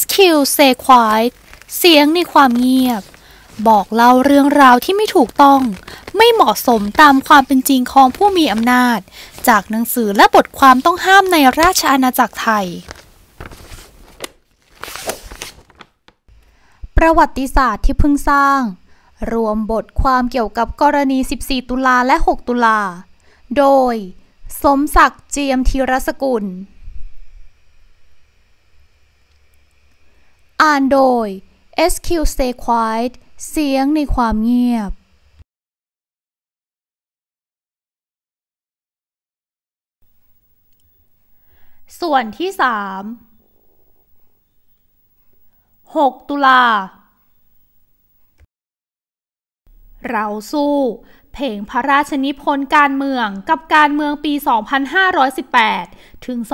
SQ Say Quiet เสียงในความเงียบ บอกเล่าเรื่องราวที่ไม่ถูกต้อง ไม่เหมาะสมตามความเป็นจริงของผู้มีอำนาจ จากหนังสือและบทความต้องห้ามในราชอาณาจักรไทย ประวัติศาสตร์ที่เพิ่งสร้าง รวมบทความเกี่ยวกับกรณี 14 ตุลาและ 6 ตุลา โดย สมศักดิ์เจียมธีรสกุลอ่านโดย SQ Stay Quiet เสียงในความเงียบ ส่วนที่สามหกตุลา เราสู้ เพลงพระราชนิพนธ์การเมืองกับการเมืองปี 2518 ถึง 2519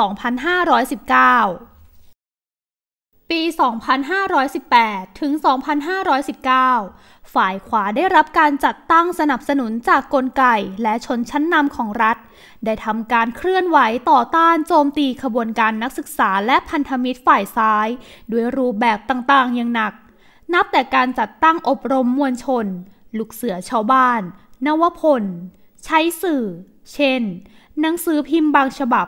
ปี 2518 ถึง 2519 ฝ่ายขวาได้รับการจัดตั้งสนับสนุนจากกลไกและชนชั้นนำของรัฐ ได้ทำการเคลื่อนไหวต่อต้านโจมตีขบวนการนักศึกษาและพันธมิตรฝ่ายซ้ายด้วยรูปแบบต่างๆ อย่างหนัก นับแต่การจัดตั้งอบรมมวลชนลูกเสือชาวบ้าน นวพล ใช้สื่อ เช่น หนังสือพิมพ์บางฉบับ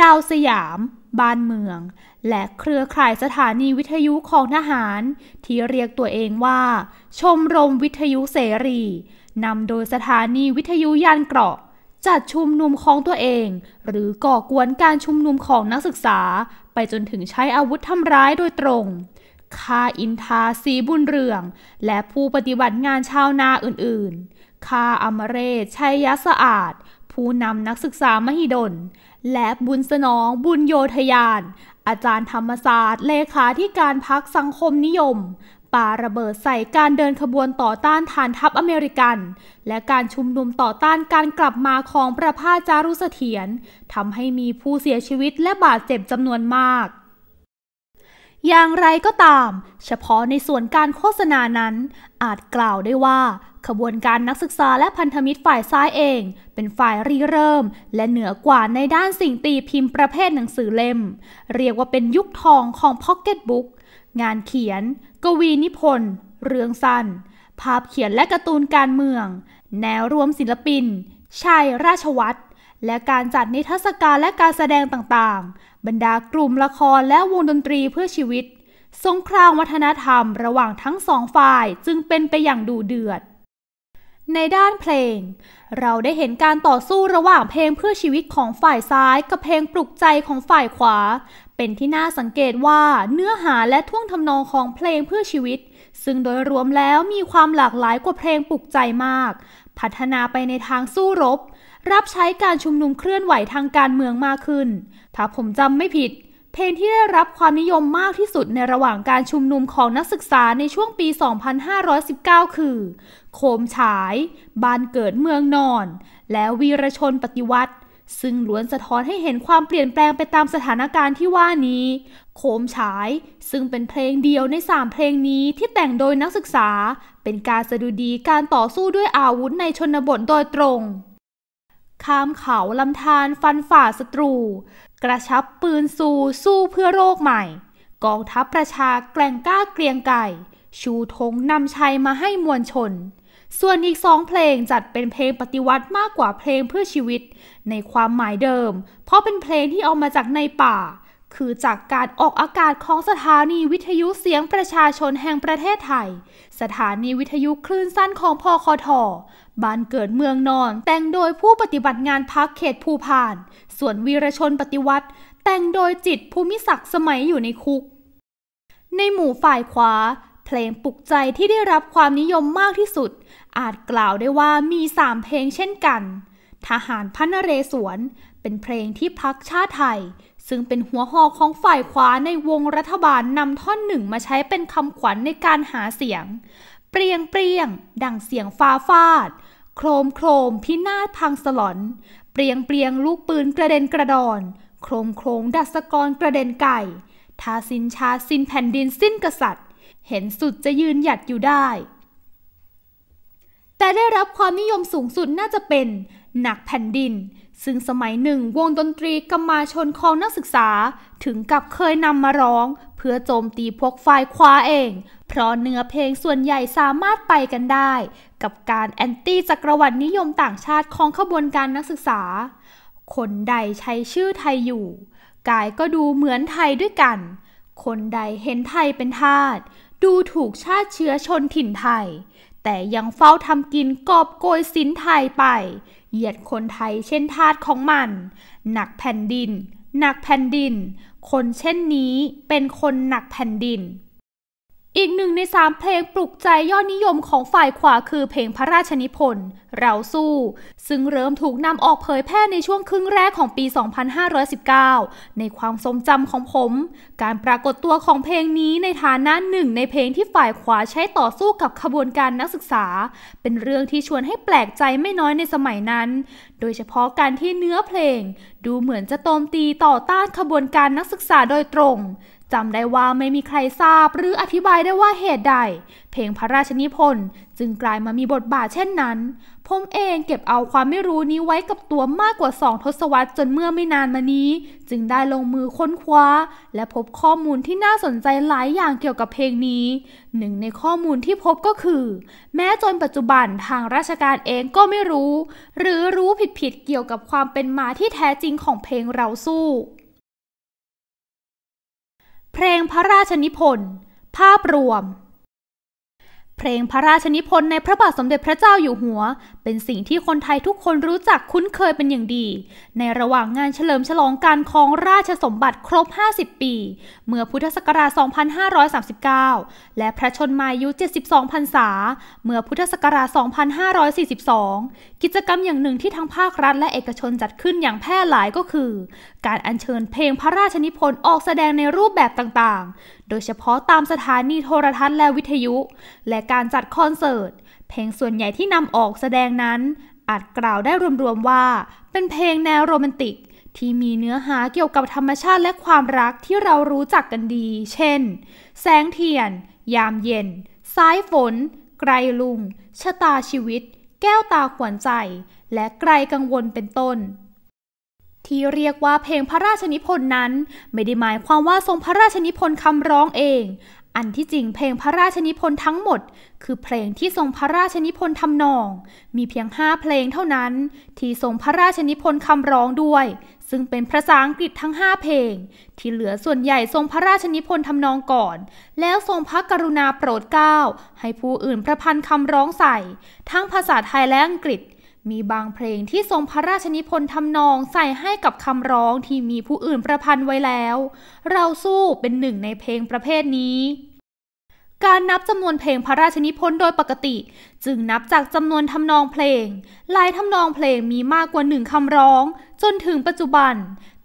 ดาวสยามบ้านเมือง และเครือข่ายสถานีวิทยุของทหาร ที่เรียกตัวเองว่าชมรมวิทยุเสรีนำโดยสถานีวิทยุยานเกราะจัดชุมนุมของตัวเอง หรือก่อกวนการชุมนุมของนักศึกษาไปจนถึงใช้อาวุธทำร้ายโดยตรง คาอินทาสีบุญเรือง และผู้ปฏิบัติงานชาวนาอื่นๆ คาอมเรศชัยยะสะอาด ผู้นำนักศึกษามหิดลและบุญสนองบุญโยทยาน อาจารย์ธรรมศาสตร์เลขาธิการพักสังคมนิยม ปาระเบิดใส่การเดินขบวนต่อต้านฐานทัพอเมริกัน และการชุมนุมต่อต้านการกลับมาของประภาจารุเสถียรทำให้มีผู้เสียชีวิตและบาดเจ็บจำนวนมาก อย่างไรก็ตาม เฉพาะในส่วนการโฆษณานั้น อาจกล่าวได้ว่าขบวนการนักศึกษาและพันธมิตรฝ่ายซ้ายเอง เป็นฝ่ายรีเริ่มและเหนือกว่าในด้านสิ่งตีพิมพ์ประเภทหนังสือเล่ม เรียกว่าเป็นยุคทองของพ็อกเก็ตบุ๊กงานเขียน กวีนิพนธ์เรื่องสั้นภาพเขียนและการ์ตูนการเมือง แนวรวมศิลปินชัยราชวัตร และการจัดนิทรรศการและการแสดงต่างๆ บรรดากลุ่มละครและวงดนตรีเพื่อชีวิตสงครามวัฒนธรรมระหว่างทั้งสองฝ่ายจึงเป็นไปอย่างดูเดือดในด้านเพลง เราได้เห็นการต่อสู้ระหว่างเพลงเพื่อชีวิตของฝ่ายซ้ายกับเพลงปลุกใจของฝ่ายขวา เป็นที่น่าสังเกตว่าเนื้อหาและท่วงทำนองของเพลงเพื่อชีวิต ซึ่งโดยรวมแล้วมีความหลากหลายกว่าเพลงปลุกใจมาก พัฒนาไปในทางสู้รบ รับใช้การชุมนุมเคลื่อนไหวทางการเมืองมากขึ้น ถ้าผมจำไม่ผิดเพลงที่ได้รับความนิยมมากที่สุดในระหว่างการชุมนุมของนักศึกษาในช่วงปี 2519 คือ โคมฉาย บานเกิดเมืองนอน และวีรชนปฏิวัติ ซึ่งล้วนสะท้อนให้เห็นความเปลี่ยนแปลงไปตามสถานการณ์ที่ว่านี้ โคมฉายซึ่งเป็นเพลงเดียวใน3เพลงนี้ที่แต่งโดยนักศึกษา เป็นการสะดุดีการต่อสู้ด้วยอาวุธในชนบทโดยตรงข้ามเขาลำธารฟันฝ่าศัตรูกระชับปืนสู้สู้เพื่อโรคใหม่ กองทัพประชาแกล่งกล้าเกรียงไก่ ชูธงนำชัยมาให้มวลชน ส่วนอีกสองเพลงจัดเป็นเพลงปฏิวัติมากกว่าเพลงเพื่อชีวิต ในความหมายเดิม เพราะเป็นเพลงที่เอามาจากในป่าคือจากการออกอากาศของสถานีวิทยุเสียงประชาชนแห่งประเทศไทย สถานีวิทยุคลื่นสั้นของพอคอทอบ้านเกิดเมืองนอน แต่งโดยผู้ปฏิบัติงานพักเขตภูพาน ส่วนวีรชนปฏิวัติ แต่งโดยจิตภูมิศักดิ์สมัยอยู่ในคุก ในหมู่ฝ่ายขวาเพลงปลุกใจที่ได้รับความนิยมมากที่สุด อาจกล่าวได้ว่ามีสามเพลงเช่นกัน ทหารพันเรศวร เป็นเพลงที่พักชาติไทยซึ่งเป็นหัวหอกของฝ่ายขวาในวงรัฐบาลนำท่อนหนึ่งมาใช้เป็นคำขวัญในการหาเสียง เปรียงเปรียง ดังเสียงฟ้าฟาด โครมโครม พินาศพังสลอน เปรียงเปรียง ลูกปืนกระเด็นกระดอน โครมโครงดัสกรกระเด็นไก่ ทาสินชาสินแผ่นดินสิ้นกษัตริย์ เห็นสุดจะยืนหยัดอยู่ได้ แต่ได้รับความนิยมสูงสุดน่าจะเป็น หนักแผ่นดินซึ่งสมัยหนึ่งวงดนตรีกรรมาชนของนักศึกษาถึงกับเคยนำมาร้อง เพื่อโจมตีพวกฝ่ายคว้าเอง เพราะเนื้อเพลงส่วนใหญ่สามารถไปกันได้ กับการแอนตี้จักรวรรดินิยมต่างชาติของขบวนการนักศึกษา คนใดใช้ชื่อไทยอยู่ กายก็ดูเหมือนไทยด้วยกัน คนใดเห็นไทยเป็นทาสดูถูกชาติเชื้อชนถิ่นไทย แต่ยังเฝ้าทำกินกอบโกยสินไทยไปเหยียดคนไทยเช่นทาสของมันหนักแผ่นดิน หนักแผ่นดิน คนเช่นนี้เป็นคนหนักแผ่นดินอีกหนึ่งในสามเพลงปลุกใจยอดนิยมของฝ่ายขวาคือเพลงพระราชนิพนธ์เราสู้ ซึ่งเริ่มถูกนำออกเผยแพร่ในช่วงครึ่งแรกของปี 2519 ในความทรงจำของผม การปรากฏตัวของเพลงนี้ในฐานะหนึ่งในเพลงที่ฝ่ายขวาใช้ต่อสู้กับขบวนการนักศึกษา เป็นเรื่องที่ชวนให้แปลกใจไม่น้อยในสมัยนั้น โดยเฉพาะการที่เนื้อเพลง ดูเหมือนจะโจมตีต่อต้านขบวนการนักศึกษาโดยตรงจำได้ว่าไม่มีใครทราบหรืออธิบายได้ว่าเหตุใด เพลงพระราชนิพนธ์ จึงกลายมามีบทบาทเช่นนั้นผมเองเก็บเอาความไม่รู้นี้ไว้กับตัวมากกว่าสองทศวรรษจนเมื่อไม่นานมานี้ จึงได้ลงมือค้นคว้า และพบข้อมูลที่น่าสนใจหลายอย่างเกี่ยวกับเพลงนี้ หนึ่งในข้อมูลที่พบก็คือแม้จนปัจจุบันทางราชการเองก็ไม่รู้ หรือรู้ผิดๆเกี่ยวกับความเป็นมาที่แท้จริงของเพลงเราสู้เพลงพระราชนิพนธ์ ภาพรวม เพลงพระราชนิพนธ์ในพระบาทสมเด็จพระเจ้าอยู่หัวเป็นสิ่งที่คนไทยทุกคนรู้จักคุ้นเคยเป็นอย่างดี ในระหว่างงานเฉลิมฉลองการครองราชสมบัติครบ 50 ปี เมื่อพุทธศักราช 2539 และพระชนมายุ 72 พรรษา เมื่อพุทธศักราช 2542 กิจกรรมอย่างหนึ่งที่ทั้งภาครัฐ และเอกชนจัดขึ้นอย่างแพร่หลายก็คือ การอัญเชิญเพลงพระราชนิพนธ์ออกแสดงในรูปแบบต่างๆ โดยเฉพาะตามสถานีโทรทัศน์และวิทยุ และการจัดคอนเสิร์ตเพลงส่วนใหญ่ที่นำออกแสดงนั้น อาจกล่าวได้รวมๆว่าเป็นเพลงแนวโรแมนติก ที่มีเนื้อหาเกี่ยวกับธรรมชาติและความรักที่เรารู้จักกันดี เช่น แสงเทียน ยามเย็น สายฝน ไกลลุง ชะตาชีวิต แก้วตาขวัญใจ และไกลกังวลเป็นต้น ที่เรียกว่าเพลงพระราชนิพนธ์นั้น ไม่ได้หมายความว่าทรงพระราชนิพนธ์คำร้องเองอันที่จริงเพลงพระราชนิพนธ์ทั้งหมด คือเพลงที่ทรงพระราชนิพนธ์ทำนอง มีเพียงห้าเพลงเท่านั้นที่ทรงพระราชนิพนธ์คำร้องด้วย ซึ่งเป็นภาษาอังกฤษทั้งห้าเพลง ที่เหลือส่วนใหญ่ทรงพระราชนิพนธ์ทำนองก่อนแล้วทรงพระกรุณาโปรดเกล้าให้ผู้อื่นประพันธ์คำร้องใส่ ทั้งภาษาไทยและอังกฤษ มีบางเพลงที่ทรงพระราชนิพนธ์ทำนองใส่ให้กับคำร้องที่มีผู้อื่นประพันธ์ไว้แล้ว เราสู้เป็นหนึ่งในเพลงประเภทนี้การนับจำนวนเพลงพระราชนิพนธ์โดยปกติ จึงนับจากจำนวนทำนองเพลงหลายทำนองเพลงมีมากกว่าหนึ่งคำร้อง จนถึงปัจจุบัน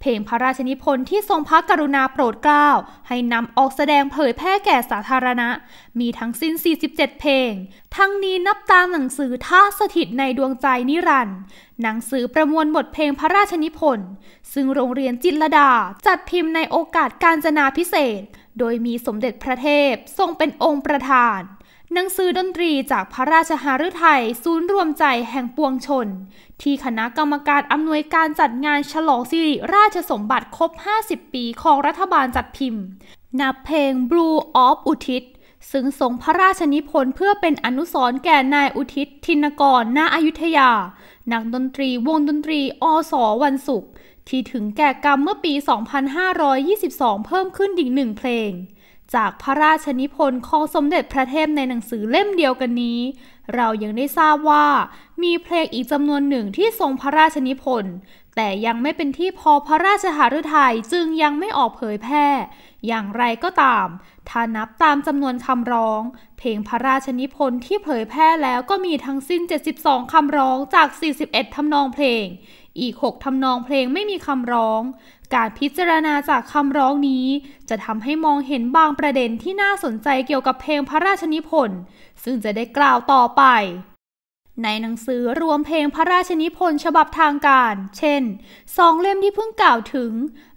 เพลงพระราชนิพนธ์ที่ทรงพระกรุณาโปรดเกล้า ให้นำออกแสดงเผยแพร่แก่สาธารณะ มีทั้งสิ้น 47 เพลง ทั้งนี้นับตามหนังสือท่าสถิตในดวงใจนิรันด์หนังสือประมวลบทเพลงพระราชนิพนธ์ซึ่งโรงเรียนจิตรดาจัดพิมพ์ในโอกาสการจนาพิเศษโดยมีสมเด็จพระเทพทรงเป็นองค์ประธาน หนังสือดนตรีจากพระราชหฤทัยศูนย์รวมใจแห่งปวงชน ที่คณะกรรมการอำนวยการจัดงานฉลองสิริราชสมบัติครบ 50 ปีของรัฐบาลจัดพิมพ์นับเพลง Blue of อุทิศ ซึ่งทรงพระราชนิพนธ์เพื่อเป็นอนุสรณ์แก่นายอุทิศทินกรณอายุทยา นักดนตรีวงดนตรีอสวันศุกร์ที่ถึงแก่กรรมเมื่อปี 2522 เพิ่มขึ้นอีกหนึ่งเพลง จากพระราชนิพนธ์ของสมเด็จพระเทพในหนังสือเล่มเดียวกันนี้ เรายังได้ทราบว่ามีเพลงอีกจำนวนหนึ่งที่ทรงพระราชนิพนธ์ แต่ยังไม่เป็นที่พอพระราชหฤทัยจึงยังไม่ออกเผยแพร่ อย่างไรก็ตาม ถ้านับตามจำนวนคำร้อง เพลงพระราชนิพนธ์ที่เผยแพร่แล้วก็มีทั้งสิ้น 72คำร้องจาก 41ทำนองเพลงอีก6ทำนองเพลงไม่มีคำร้อง การพิจารณาจากคำร้องนี้ จะทำให้มองเห็นบางประเด็นที่น่าสนใจเกี่ยวกับเพลงพระราชนิพนธ์ซึ่งจะได้กล่าวต่อไป ในหนังสือรวมเพลงพระราชนิพนธ์ฉบับทางการ เช่นสองเล่มที่เพิ่งกล่าวถึง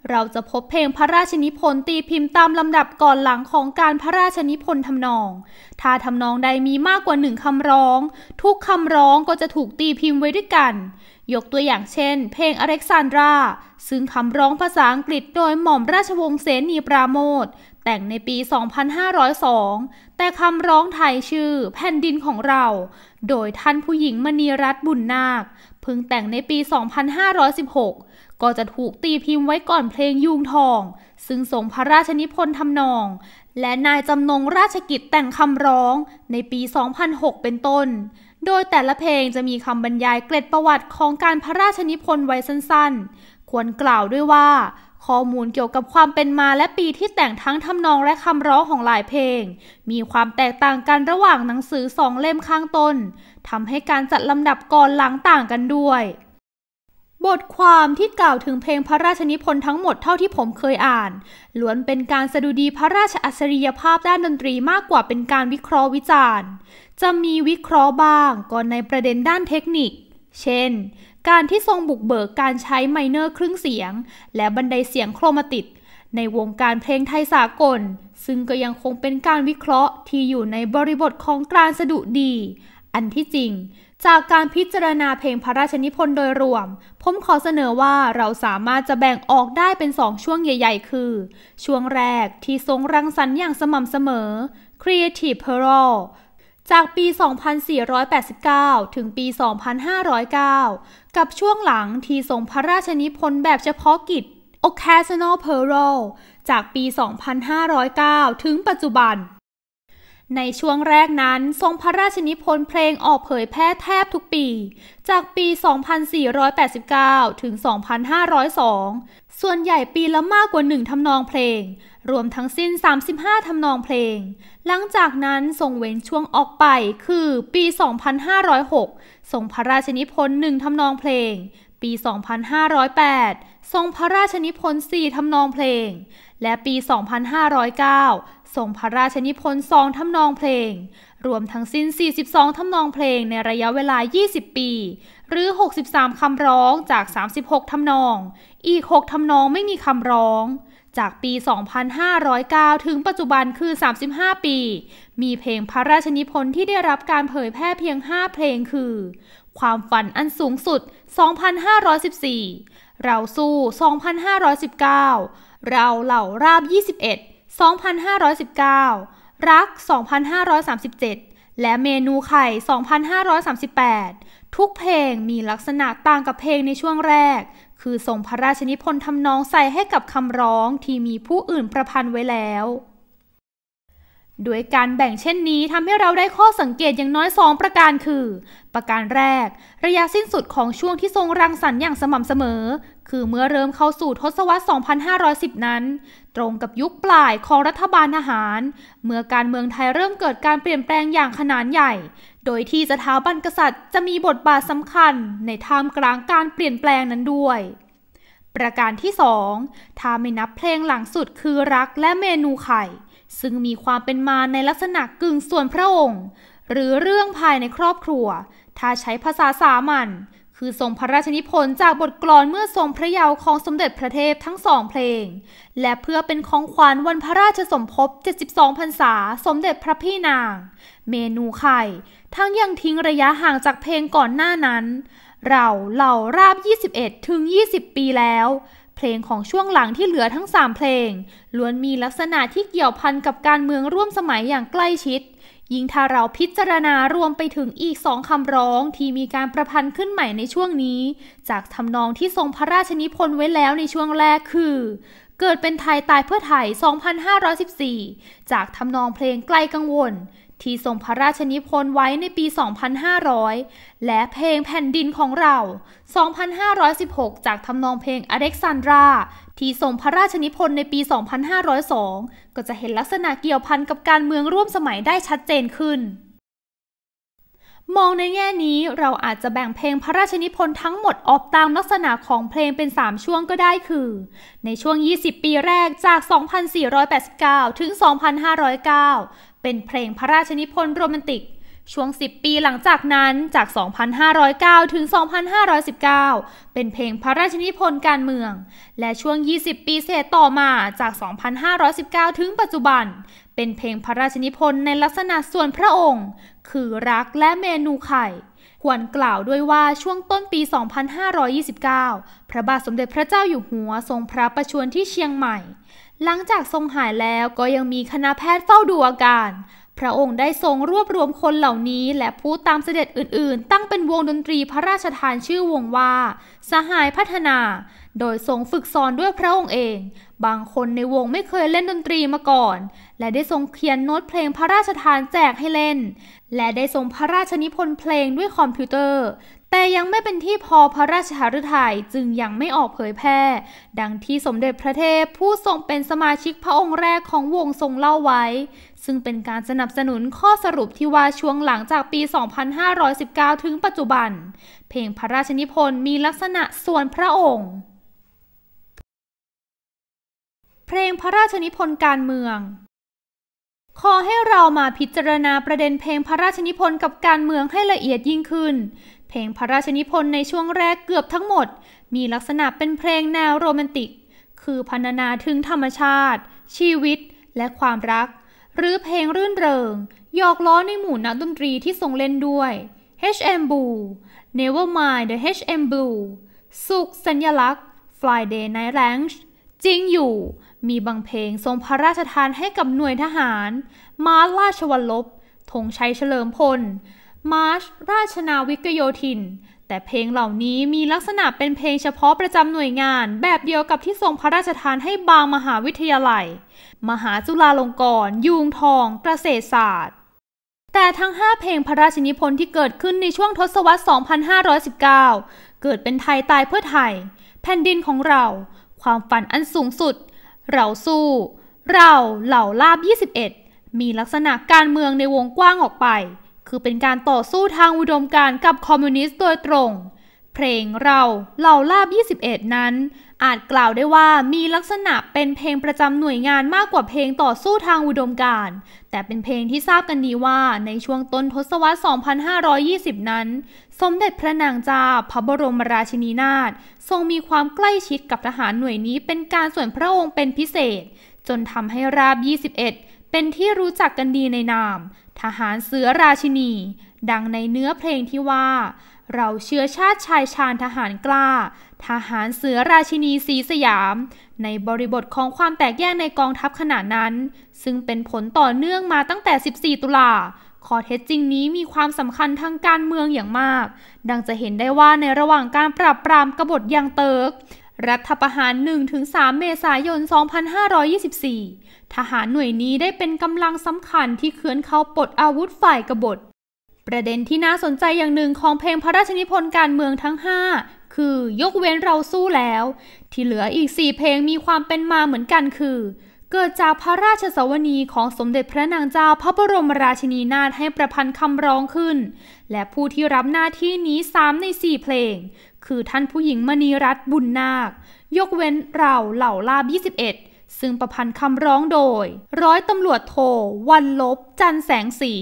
เราจะพบเพลงพระราชนิพนธ์ตีพิมพ์ตามลำดับก่อนหลังของการพระราชนิพนธ์ทำนอง ถ้าทำนองใดมีมากกว่าหนึ่งคำร้อง ทุกคำร้องก็จะถูกตีพิมพ์ไว้ด้วยกันยกตัวอย่างเช่นเพลงอเล็กซานดรา ซึ่งคำร้องภาษาอังกฤษโดยหม่อมราชวงศ์เสนีปราโมท แต่งในปี 2502 แต่คำร้องไทยชื่อแผ่นดินของเรา โดยท่านผู้หญิงมณีรัตน์บุญนาคเพิ่งแต่งในปี 2516 ก็จะถูกตีพิมพ์ไว้ก่อนเพลงยุงทอง ซึ่งทรงพระราชนิพนธ์ทำนอง และนายจำนงราชกิจแต่งคำร้องในปี 2006 เป็นต้นโดยแต่ละเพลงจะมีคำบรรยายเกร็ดประวัติของการพระราชนิพนธ์ไว้สั้นๆ ควรกล่าวด้วยว่า ข้อมูลเกี่ยวกับความเป็นมาและปีที่แต่งทั้งทำนองและคำร้องของหลายเพลง มีความแตกต่างกันระหว่างหนังสือสองเล่มข้างต้นทำให้การจัดลำดับก่อนหลังต่างกันด้วยบทความที่กล่าวถึงเพลงพระราชนิพนธ์ทั้งหมดเท่าที่ผมเคยอ่านล้วนเป็นการสดุดีพระราชอัจฉริยภาพด้านดนตรีมากกว่าเป็นการวิเคราะห์วิจารณ์จะมีวิเคราะห์บ้างก่อนในประเด็นด้านเทคนิค เช่นการที่ทรงบุกเบิกการใช้ไมเนอร์ครึ่งเสียง และบันไดเสียงโครมาติดในวงการเพลงไทยสากล ซึ่งก็ยังคงเป็นการวิเคราะห์ ที่อยู่ในบริบทของการสดุดี อันที่จริงจากการพิจารณาเพลงพระราชนิพนธ์โดยรวม ผมขอเสนอว่าเราสามารถจะแบ่งออกได้เป็นสองช่วงใหญ่ๆ คือ ช่วงแรกที่ทรงรังสรรค์อย่างสม่ำเสมอ Creative Pearl จากปี 2489 ถึงปี 2509 กับช่วงหลังที่ทรงพระราชนิพนธ์แบบเฉพาะกิจ Occasional Pearl จากปี 2509 ถึงปัจจุบันในช่วงแรกนั้นทรงพระราชนิพนธ์เพลงออกเผยแพร่แทบทุกปี จากปี 2489 ถึง 2502 ส่วนใหญ่ปีละมากกว่าหนึ่งทำนองเพลง รวมทั้งสิ้น 35ทำนองเพลง หลังจากนั้นทรงเว้นช่วงออกไปคือปี 2506 ทรงพระราชนิพนธ์หนึ่งทำนองเพลง ปี 2508 ทรงพระราชนิพนธ์สี่ทำนองเพลง และปี 2509ส่งพระราชนิพนธ์สองทำนองเพลง รวมทั้งสิ้น 42ทำนองเพลงในระยะเวลา 20 ปี หรือ 63คำร้องจาก 36ทำนอง อีก 6ทำนองไม่มีคำร้อง จากปี 2509 ถึงปัจจุบันคือ 35 ปี มีเพลงพระราชนิพนธ์ที่ได้รับการเผยแพร่เพียง 5 เพลงคือ ความฝันอันสูงสุด 2514 เราสู้ 2519 เราเหล่าราบ 21 2519 รัก 2537 และเมนูไข่ 2538 ทุกเพลงมีลักษณะต่างกับเพลงในช่วงแรก คือส่งพระราชนิพนธ์ทำนองใส่ให้กับคำร้องที่มีผู้อื่นประพันธ์ไว้แล้วโดยการแบ่งเช่นนี้ทำให้เราได้ข้อสังเกตอย่างน้อยสองประการคือ ประการแรก ระยะสิ้นสุดของช่วงที่ทรงรังสรรค์อย่างสม่ำเสมอคือเมื่อเริ่มเข้าสู่ทศวรรษ 2510 นั้น ตรงกับยุคปลายของรัฐบาลทหาร เมื่อการเมืองไทยเริ่มเกิดการเปลี่ยนแปลงอย่างขนาดใหญ่ โดยที่สถาบันกษัตริย์จะมีบทบาทสำคัญ ในท่ามกลางการเปลี่ยนแปลงนั้นด้วย ประการที่ 2 ถ้าไม่นับเพลงหลังสุดคือรักและเมนูไข่ ซึ่งมีความเป็นมาในลักษณะกึ่งส่วนพระองค์ หรือเรื่องภายในครอบครัวถ้าใช้ภาษาสามัญคือทรงพระราชนิพนธ์จากบทกลอนเมื่อทรงพระเยาว์ของสมเด็จพระเทพทั้งสองเพลง และเพื่อเป็นของขวัญวันพระราชสมภพ 72 พรรษาสมเด็จพระพี่นาง เมนูไข่ ทั้งยังทิ้งระยะห่างจากเพลงก่อนหน้านั้น เราเหล่าราบ 21 ถึง 20 ปีแล้ว เพลงของช่วงหลังที่เหลือทั้ง 3 เพลงล้วนมีลักษณะที่เกี่ยวพันกับการเมืองร่วมสมัยอย่างใกล้ชิดยิ่งถ้าเราพิจารณารวมไปถึงอีกสองคำร้องที่มีการประพันธ์ขึ้นใหม่ในช่วงนี้ จากทำนองที่ทรงพระราชนิพนธ์ไว้แล้วในช่วงแรกคือ เกิดเป็นไทยตายเพื่อไทย 2514 จากทำนองเพลงไกลกังวลที่ทรงพระราชนิพนธ์ไว้ในปี 2500 และเพลงแผ่นดินของเรา 2516 จากทำนองเพลงอเล็กซานดรา ที่ทรงพระราชนิพนธ์ในปี 2502 ก็จะเห็นลักษณะเกี่ยวพันกับการเมืองร่วมสมัยได้ชัดเจนขึ้น มองในแง่นี้เราอาจจะแบ่งเพลงพระราชนิพนธ์ทั้งหมดออกตามลักษณะของเพลงเป็น 3 ช่วงก็ได้คือ ในช่วง 20 ปีแรกจาก2489ถึง2509เป็นเพลงพระราชนิพนธ์โรแมนติก ช่วง 10 ปีหลังจากนั้น จาก 2,509 ถึง 2,519 เป็นเพลงพระราชนิพนธ์การเมือง และช่วง 20 ปีเศษต่อมา จาก 2,519 ถึงปัจจุบัน เป็นเพลงพระราชนิพนธ์ในลักษณะส่วนพระองค์ คือรักและเมนูไข่ ควรกล่าวด้วยว่าช่วงต้นปี 2529 พระบาทสมเด็จพระเจ้าอยู่หัวทรงพระประชวรที่เชียงใหม่หลังจากทรงหายแล้วก็ยังมีคณะแพทย์เฝ้าดูอาการ พระองค์ได้ทรงรวบรวมคนเหล่านี้และผู้ตามเสด็จอื่น ๆ ตั้งเป็นวงดนตรีพระราชทานชื่อวงว่า สหายพัฒนา โดยทรงฝึกสอนด้วยพระองค์เอง บางคนในวงไม่เคยเล่นดนตรีมาก่อน และได้ทรงเขียนโน้ตเพลงพระราชทานแจกให้เล่น และได้ทรงพระราชนิพนธ์เพลงด้วยคอมพิวเตอร์แต่ยังไม่เป็นที่พอพระราชหฤทัยจึงยังไม่ออกเผยแพร่ ดังที่สมเด็จพระเทพผู้ทรงเป็นสมาชิกพระองค์แรกของวงทรงเล่าไว้ ซึ่งเป็นการสนับสนุนข้อสรุปที่ว่าช่วงหลังจากปี 2519 ถึงปัจจุบัน เพลงพระราชนิพนธ์มีลักษณะส่วนพระองค์ เพลงพระราชนิพนธ์การเมือง ขอให้เรามาพิจารณาประเด็นเพลงพระราชนิพนธ์กับการเมืองให้ละเอียดยิ่งขึ้นเพลงพระราชนิพนธ์ในช่วงแรกเกือบทั้งหมด มีลักษณะเป็นเพลงแนวโรแมนติก คือพรรณนาถึงธรรมชาติ ชีวิตและความรัก หรือเพลงรื่นเริงหยอกล้อในหมู่นักดนตรีที่ทรงเล่นด้วย H.M. Blue Nevermind the H.M. Blue สุขสัญลักษณ์ f l y d a y Night Ranch จริงอยู่ มีบางเพลงทรงพระราชทานให้กับหน่วยทหาร มาลาชวัลลบธงชัยเฉลิมพลมาร์ช ราชนาวิกโยธิน แต่เพลงเหล่านี้มีลักษณะเป็นเพลงเฉพาะประจำหน่วยงานแบบเดียวกับที่ทรงพระราชทานให้บางมหาวิทยาลัย มหาจุฬาลงกรณ์ยูงทอง เกษตรศาสตร์ แต่ทั้ง5เพลงพระราชนิพนธ์ที่เกิดขึ้นในช่วงทศวรรษ 2519 เกิดเป็นไทยตายเพื่อไทย แผ่นดินของเรา ความฝันอันสูงสุด เราสู้ เราเหล่าลาบ 21 มีลักษณะการเมืองในวงกว้างออกไปคือเป็นการต่อสู้ทางอุดมการกับคอมมิวนิสต์โดยตรง เพลงเราเหล่าลาบ 21 นั้น อาจกล่าวได้ว่ามีลักษณะเป็นเพลงประจำหน่วยงานมากกว่าเพลงต่อสู้ทางอุดมการแต่เป็นเพลงที่ทราบกันดีว่าในช่วงต้นทศวรรษ2520 นั้น สมเด็จพระนางเจ้าพระบรมราชินีนาถทรงมีความใกล้ชิดกับทหารหน่วยนี้ เป็นการส่วนพระองค์เป็นพิเศษ จนทำให้ราบ 21 เป็นที่รู้จักกันดีในนามทหารเสือราชินี ดังในเนื้อเพลงที่ว่า เราเชื้อชาติชายชาญทหารกล้า ทหารเสือราชินีสีสยาม ในบริบทของความแตกแยกในกองทัพขณะนั้น ซึ่งเป็นผลต่อเนื่องมาตั้งแต่ 14 ตุลาข้อเท็จจริงนี้มีความสำคัญทางการเมืองอย่างมาก ดังจะเห็นได้ว่าในระหว่างการปราบปรามกบฏยังเติร์กรัฐประหาร 1-3 เมษายน 2524 ทหารหน่วยนี้ได้เป็นกำลังสำคัญที่เคลื่อนเข้าปลดอาวุธฝ่ายกบฏ ประเด็นที่น่าสนใจอย่างหนึ่งของเพลงพระราชนิพนธ์การเมืองทั้ง 5 คือ ยกเว้นเราสู้แล้ว ที่เหลืออีก 4 เพลงมีความเป็นมาเหมือนกันคือ เกิดจากพระราชสวนีของสมเด็จพระนางเจ้าพระบรมราชินีนาถให้ประพันธ์คำร้องขึ้น และผู้ที่รับหน้าที่นี้3ใน4เพลงคือท่านผู้หญิงมณีรัตน์บุญนาค ยกเว้นเราเหล่าลาบ 21 ซึ่งประพันธ์คำร้องโดย ร้อยตำรวจโทวันลบ จันแสงสี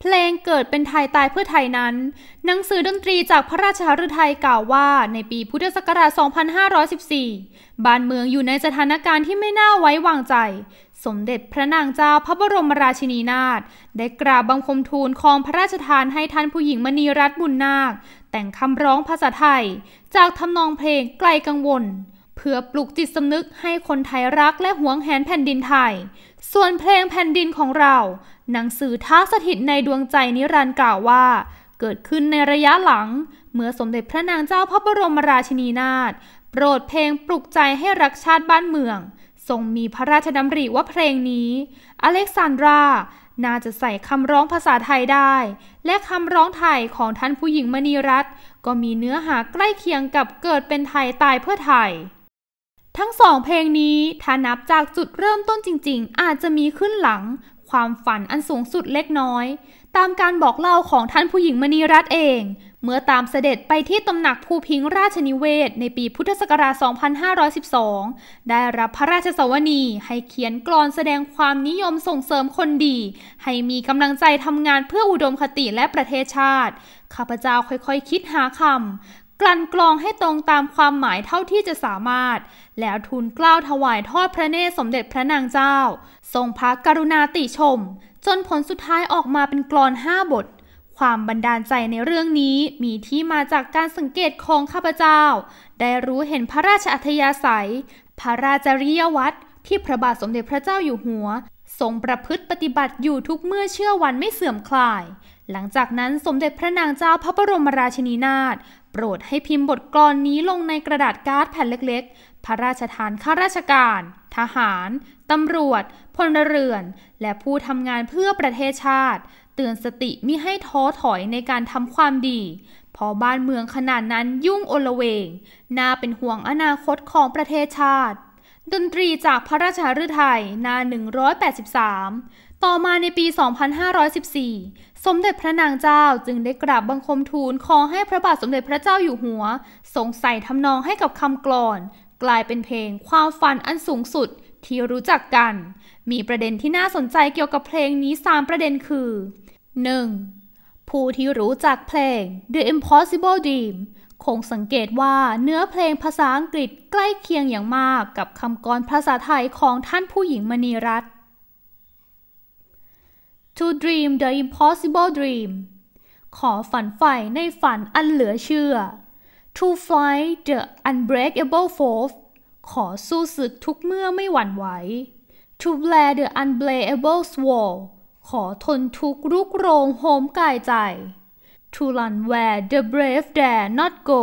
เพลงเกิดเป็นไทยตายเพื่อไทยนั้น หนังสือดนตรีจากพระราชหฤทัยกล่าวว่า ในปีพุทธศักราช 2514 บ้านเมืองอยู่ในสถานการณ์ที่ไม่น่าไว้วางใจสมเด็จพระนางเจ้าพระบรมราชินีนาถได้กราบบังคมทูลคองพระราชทานให้ท่านผู้หญิงมณีรัตน์บุญนาค แต่งคำร้องภาษาไทย จากทำนองเพลงไกลกังวล เพื่อปลุกจิตสำนึกให้คนไทยรักและหวงแหนแผ่นดินไทย ส่วนเพลงแผ่นดินของเรา หนังสือท้าสถิตในดวงใจนิรันดร์กล่าวว่า เกิดขึ้นในระยะหลัง เมื่อสมเด็จพระนางเจ้าพระบรมราชินีนาถโปรดเพลงปลุกใจให้รักชาติบ้านเมืองทรงมีพระราชดำริว่าเพลงนี้ อเล็กซานดรา น่าจะใส่คำร้องภาษาไทยได้ และคำร้องไทยของท่านผู้หญิงมณีรัตน์ ก็มีเนื้อหาใกล้เคียงกับเกิดเป็นไทยตายเพื่อไทย ทั้งสองเพลงนี้ ถ้านับจากจุดเริ่มต้นจริงๆ อาจจะมีขึ้นหลัง ความฝันอันสูงสุดเล็กน้อย ตามการบอกเล่าของท่านผู้หญิงมณีรัตน์เองเมื่อตามเสด็จไปที่ตำหนักภูพิงราชนิเวศ ในปีพุทธศักราช 2512 ได้รับพระราชสวนี ให้เขียนกลอนแสดงความนิยมส่งเสริมคนดี ให้มีกำลังใจทำงานเพื่ออุดมคติและประเทศชาติ ข้าพเจ้าค่อยๆคคิดหาคำ กลั่นกลองให้ตรงตามความหมายเท่าที่จะสามารถ แล้วทูลกล้าวถวายทอดพระเนตรสมเด็จพระนางเจ้า ทรงพระกรุณาติชม จนผลสุดท้ายออกมาเป็นกลอนห้าบทความบันดาลใจในเรื่องนี้มีที่มาจากการสังเกตของข้าพเจ้า ได้รู้เห็นพระราชอัธยาศัยพระราชริยวัตรที่พระบาทสมเด็จพระเจ้าอยู่หัวทรงประพฤติปฏิบัติ อยู่ทุกเมื่อเชื่อวันไม่เสื่อมคลาย หลังจากนั้นสมเด็จพระนางเจ้าพระบรมราชินีนาถโปรดให้พิมพ์บทกลอนนี้ลงในกระดาษการ์ดแผ่นเล็กๆ พระราชทานข้าราชการ ทหารตำรวจ พลเรือน และผู้ทำงานเพื่อประเทศชาติเตือนสติมิให้ท้อถอยในการทำความดี พอบ้านเมืองขนาดนั้นยุ่งโอลเวง น่าเป็นห่วงอนาคตของประเทศชาติ ดนตรีจากพระราชาฤทัยนา 183 ต่อมาในปี 2514 สมเด็จพระนางเจ้าจึงได้กราบบังคมทูลขอให้พระบาทสมเด็จพระเจ้าอยู่หัว สงใส่ทำนองให้กับคำกลอน กลายเป็นเพลงความฝันอันสูงสุด ที่รู้จักกัน มีประเด็นที่น่าสนใจเกี่ยวกับเพลงนี้ 3 ประเด็นคือ 1. ผู้ที่รู้จักเพลง The Impossible Dream คงสังเกตว่าเนื้อเพลงภาษาอังกฤษใกล้เคียงอย่างมากกับคำกรภาษาไทยของท่านผู้หญิงมณีรัตน์ To dream the impossible dream ขอฝันใฝ่ในฝันอันเหลือเชื่อ To fly the unbreakable f o r t h ขอสู้ศึกทุกเมื่อไม่หวั่นไหว To blare the u n b r e a k a b l e s w a l l ขอทนทุกรุกโรงโหมกายใจ To run where the brave dare not go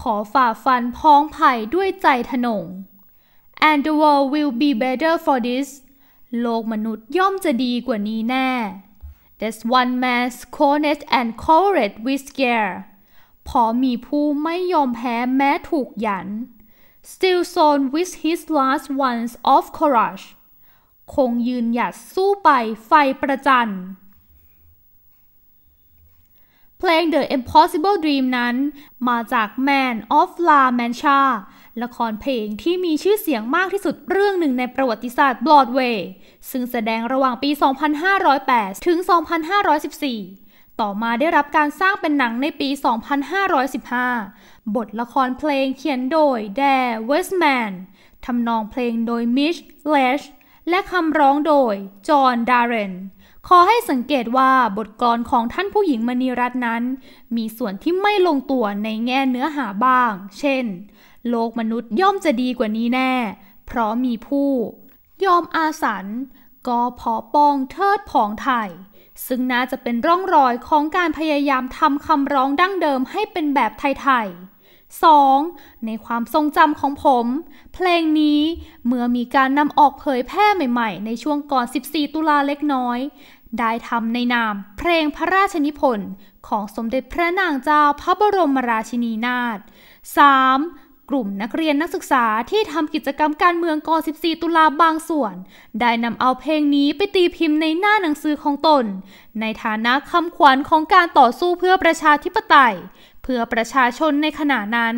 ขอฝ่าฟันพ้องภัยด้วยใจทนง and the world will be better for this โลกมนุษย์ย่อมจะดีกว่านี้แน่ That's one man's c o l n e s s and courage we scare พอมีผู้ไม่ยอมแพ้แม้ถูกหยัน Still sown with his last ones of courage คงยืนหยัดสู้ไปไฟประจันเพลง The Impossible Dream นั้น มาจาก Man of La Mancha ละครเพลงที่มีชื่อเสียงมากที่สุดเรื่องหนึ่งในประวัติศาสตร์บลอดเวย์ซึ่งแสดงระหว่างปี 2508 ถึง 2514 ต่อมาได้รับการสร้างเป็นหนังในปี 2515 บทละครเพลงเขียนโดยแดร์เวสแมนทำนองเพลงโดยมิชเลชและคำร้องโดย จอห์นดาร์เรนขอให้สังเกตว่าบทกลอนของท่านผู้หญิงมณีรัตน์นั้น มีส่วนที่ไม่ลงตัวในแง่เนื้อหาบ้าง เช่น โลกมนุษย์ย่อมจะดีกว่านี้แน่ เพราะมีผู้ ยอมอาสันก็พอป้องเทิดผองไทย ซึ่งน่าจะเป็นร่องรอยของการพยายามทำคำร้องดั้งเดิมให้เป็นแบบไทยๆ 2. ในความทรงจำของผม เพลงนี้เมื่อมีการนำออกเผยแพร่ใหม่ๆ ในช่วงก่อน 14 ตุลาเล็กน้อย ได้ทำในนามเพลงพระราชนิพนธ์ของสมเด็จพระนางเจ้าพระบรมราชินีนาถ 3. กลุ่มนักเรียนนักศึกษาที่ทำกิจกรรมการเมืองก่อน 14 ตุลาบางส่วน ได้นำเอาเพลงนี้ไปตีพิมพ์ในหน้าหนังสือของตน ในฐานะคำขวัญของการต่อสู้เพื่อประชาธิปไตยเพื่อประชาชนในขณะนั้น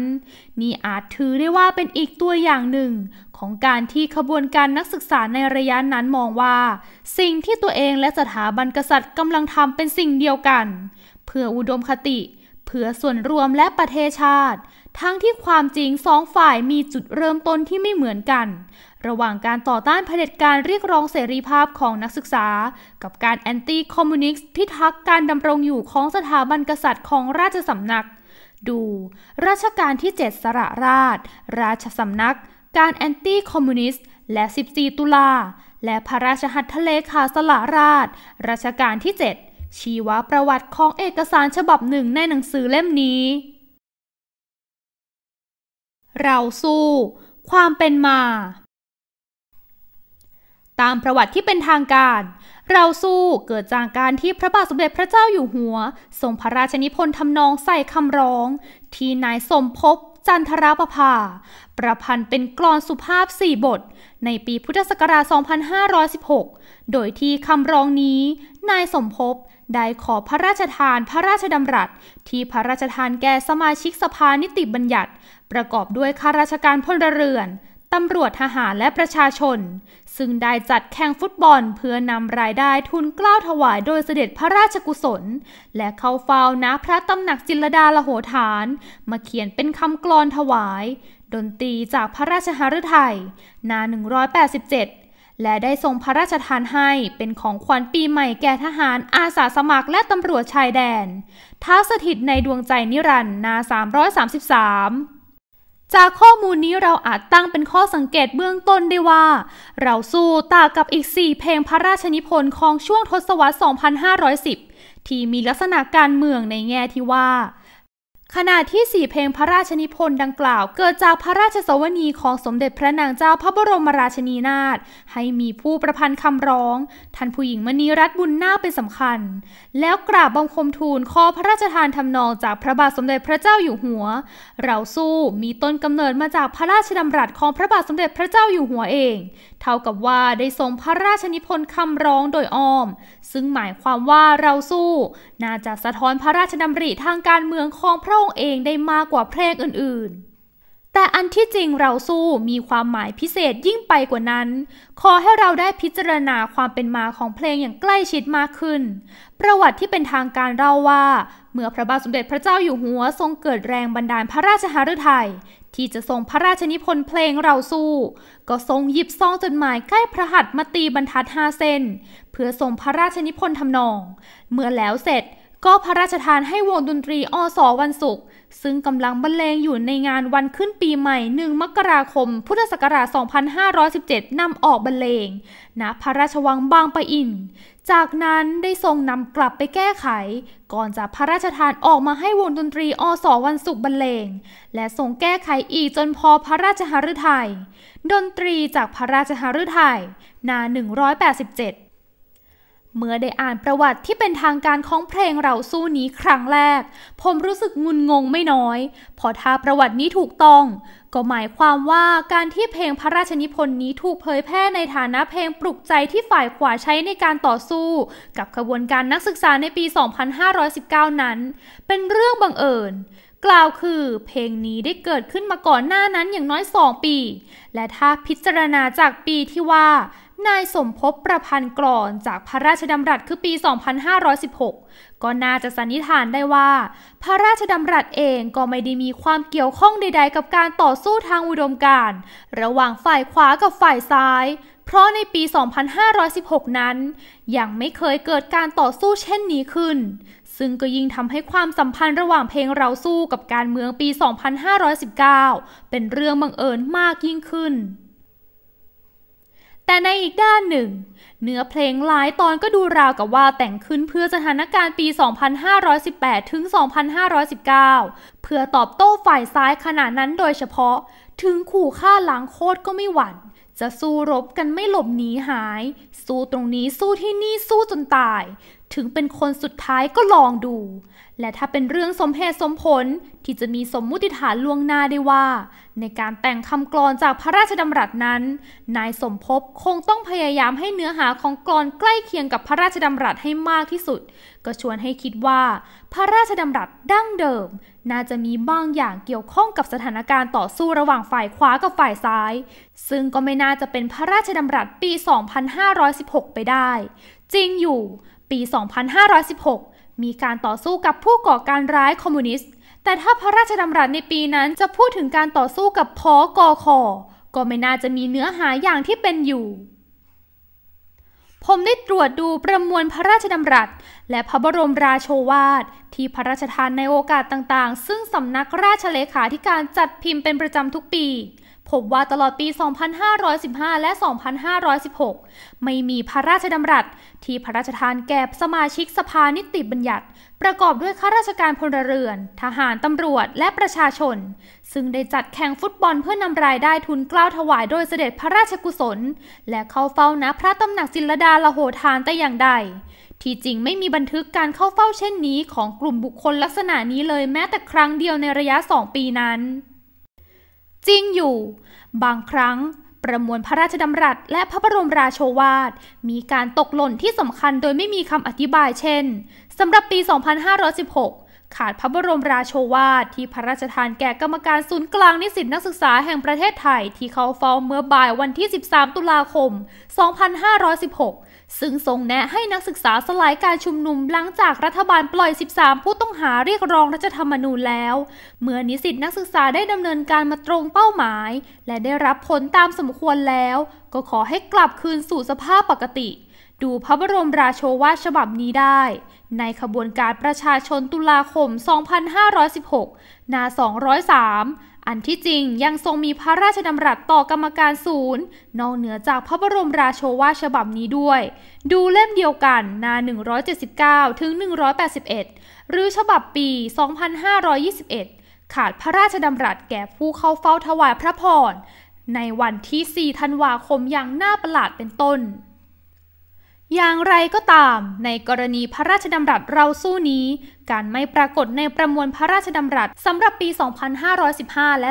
นี่อาจถือได้ว่าเป็นอีกตัวอย่างหนึ่ง ของการที่ขบวนการนักศึกษาในระยะนั้นมองว่า สิ่งที่ตัวเองและสถาบันกษัตริย์กำลังทำเป็นสิ่งเดียวกัน เพื่ออุดมคติ เพื่อส่วนรวมและประเทศชาติ ทั้งที่ความจริงสองฝ่ายมีจุดเริ่มต้นที่ไม่เหมือนกัน ระหว่างการต่อต้านเผด็จการเรียกร้องเสรีภาพของนักศึกษา กับการแอนตี้คอมมิวนิสต์พิทักษ์การดำรงอยู่ของสถาบันกษัตริย์ของราชสำนักดู ราชการที่ 7 สระราชราชสำนัก การแอนตี้คอมมิวนิสต์และ 14 ตุลา และพระราชหัตถเลขาสระราชราชการที่ 7 ชีวประวัติของเอกสารฉบับหนึ่งในหนังสือเล่มนี้ เราสู้ ความเป็นมาตามประวัติที่เป็นทางการ เราสู้เกิดจากการที่พระบาทสมเด็จพระเจ้าอยู่หัวทรงพระราชนิพนธ์ทำนองใส่คำร้อง ที่นายสมภพจันทราประภาประพันธ์เป็นกลอนสุภาพสี่บท ในปีพุทธศักราช 2516 โดยที่คำร้องนี้ นายสมภพได้ขอพระราชทานพระราชดำรัส ที่พระราชทานแก่สมาชิกสภานิติบัญญัติ ประกอบด้วยข้าราชการพลเรือนตำรวจทหารและประชาชน ซึ่งได้จัดแข่งฟุตบอลเพื่อนำรายได้ทุนกล้าวถวายโดยเสด็จพระราชกุศล และเข้าเฝ้าณพระตำหนักจิลดาละโหฐาน มาเขียนเป็นคำกลอนถวาย ดนตรีจากพระราชหฤทัยนา 187 และได้ทรงพระราชทานให้เป็นของขวัญปีใหม่แก่ทหารอาสาสมัครและตำรวจชายแดนท้าสถิตในดวงใจนิรันดร์นา333จากข้อมูลนี้เราอาจตั้งเป็นข้อสังเกตเบื้องต้นได้ว่า เราสู้ต่างกับอีก 4 เพลงพระราชนิพนธ์ของช่วงทศวรรษ 2510 ที่มีลักษณะการเมืองในแง่ที่ว่าขณะที่สี่เพลงพระราชนิพนธ์ดังกล่าวเกิดจากพระราชสวนีของสมเด็จพระนางเจ้าพระบรมราชินีนาถให้มีผู้ประพันธ์คำร้องท่านผู้หญิงมณีรัตน์บุญนาเป็นสำคัญ แล้วกราบบังคมทูลขอพระราชทานทำนองจากพระบาทสมเด็จพระเจ้าอยู่หัว เราสู้มีต้นกำเนิดมาจากพระราชดำรัสของพระบาทสมเด็จพระเจ้าอยู่หัวเองเท่ากับว่าได้ทรงพระราชนิพนธ์คำร้องโดยอ้อม ซึ่งหมายความว่าเราสู้ น่าจะสะท้อนพระราชดำริทางการเมืองของพระองค์เองได้มากกว่าเพลงอื่นๆ แต่อันที่จริงเราสู้มีความหมายพิเศษยิ่งไปกว่านั้น ขอให้เราได้พิจารณาความเป็นมาของเพลงอย่างใกล้ชิดมากขึ้น ประวัติที่เป็นทางการเล่าว่า เมื่อพระบาทสมเด็จพระเจ้าอยู่หัวทรงเกิดแรงบันดาลพระราชหฤทัยที่จะทรงพระราชนิพนธ์เพลงเราสู้ ก็ทรงหยิบซองจดหมายใกล้พระหัตถ์มาตีบรรทัดห้าเส้นเพื่อทรงพระราชนิพนธ์ทำนอง เมื่อแล้วเสร็จก็พระราชทานให้วงดนตรีอสอวันศุกร์ซึ่งกำลังบรรเลงอยู่ในงานวันขึ้นปีใหม่หนึ่งมกราคม พุทธศักราช 2517 นำออกบรรเลง ณ พระราชวังบางปะอินจากนั้นได้ทรงนำกลับไปแก้ไข ก่อนจะพระราชทานออกมาให้วงดนตรีอสอวันศุกร์บรรเลงและทรงแก้ไขอีกจนพอพระราชหฤทยัยดนตรีจากพระราชหฤทยัยนา 187เมื่อได้อ่านประวัติที่เป็นทางการของเพลงเราสู้นี้ครั้งแรก ผมรู้สึกงุนงงไม่น้อย พอถ้าประวัตินี้ถูกต้อง ก็หมายความว่าการที่เพลงพระราชนิพนธ์นี้ถูกเผยแพร่ในฐานะเพลงปลุกใจที่ฝ่ายขวาใช้ในการต่อสู้ กับขบวนการนักศึกษาในปี 2519 นั้น เป็นเรื่องบังเอิญ กล่าวคือเพลงนี้ได้เกิดขึ้นมาก่อนหน้านั้นอย่างน้อย2ปี และถ้าพิจารณาจากปีที่ว่านายสมภพประพันธ์กรอนจากพระราชดำรัสคือปี 2516 ก็น่าจะสันนิษฐานได้ว่า พระราชดำรัสเองก็ไม่ได้มีความเกี่ยวข้องใดๆ กับการต่อสู้ทางอุดมการณ์ระหว่างฝ่ายขวากับฝ่ายซ้าย เพราะในปี 2516 นั้นยังไม่เคยเกิดการต่อสู้เช่นนี้ขึ้น ซึ่งก็ยิ่งทำให้ความสัมพันธ์ระหว่างเพลงเราสู้กับการเมืองปี 2519 เป็นเรื่องบังเอิญมากยิ่งขึ้นแต่ในอีกด้านหนึ่งเนื้อเพลงหลายตอนก็ดูราวกับว่าแต่งขึ้นเพื่อสถานการณ์ปี 2518 ถึง 2519 เพื่อตอบโต้ฝ่ายซ้ายขนาดนั้นโดยเฉพาะ ถึงขู่ฆ่าล้างโคตรก็ไม่หวัน่นจะสู้รบกันไม่หลบหนีหาย สู้ตรงนี้สู้ที่นี่สู้จนตาย ถึงเป็นคนสุดท้ายก็ลองดูและถ้าเป็นเรื่องสมเหตุสมผล ที่จะมีสมมุติฐานล่วงหน้าได้ว่า ในการแต่งคำกรอนจากพระราชดำรัสนั้น นายสมภพคงต้องพยายามให้เนื้อหาของกรอนใกล้เคียงกับพระราชดำรัสให้มากที่สุด ก็ชวนให้คิดว่า พระราชดำรัสดั้งเดิม น่าจะมีบางอย่างเกี่ยวข้องกับสถานการณ์ต่อสู้ระหว่างฝ่ายขวากับฝ่ายซ้าย ซึ่งก็ไม่น่าจะเป็นพระราชดำรัสปี 2516 ไปได้ จริงอยู่ ปี 2516มีการต่อสู้กับผู้ก่อการร้ายคอมมิวนิสต์ แต่ถ้าพระราชดำรัสในปีนั้นจะพูดถึงการต่อสู้กับพอกอคอก็ไม่น่าจะมีเนื้อหาอย่างที่เป็นอยู่ ผมได้ตรวจดูประมวลพระราชดำรัส และพระบรมราโชวาทที่พระราชทานในโอกาสต่างๆ ซึ่งสำนักราชเลขาธิการจัดพิมพ์เป็นประจำทุกปีพบว่าตลอดปี 2515 และ 2516 ไม่มีพระราชดำรัสที่พระราชทานแก่สมาชิกสภานิติบัญญัติ ประกอบด้วยข้าราชการพลเรือน ทหารตำรวจและประชาชน ซึ่งได้จัดแข่งฟุตบอลเพื่อนำรายได้ทุนกล้าวถวายโดยเสด็จพระราชกุศล และเข้าเฝ้าณพระตำหนักจิลดาละโหทานแต่อย่างใดที่จริงไม่มีบันทึกการเข้าเฝ้าเช่นนี้ของกลุ่มบุคคลลักษณะนี้เลยแม้แต่ครั้งเดียวในระยะ2ปีนั้นจริงอยู่ บางครั้งประมวลพระราชดำรัส และพระบรมราโชวาท มีการตกหล่นที่สำคัญโดยไม่มีคำอธิบายเช่นสำหรับปี 2516 ขาดพระบรมราโชวาทที่พระราชทานแก่กรรมการศูนย์กลางนิสิตนักศึกษาแห่งประเทศไทยที่เขาฟ้้าเมื่อบ่ายวันที่ 13 ตุลาคม 2516ซึ่งทรงแนะให้นักศึกษาสลายการชุมนุมหลังจากรัฐบาลปล่อย 13 ผู้ต้องหาเรียกร้องรัฐธรรมนูญแล้ว เมื่อนิสิตนักศึกษาได้ดำเนินการมาตรงเป้าหมาย และได้รับผลตามสมควรแล้ว ก็ขอให้กลับคืนสู่สภาพปกติ ดูพระบรมราโชวาทฉบับนี้ได้ ในขบวนการประชาชนตุลาคม 2516 นา 203อันที่จริงยังทรงมีพระราชดำรัสต่อกรรมการศูนย์ นอกเหนือจากพระบรมราโชวาฉบับนี้ด้วย ดูเล่มเดียวกันนา 179 ถึง 181 หรือฉบับปี 2521 ขาดพระราชดำรัสแก่ผู้เข้าเฝ้าถวายพระพร ในวันที่ 4 ธันวาคมอย่างน่าประหลาดเป็นต้นอย่างไรก็ตาม ในกรณีพระราชดำรัส เราสู้นี้ การไม่ปรากฏในประมวลพระราชดำรัสสำหรับปี 2515และ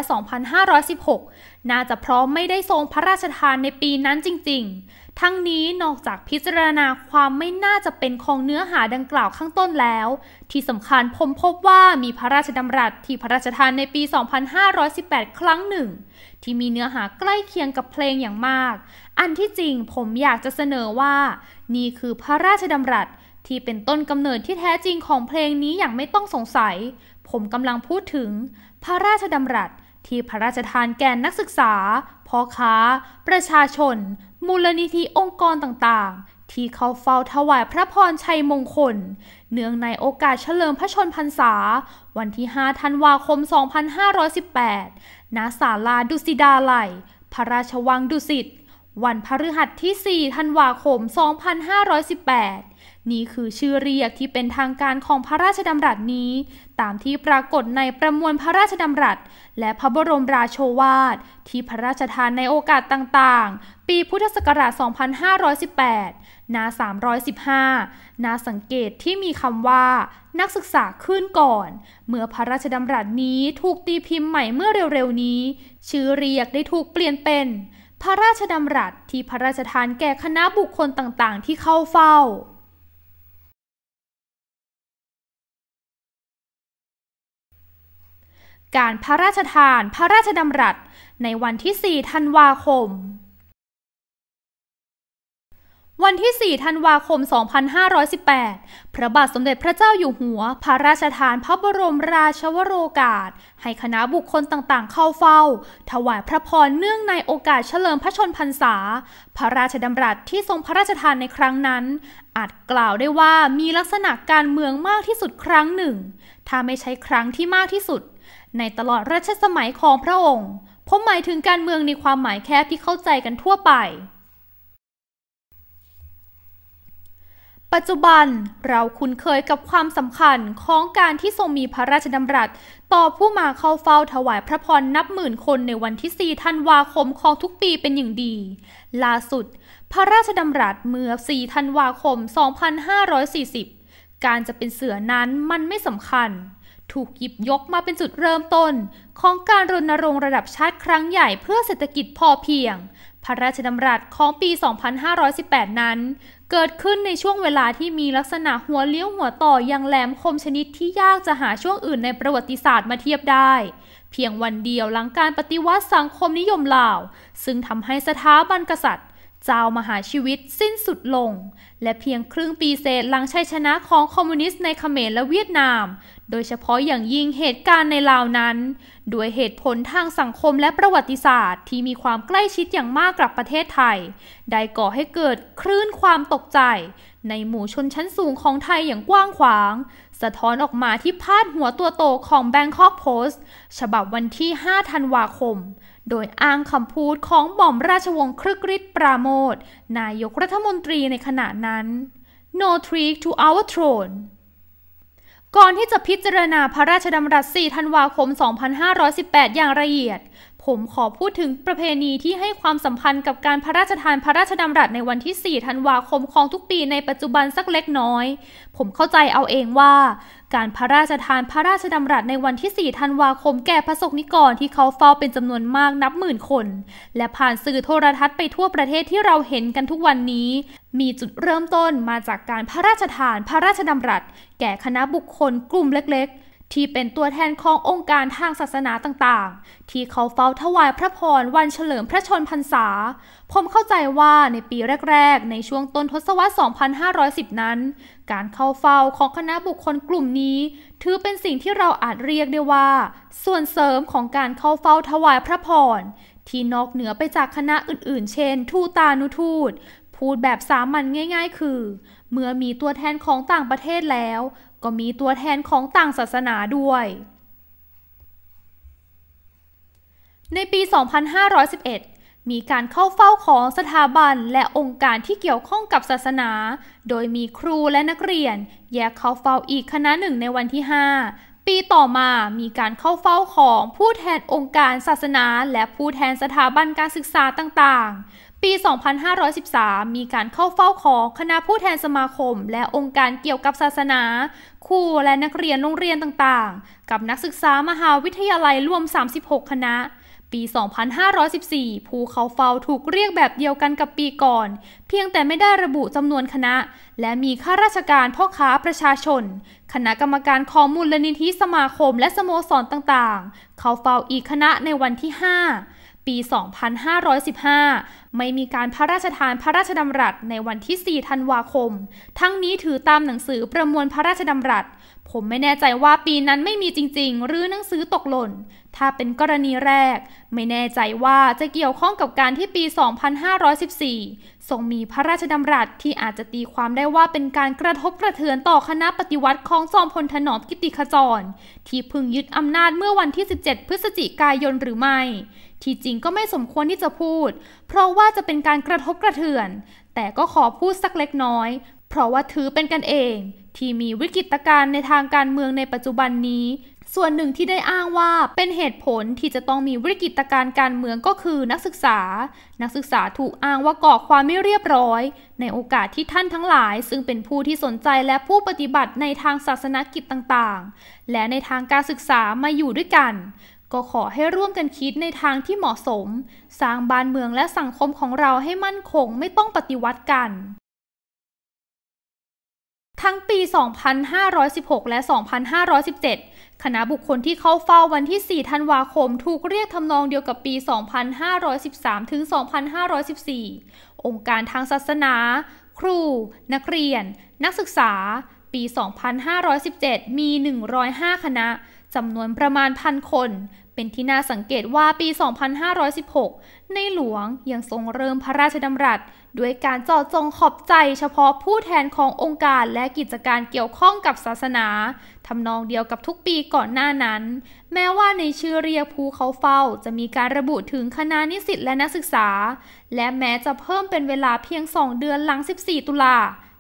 2516 น่าจะเพราะไม่ได้ทรงพระราชทานในปีนั้นจริง ๆ ทั้งนี้นอกจากพิจารณาความไม่น่าจะเป็นของเนื้อหาดังกล่าวข้างต้นแล้ว ที่สำคัญผมพบว่ามีพระราชดำรัสที่พระราชทานในปี 2518 ครั้งหนึ่ง ที่มีเนื้อหาใกล้เคียงกับเพลงอย่างมาก อันที่จริงผมอยากจะเสนอว่านี่คือพระราชดำรัส ที่เป็นต้นกำเนิดที่แท้จริงของเพลงนี้อย่างไม่ต้องสงสัย ผมกำลังพูดถึง พระราชดำรัส ที่พระราชทานแก่นักศึกษาพ่อค้า ประชาชน มูลนิธิองค์กรต่างๆ ที่เขาเฝ้าถวายพระพรชัยมงคล เนื่องในโอกาสเฉลิมพระชนพรรษา วันที่5ธันวาคม 2518ณศาลาดุสิดาไลพระราชวังดุสิตวันพฤหัสที่ 4 ธันวาคม 2518 นี่คือชื่อเรียกที่เป็นทางการของพระราชดำรัสนี้ ตามที่ปรากฏในประมวลพระราชดำรัส และพระบรมราโชวาทที่พระราชทานในโอกาสต่างๆ ปีพุทธศักราช 2518หน้า315หน้าสังเกตที่มีคำว่านักศึกษาขึ้นก่อน เมื่อพระราชดำรัสนี้ถูกตีพิมพ์ใหม่เมื่อเร็วๆ นี้ ชื่อเรียกได้ถูกเปลี่ยนเป็นพระราชดำรัส ที่พระราชทานแก่คณะบุคคลต่าง ๆ ที่เข้าเฝ้า การพระราชทานพระราชดำรัสในวันที่4ธันวาคมวันที่4ธันวาคม 2518 พระบาทสมเด็จพระเจ้าอยู่หัว พระราชทานพระบรมราชวโรกาส ให้คณะบุคคลต่างๆ เข้าเฝ้า ถวายพระพรเนื่องในโอกาสเฉลิมพระชนพรรษา พระราชดำรัสที่ทรงพระราชทานในครั้งนั้น อาจกล่าวได้ว่ามีลักษณะการเมืองมากที่สุดครั้งหนึ่ง ถ้าไม่ใช่ครั้งที่มากที่สุด ในตลอดรัชสมัยของพระองค์ผมหมายถึงการเมืองในความหมายแคบที่เข้าใจกันทั่วไปปัจจุบันเราคุ้นเคยกับความสำคัญของการที่ทรงมีพระราชดำรัสต่อผู้มาเข้าเฝ้าถวายพระพรนับหมื่นคนในวันที่ 4 ธันวาคมของทุกปีเป็นอย่างดี ล่าสุด พระราชดำรัสเมื่อ 4 ธันวาคม 2540 การจะเป็นเสือนั้นมันไม่สำคัญ ถูกหยิบยกมาเป็นจุดเริ่มต้น ของการรณรงค์ระดับชาติครั้งใหญ่เพื่อเศรษฐกิจพอเพียง พระราชดำรัสของปี 2518 นั้นเกิดขึ้นในช่วงเวลาที่มีลักษณะหัวเลี้ยวหัวต่ออย่างแหลมคมชนิดที่ยากจะหาช่วงอื่นในประวัติศาสตร์มาเทียบได้ เพียงวันเดียวหลังการปฏิวัติสังคมนิยมลาว ซึ่งทำให้สถาบันกษัตริย์ เจ้ามหาชีวิตสิ้นสุดลง และเพียงครึ่งปีเศษหลังชัยชนะของคอมมิวนิสต์ในเขมรและเวียดนามโดยเฉพาะอย่างยิ่งเหตุการณ์ในลาวนั้น ด้วยเหตุผลทางสังคมและประวัติศาสตร์ ที่มีความใกล้ชิดอย่างมากกับประเทศไทย ได้ก่อให้เกิดคลื่นความตกใจ ในหมู่ชนชั้นสูงของไทยอย่างกว้างขวาง สะท้อนออกมาที่พาดหัวตัวโตของ Bangkok Post ฉบับวันที่ 5ธันวาคม โดยอ้างคำพูดของหม่อมราชวงศ์ครึกฤทธิ์ปราโมทนายกรัฐมนตรีในขณะนั้น No trick to our throne ก่อนที่จะพิจารณาพระราชดำรัส 4 ธันวาคม 2518 อย่างละเอียดผมขอพูดถึงประเพณีที่ให้ความสัมพันธ์กับการพระราชทานพระราชดำรัสในวันที่ 4 ธันวาคมของทุกปีในปัจจุบันสักเล็กน้อย ผมเข้าใจเอาเองว่า การพระราชทานพระราชดำรัสในวันที่ 4 ธันวาคมแก่พระสงฆ์นิกรที่เขาเฝ้าเป็นจำนวนมากนับหมื่นคน และผ่านสื่อโทรทัศน์ไปทั่วประเทศที่เราเห็นกันทุกวันนี้ มีจุดเริ่มต้นมาจากการพระราชทานพระราชดำรัส แก่คณะบุคคลกลุ่มเล็กๆที่เป็นตัวแทนขององค์การทางศาสนาต่างๆ ที่เขาเฝ้าถวายพระพรวันเฉลิมพระชนพรรษา ผมเข้าใจว่าในปีแรกๆ ในช่วงต้นทศวรรษ 2510 นั้น การเข้าเฝ้าของคณะบุคคลกลุ่มนี้ ถือเป็นสิ่งที่เราอาจเรียกได้ว่า ส่วนเสริมของการเข้าเฝ้าถวายพระพร ที่นอกเหนือไปจากคณะอื่นๆ เช่น ทูตานุทูต พูดแบบสามัญง่าย ๆ คือ เมื่อมีตัวแทนของต่างประเทศแล้วก็มีตัวแทนของต่างศาสนาด้วย ในปี 2511 มีการเข้าเฝ้าของสถาบันและองค์การที่เกี่ยวข้องกับศาสนา โดยมีครูและนักเรียนแยกเข้าเฝ้าอีกคณะหนึ่งในวันที่ 5 ปีต่อมามีการเข้าเฝ้าของผู้แทนองค์การศาสนา และผู้แทนสถาบันการศึกษาต่างๆ ปี 2513 มีการเข้าเฝ้าของคณะผู้แทนสมาคม และองค์การเกี่ยวกับศาสนาครูและนักเรียนโรงเรียนต่างๆ กับนักศึกษามหาวิทยาลัยรวม 36 คณะ ปี 2514ภูเขาเฟาถูกเรียกแบบเดียวกันกับปีก่อน เพียงแต่ไม่ได้ระบุจำนวนคณะ และมีข้าราชการพ่อค้าประชาชน คณะกรรมการของมูลนิธิสมาคมและสโมสรต่างๆ เขาเฟาอีกคณะในวันที่ 5ปี2515 ไม่มีการพระราชทานพระราชดำรัสในวันที่4ธันวาคม ทั้งนี้ถือตามหนังสือประมวลพระราชดำรัส ผมไม่แน่ใจว่าปีนั้นไม่มีจริงๆ หรือหนังสือตกหล่น ถ้าเป็นกรณีแรก ไม่แน่ใจว่าจะเกี่ยวข้องกับการที่ปี 2514ทรงมีพระราชดำรัสที่อาจจะตีความได้ว่าเป็นการกระทบกระเทือนต่อคณะปฏิวัติของจอมพลถนอมกิติขจร ที่พึงยึดอำนาจเมื่อวันที่ 17 พฤศจิกายนหรือไม่ที่จริงก็ไม่สมควรที่จะพูดเพราะว่าจะเป็นการกระทบกระเทือน แต่ก็ขอพูดสักเล็กน้อย เพราะว่าถือเป็นกันเอง ที่มีวิกฤตการณ์ในทางการเมืองในปัจจุบันนี้ ส่วนหนึ่งที่ได้อ้างว่าเป็นเหตุผลที่จะต้องมีวิกฤตการณ์การเมืองก็คือนักศึกษา นักศึกษาถูกอ้างว่าก่อความไม่เรียบร้อย ในโอกาสที่ท่านทั้งหลาย ซึ่งเป็นผู้ที่สนใจและผู้ปฏิบัติในทางศาสนกิจต่างๆ และในทางการศึกษามาอยู่ด้วยกัน็ขอให้ร่วมกันคิดในทางที่เหมาะสม สร้างบ้านเมืองและสังคมของเราให้มั่นคงไม่ต้องปฏิวัติกัน ทั้งปี 2516 และ 2517 คณะบุคคลที่เข้าเฝ้าวันที่ 4 ธันวาคม ถูกเรียกทำนองเดียวกับปี 2513 ถึง 2514 องค์การทางศาสนา ครูนักเรียน นักศึกษา ปี 2517 มี 105 คณะจำนวนประมาณพันคนเป็นที่น่าสังเกตว่าปี 2516 ในหลวงยังทรงเริ่มพระราชดำรัสด้วยการเจาะจงขอบใจเฉพาะผู้แทนขององค์การและกิจการเกี่ยวข้องกับศาสนาทำนองเดียวกับทุกปีก่อนหน้านั้น แม้ว่าในชื่อเรียกภูเขาเฝ้าจะมีการระบุถึงคณะนิสิตและนักศึกษา และแม้จะเพิ่มเป็นเวลาเพียง 2 เดือนหลัง 14 ตุลา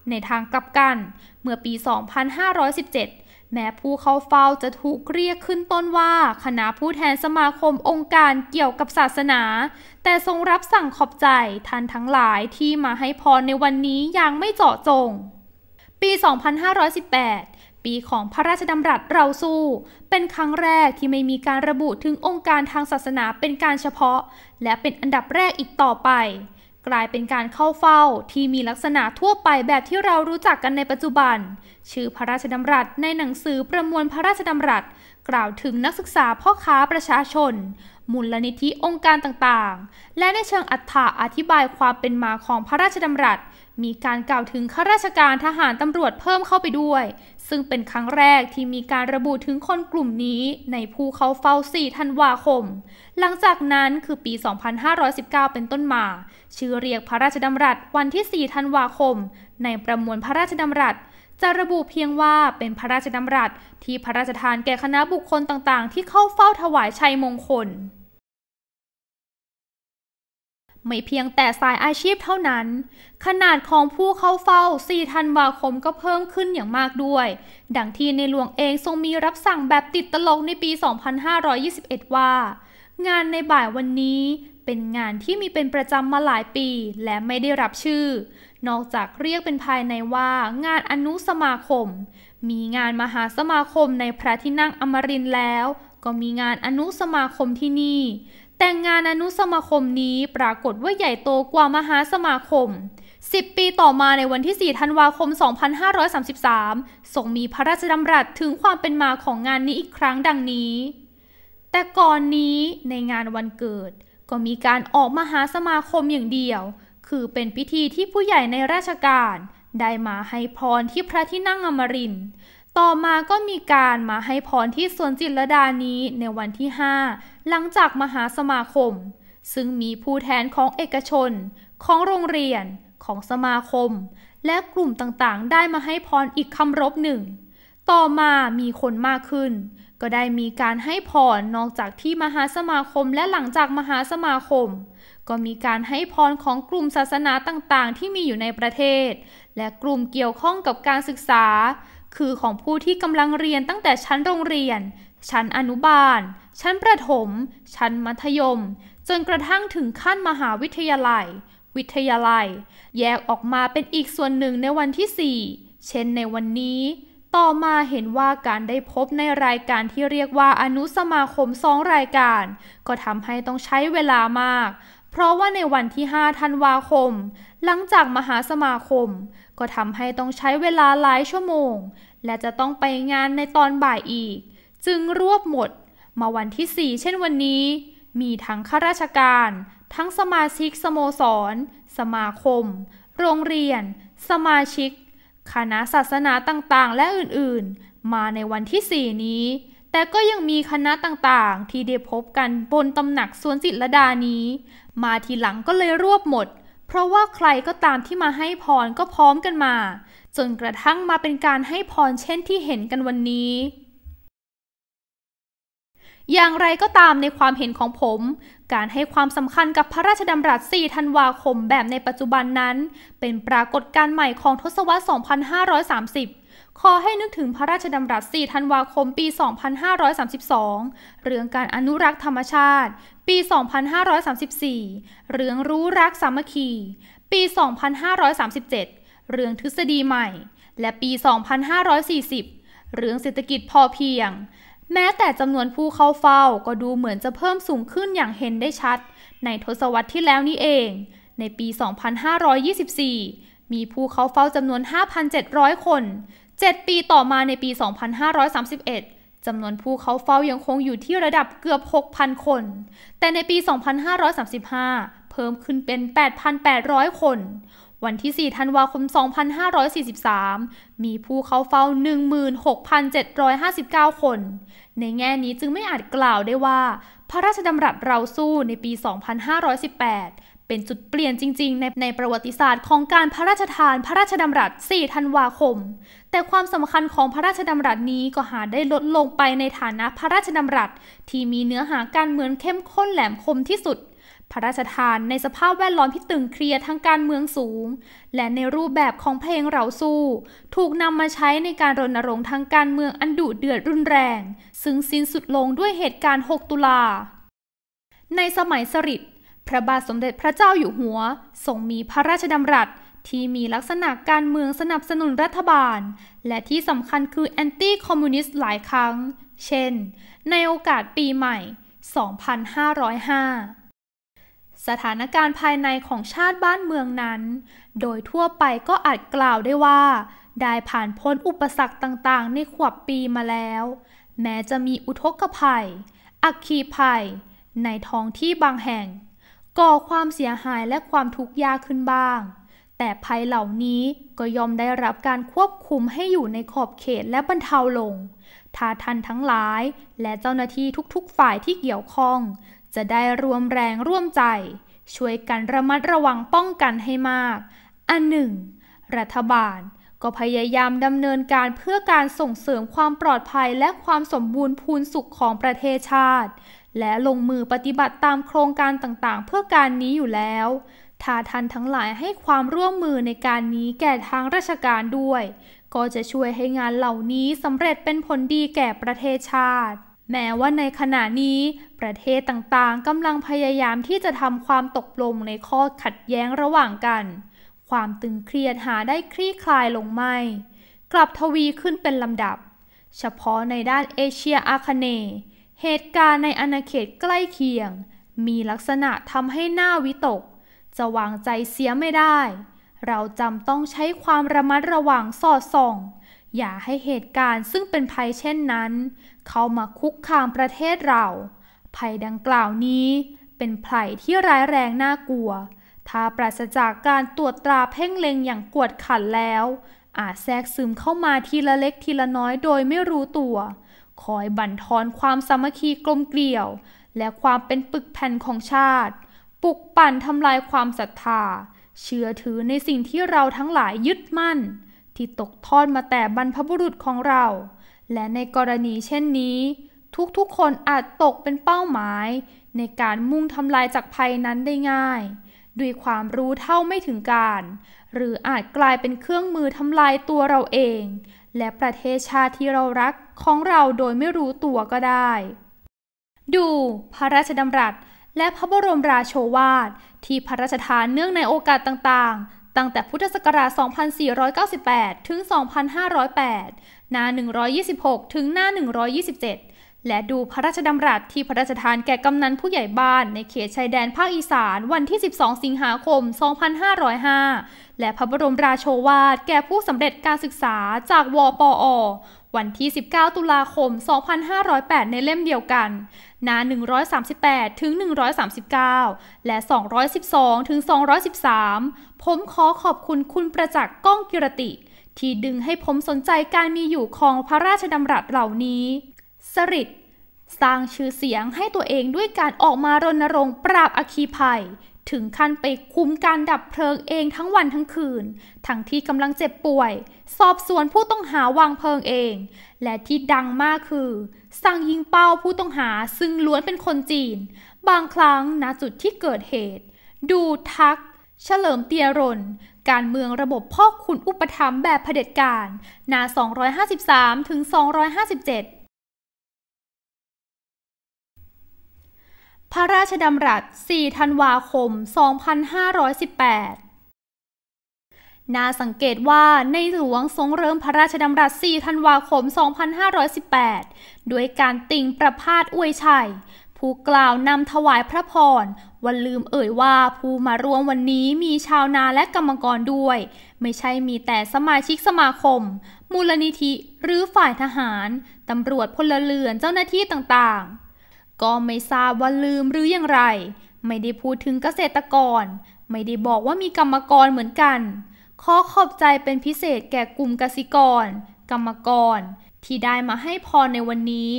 ในทางกลับกัน เมื่อปี 2517แม้ผู้เข้าเฝ้าจะถูกเรียกขึ้นต้นว่าคณะผู้แทนสมาคมองค์การเกี่ยวกับศาสนา แต่ทรงรับสั่งขอบใจท่านทั้งหลายที่มาให้พรในวันนี้อย่างไม่เจาะจง ปี 2518 ปีของพระราชดำรัสเราสู้ เป็นครั้งแรกที่ไม่มีการระบุถึงองค์การทางศาสนาเป็นการเฉพาะ และเป็นอันดับแรกอีกต่อไปกลายเป็นการเข้าเฝ้าที่มีลักษณะทั่วไปแบบที่เรารู้จักกันในปัจจุบัน ชื่อพระราชดำรัส ในหนังสือประมวลพระราชดำรัส กล่าวถึงนักศึกษาพ่อค้าประชาชนมูลนิธิองค์การต่างๆ และในเชิงอัฏฐาอธิบายความเป็นมาของพระราชดำรัส มีการกล่าวถึงข้าราชการทหารตำรวจเพิ่มเข้าไปด้วยซึ่งเป็นครั้งแรกที่มีการระบุถึงคนกลุ่มนี้ในผู้เข้าเฝ้า4ธันวาคม หลังจากนั้นคือปี 2519 เป็นต้นมา ชื่อเรียกพระราชดำรัสวันที่ 4 ธันวาคม ในประมวลพระราชดำรัส จะระบุเพียงว่าเป็นพระราชดำรัส ที่พระราชทานแก่คณะบุคคลต่างๆที่เข้าเฝ้าถวายชัยมงคลไม่เพียงแต่สายอาชีพเท่านั้น ขนาดของผู้เข้าเฝ้า4ธันวาคมก็เพิ่มขึ้นอย่างมากด้วย ดังที่ในหลวงเองทรงมีรับสั่งแบบติดตลกในปี 2521 ว่า งานในบ่ายวันนี้เป็นงานที่มีเป็นประจำมาหลายปีและไม่ได้รับชื่อ นอกจากเรียกเป็นภายในว่า งานอนุสมาคม มีงานมหาสมาคมในพระที่นั่งอมรินแล้ว ก็มีงานอนุสมาคมที่นี่แต่งงานอนุสมาคมนี้ปรากฏว่าใหญ่โตกว่ามหาสมาคม 10 ปีต่อมาในวันที่4ธันวาคม 2533ทรงมีพระราชดำรัสถึงความเป็นมาของงานนี้อีกครั้งดังนี้ แต่ก่อนนี้ในงานวันเกิด ก็มีการออกมหาสมาคมอย่างเดียว คือเป็นพิธีที่ผู้ใหญ่ในราชการ ได้มาให้พรที่พระที่นั่งอมรินทร์ต่อมาก็มีการมาให้พรที่สวนจิตรดานี้ในวันที่ 5 หลังจากมหาสมาคม ซึ่งมีผู้แทนของเอกชน ของโรงเรียน ของสมาคม และกลุ่มต่างๆได้มาให้พรอีกคำรบหนึ่งต่อมามีคนมากขึ้น ก็ได้มีการให้พรนอกจากที่มหาสมาคมและหลังจากมหาสมาคม ก็มีการให้พรของกลุ่มศาสนาต่างๆ ที่มีอยู่ในประเทศ และกลุ่มเกี่ยวข้องกับการศึกษาคือของผู้ที่กำลังเรียนตั้งแต่ชั้นโรงเรียน ชั้นอนุบาล ชั้นประถม ชั้นมัธยม จนกระทั่งถึงขั้นมหาวิทยาลัย วิทยาลัย แยกออกมาเป็นอีกส่วนหนึ่งในวันที่ 4 เช่นในวันนี้ ต่อมาเห็นว่าการได้พบในรายการที่เรียกว่าอนุสมาคมสองรายการ ก็ทำให้ต้องใช้เวลามาก เพราะว่าในวันที่5ธันวาคม หลังจากมหาสมาคมก็ทำให้ต้องใช้เวลาหลายชั่วโมง และจะต้องไปงานในตอนบ่ายอีก จึงรวบหมด มาวันที่ 4 เช่นวันนี้ มีทั้งข้าราชการ ทั้งสมาชิก สโมสร สมาคม โรงเรียน สมาชิก คณะศาสนาต่างๆ และอื่นๆ มาในวันที่ 4 นี้ แต่ก็ยังมีคณะต่างๆ ที่ได้พบกันบนตำหนักสวนจิตรดานี้ มาทีหลังก็เลยรวบหมดเพราะว่าใครก็ตามที่มาให้พรก็พร้อมกันมา จนกระทั่งมาเป็นการให้พรเช่นที่เห็นกันวันนี้ อย่างไรก็ตามในความเห็นของผม การให้ความสำคัญกับพระราชดำรัส 4 ธันวาคมแบบในปัจจุบันนั้น เป็นปรากฏการณ์ใหม่ของทศวรรษ 2530ขอให้นึกถึงพระราชดำรัส 4 ธันวาคม ปี 2532 เรื่องการอนุรักษ์ธรรมชาติ ปี 2534 เรื่องรู้รักสามัคคี ปี 2537 เรื่องทฤษฎีใหม่ และปี 2540 เรื่องเศรษฐกิจพอเพียง แม้แต่จำนวนผู้เข้าเฝ้าก็ดูเหมือนจะเพิ่มสูงขึ้นอย่างเห็นได้ชัด ในทศวรรษที่แล้วนี้เอง ในปี 2524 มีผู้เข้าเฝ้าจำนวน 5,700 คน7ปีต่อมาในปี 2531 จำนวนผู้เขาเฝ้ายังคงอยู่ที่ระดับเกือบ 6,000 คน แต่ในปี 2535 เพิ่มขึ้นเป็น 8,800 คน วันที่ 4 ธันวาคม 2543 มีผู้เขาเฝ้า 16,759 คน ในแง่นี้จึงไม่อาจกล่าวได้ว่าพระราชดำรัสเราสู้ในปี 2518เป็นจุดเปลี่ยนจริงๆในในประวัติศาสตร์ของการพระราชทานพระราชดำรัส4ธันวาคม แต่ความสำคัญของพระราชดำรัสนี้ก็หาได้ลดลงไปในฐานะพระราชดำรัส ที่มีเนื้อหาการเมืองเข้มข้นแหลมคมที่สุด พระราชทานในสภาพแวดล้อมที่ตึงเครียดทางการเมืองสูง และในรูปแบบของเพลงเราสู้ ถูกนำมาใช้ในการรณรงค์ทางการเมืองอันดุเดือดรุนแรง ซึ่งสิ้นสุดลงด้วยเหตุการณ์ 6 ตุลา ในสมัยสริ์พระบาทสมเด็จพระเจ้าอยู่หัวทรงมีพระราชดำรัสที่มีลักษณะการเมืองสนับสนุนรัฐบาล และที่สำคัญคือแอนตี้คอมมิวนิสต์หลายครั้ง เช่น ในโอกาสปีใหม่ 2505 สถานการณ์ภายในของชาติบ้านเมืองนั้น โดยทั่วไปก็อาจกล่าวได้ว่า ได้ผ่านพ้นอุปสรรคต่างๆในขวบปีมาแล้ว แม้จะมีอุทกภัย อักคีภัย ในท้องที่บางแห่งก่อความเสียหายและความทุกข์ยากขึ้นบ้าง แต่ภัยเหล่านี้ก็ยอมได้รับการควบคุมให้อยู่ในขอบเขตและบรรเทาลง ทาทันทั้งหลายและเจ้าหน้าที่ทุกๆฝ่ายที่เกี่ยวข้อง จะได้รวมแรงร่วมใจ ช่วยกันระมัดระวังป้องกันให้มาก อันหนึ่ง รัฐบาล ก็พยายามดำเนินการเพื่อการส่งเสริมความปลอดภัยและความสมบูรณ์พูนสุขของประเทศชาติและลงมือปฏิบัติตามโครงการต่างๆ เพื่อการนี้อยู่แล้วถ้าท่านทั้งหลายให้ความร่วมมือในการนี้แก่ทางราชการด้วย ก็จะช่วยให้งานเหล่านี้สำเร็จเป็นผลดีแก่ประเทศชาติ แม้ว่าในขณะนี้ประเทศต่างๆกำลังพยายามที่จะทำความตกลงในข้อขัดแย้งระหว่างกัน ความตึงเครียดหาได้คลี่คลายลงไม่ กลับทวีขึ้นเป็นลำดับ เฉพาะในด้านเอเชียอาคเนย์เหตุการณ์ในอาณาเขตใกล้เคียงมีลักษณะทำให้หน้าวิตก จะวางใจเสียไม่ได้ เราจำต้องใช้ความระมัดระวังสอดส่อง อย่าให้เหตุการณ์ซึ่งเป็นภัยเช่นนั้นเข้ามาคุกคามประเทศเรา ภัยดังกล่าวนี้เป็นภัยที่ร้ายแรงน่ากลัว ถ้าปราศจากการตรวจตราเพ่งเล็งอย่างกวดขันแล้ว อาจแทรกซึมเข้ามาทีละเล็กทีละน้อยโดยไม่รู้ตัวคอยบั่นทอนความสามัคคีกลมเกลียว และความเป็นปึกแผ่นของชาติ ปลุกปั่นทำลายความศรัทธาเชื่อถือในสิ่งที่เราทั้งหลายยึดมั่น ที่ตกทอดมาแต่บรรพบุรุษของเรา และในกรณีเช่นนี้ ทุกๆคนอาจตกเป็นเป้าหมายในการมุ่งทำลายจากภัยนั้นได้ง่าย ด้วยความรู้เท่าไม่ถึงการ หรืออาจกลายเป็นเครื่องมือทำลายตัวเราเอง และประเทศชาติที่เรารักของเราโดยไม่รู้ตัวก็ได้ ดูพระราชดำรัส และพระบรมราโชวาทที่พระราชทานเนื่องในโอกาสต่างๆ ตั้งแต่พุทธศักราช2498 ถึง 2508 หน้า126 ถึงหน้า127 และดูพระราชดำรัสที่พระราชทานแก่กำนันผู้ใหญ่บ้านในเขตชายแดนภาคอีสานวันที่ 12 สิงหาคม 2505 และพระบรมราโชวาทแก่ผู้สำเร็จการศึกษาจาก วปอวันที่ 19 ตุลาคม 2508 ในเล่มเดียวกันหน้า138 ถึง 139 และ 212 ถึง 213 ผมขอขอบคุณคุณประจักษ์ก้องกิรติ ที่ดึงให้ผมสนใจการมีอยู่ของพระราชดำรัสเหล่านี้ สริดสร้างชื่อเสียงให้ตัวเองด้วยการออกมารณรงค์ปราบอคีภัยถึงขั้นไปคุมการดับเพลิงเองทั้งวันทั้งคืน ทั้งที่กำลังเจ็บป่วย สอบสวนผู้ต้องหาวางเพลิงเอง และที่ดังมากคือ สั่งยิงเป้าผู้ต้องหาซึ่งล้วนเป็นคนจีน บางครั้งณจุดที่เกิดเหตุ ดูทัก เฉลิมเตียรนการเมืองระบบพ่อขุนอุปถัมภ์แบบเผด็จการนา 253 ถึง 257พระราชดำรัส 4 ธันวาคม 2518 น่าสังเกตว่าในหลวงทรงเริ่มพระราชดำรัส 4 ธันวาคม 2518 ด้วยการติ่งประพาสอวยชัยผู้กล่าวนำถวายพระพร วันลืมเอ่ยว่าผู้มาร่วมวันนี้มีชาวนาและกรรมกรด้วย ไม่ใช่มีแต่สมาชิกสมาคม มูลนิธิ หรือฝ่ายทหาร ตำรวจพลเรือนเจ้าหน้าที่ต่างๆก็ไม่ทราบว่าลืมหรืออย่างไร ไม่ได้พูดถึงเกษตรกร ไม่ได้บอกว่ามีกรรมกรเหมือนกันขอขอบใจเป็นพิเศษแก่กลุ่มกสิกร กรรมกร ที่ได้มาให้พรในวันนี้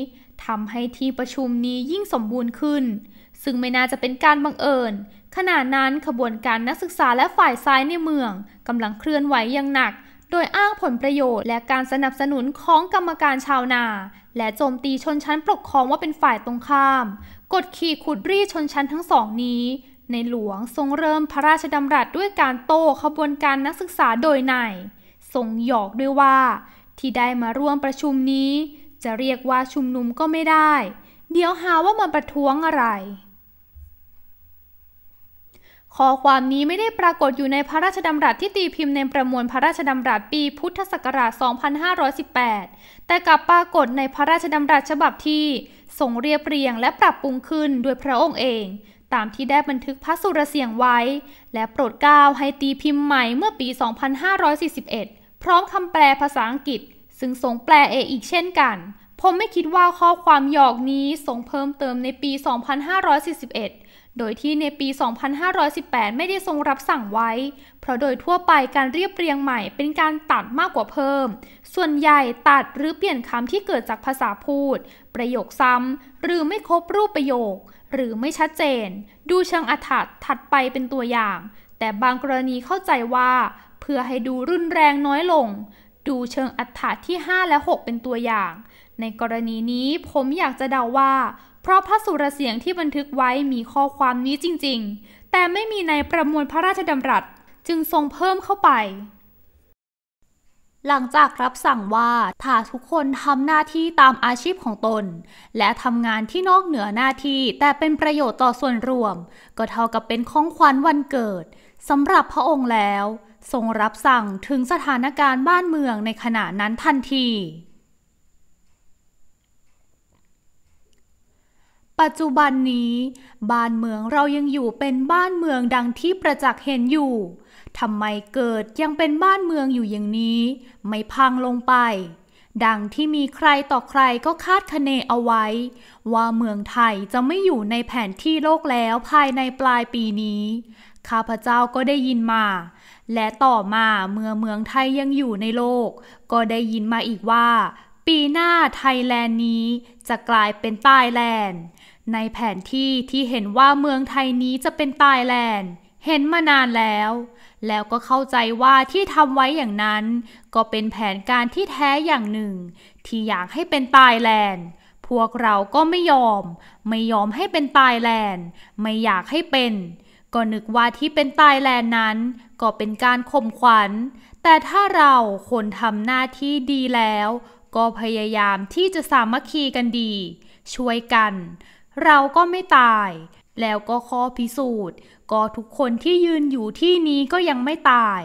ทำให้ที่ประชุมนี้ยิ่งสมบูรณ์ขึ้น ซึ่งไม่น่าจะเป็นการบังเอิญขณะนั้นขบวนการนักศึกษาและฝ่ายซ้ายในเมืองกำลังเคลื่อนไหวอย่างหนัก โดยอ้างผลประโยชน์และการสนับสนุนของกรรมการชาวนาและโจมตีชนชั้นปกครองว่าเป็นฝ่ายตรงข้าม กดขี่ขุดรีชนชั้นทั้งสองนี้ ในหลวงทรงเริ่มพระราชดำรัสด้วยการโต้ขบวนการนักศึกษาโดยในทรงหยอกด้วยว่า ที่ได้มาร่วมประชุมนี้จะเรียกว่าชุมนุมก็ไม่ได้ เดี๋ยวหาว่ามาประท้วงอะไรข้อความนี้ไม่ได้ปรากฏอยู่ในพระราชดำรัสที่ตีพิมพ์ในประมวล พระราชดำรัสปีพุทธศักราช 2518 แต่กลับปรากฏในพระราชดำรัสฉบับที่ทรงเรียบเรียงและปรับปรุงขึ้นโดยพระองค์เอง ตามที่ได้บันทึกพระสุรเสียงไว้ และโปรดเกล้าให้ตีพิมพ์ใหม่เมื่อปี 2541 พร้อมคำแปลภาษาอังกฤษ ซึ่งทรงแปลเองอีกเช่นกัน ผมไม่คิดว่าข้อความหยอกนี้ทรงเพิ่มเติมในปี 2541โดยที่ในปี 2518 ไม่ได้ทรงรับสั่งไว้ เพราะโดยทั่วไปการเรียบเรียงใหม่เป็นการตัดมากกว่าเพิ่ม ส่วนใหญ่ตัดหรือเปลี่ยนคำที่เกิดจากภาษาพูด ประโยคซ้ำหรือไม่ครบรูปประโยค หรือไม่ชัดเจน ดูเชิงอัถดถัดไปเป็นตัวอย่าง แต่บางกรณีเข้าใจว่า เพื่อให้ดูรุนแรงน้อยลง ดูเชิงอัถดที่5และ6เป็นตัวอย่าง ในกรณีนี้ผมอยากจะเดาว่าเพราะพระสุรเสียงที่บันทึกไว้มีข้อความนี้จริงๆ แต่ไม่มีในประมวลพระราชดำรัส จึงทรงเพิ่มเข้าไป หลังจากรับสั่งว่าถ้าทุกคนทำหน้าที่ตามอาชีพของตน และทำงานที่นอกเหนือหน้าที่แต่เป็นประโยชน์ต่อส่วนรวม ก็เท่ากับเป็นของขวัญวันเกิดสำหรับพระองค์แล้วทรงรับสั่งถึงสถานการณ์บ้านเมืองในขณะนั้นทันทีปัจจุบันนี้บ้านเมืองเรายังอยู่เป็นบ้านเมืองดังที่ประจักษ์เห็นอยู่ทำไมเกิดยังเป็นบ้านเมืองอยู่อย่างนี้ ไม่พังลงไป ดังที่มีใครต่อใครก็คาดคะเนเอาไว้ ว่าเมืองไทยจะไม่อยู่ในแผนที่โลกแล้วภายในปลายปีนี้ ข้าพเจ้าก็ได้ยินมา และต่อมาเมื่อเมืองไทยยังอยู่ในโลก ก็ได้ยินมาอีกว่า ปีหน้าไทยแลนด์นี้ จะกลายเป็นใต้แลนด์ในแผนที่ที่เห็นว่าเมืองไทยนี้จะเป็นตายแลนด์ เห็นมานานแล้ว แล้วก็เข้าใจว่าที่ทำไว้อย่างนั้น ก็เป็นแผนการที่แท้อย่างหนึ่ง ที่อยากให้เป็นตายแลนด์ พวกเราก็ไม่ยอม ไม่ยอมให้เป็นตายแลนด์ ไม่อยากให้เป็น ก็นึกว่าที่เป็นตายแลนด์นั้น ก็เป็นการข่มขวัญ แต่ถ้าเราคนทำหน้าที่ดีแล้ว ก็พยายามที่จะสามัคคีกันดี ช่วยกันเราก็ไม่ตาย แล้วก็ข้อพิสูจน์ ก็ทุกคนที่ยืนอยู่ที่นี้ก็ยังไม่ตาย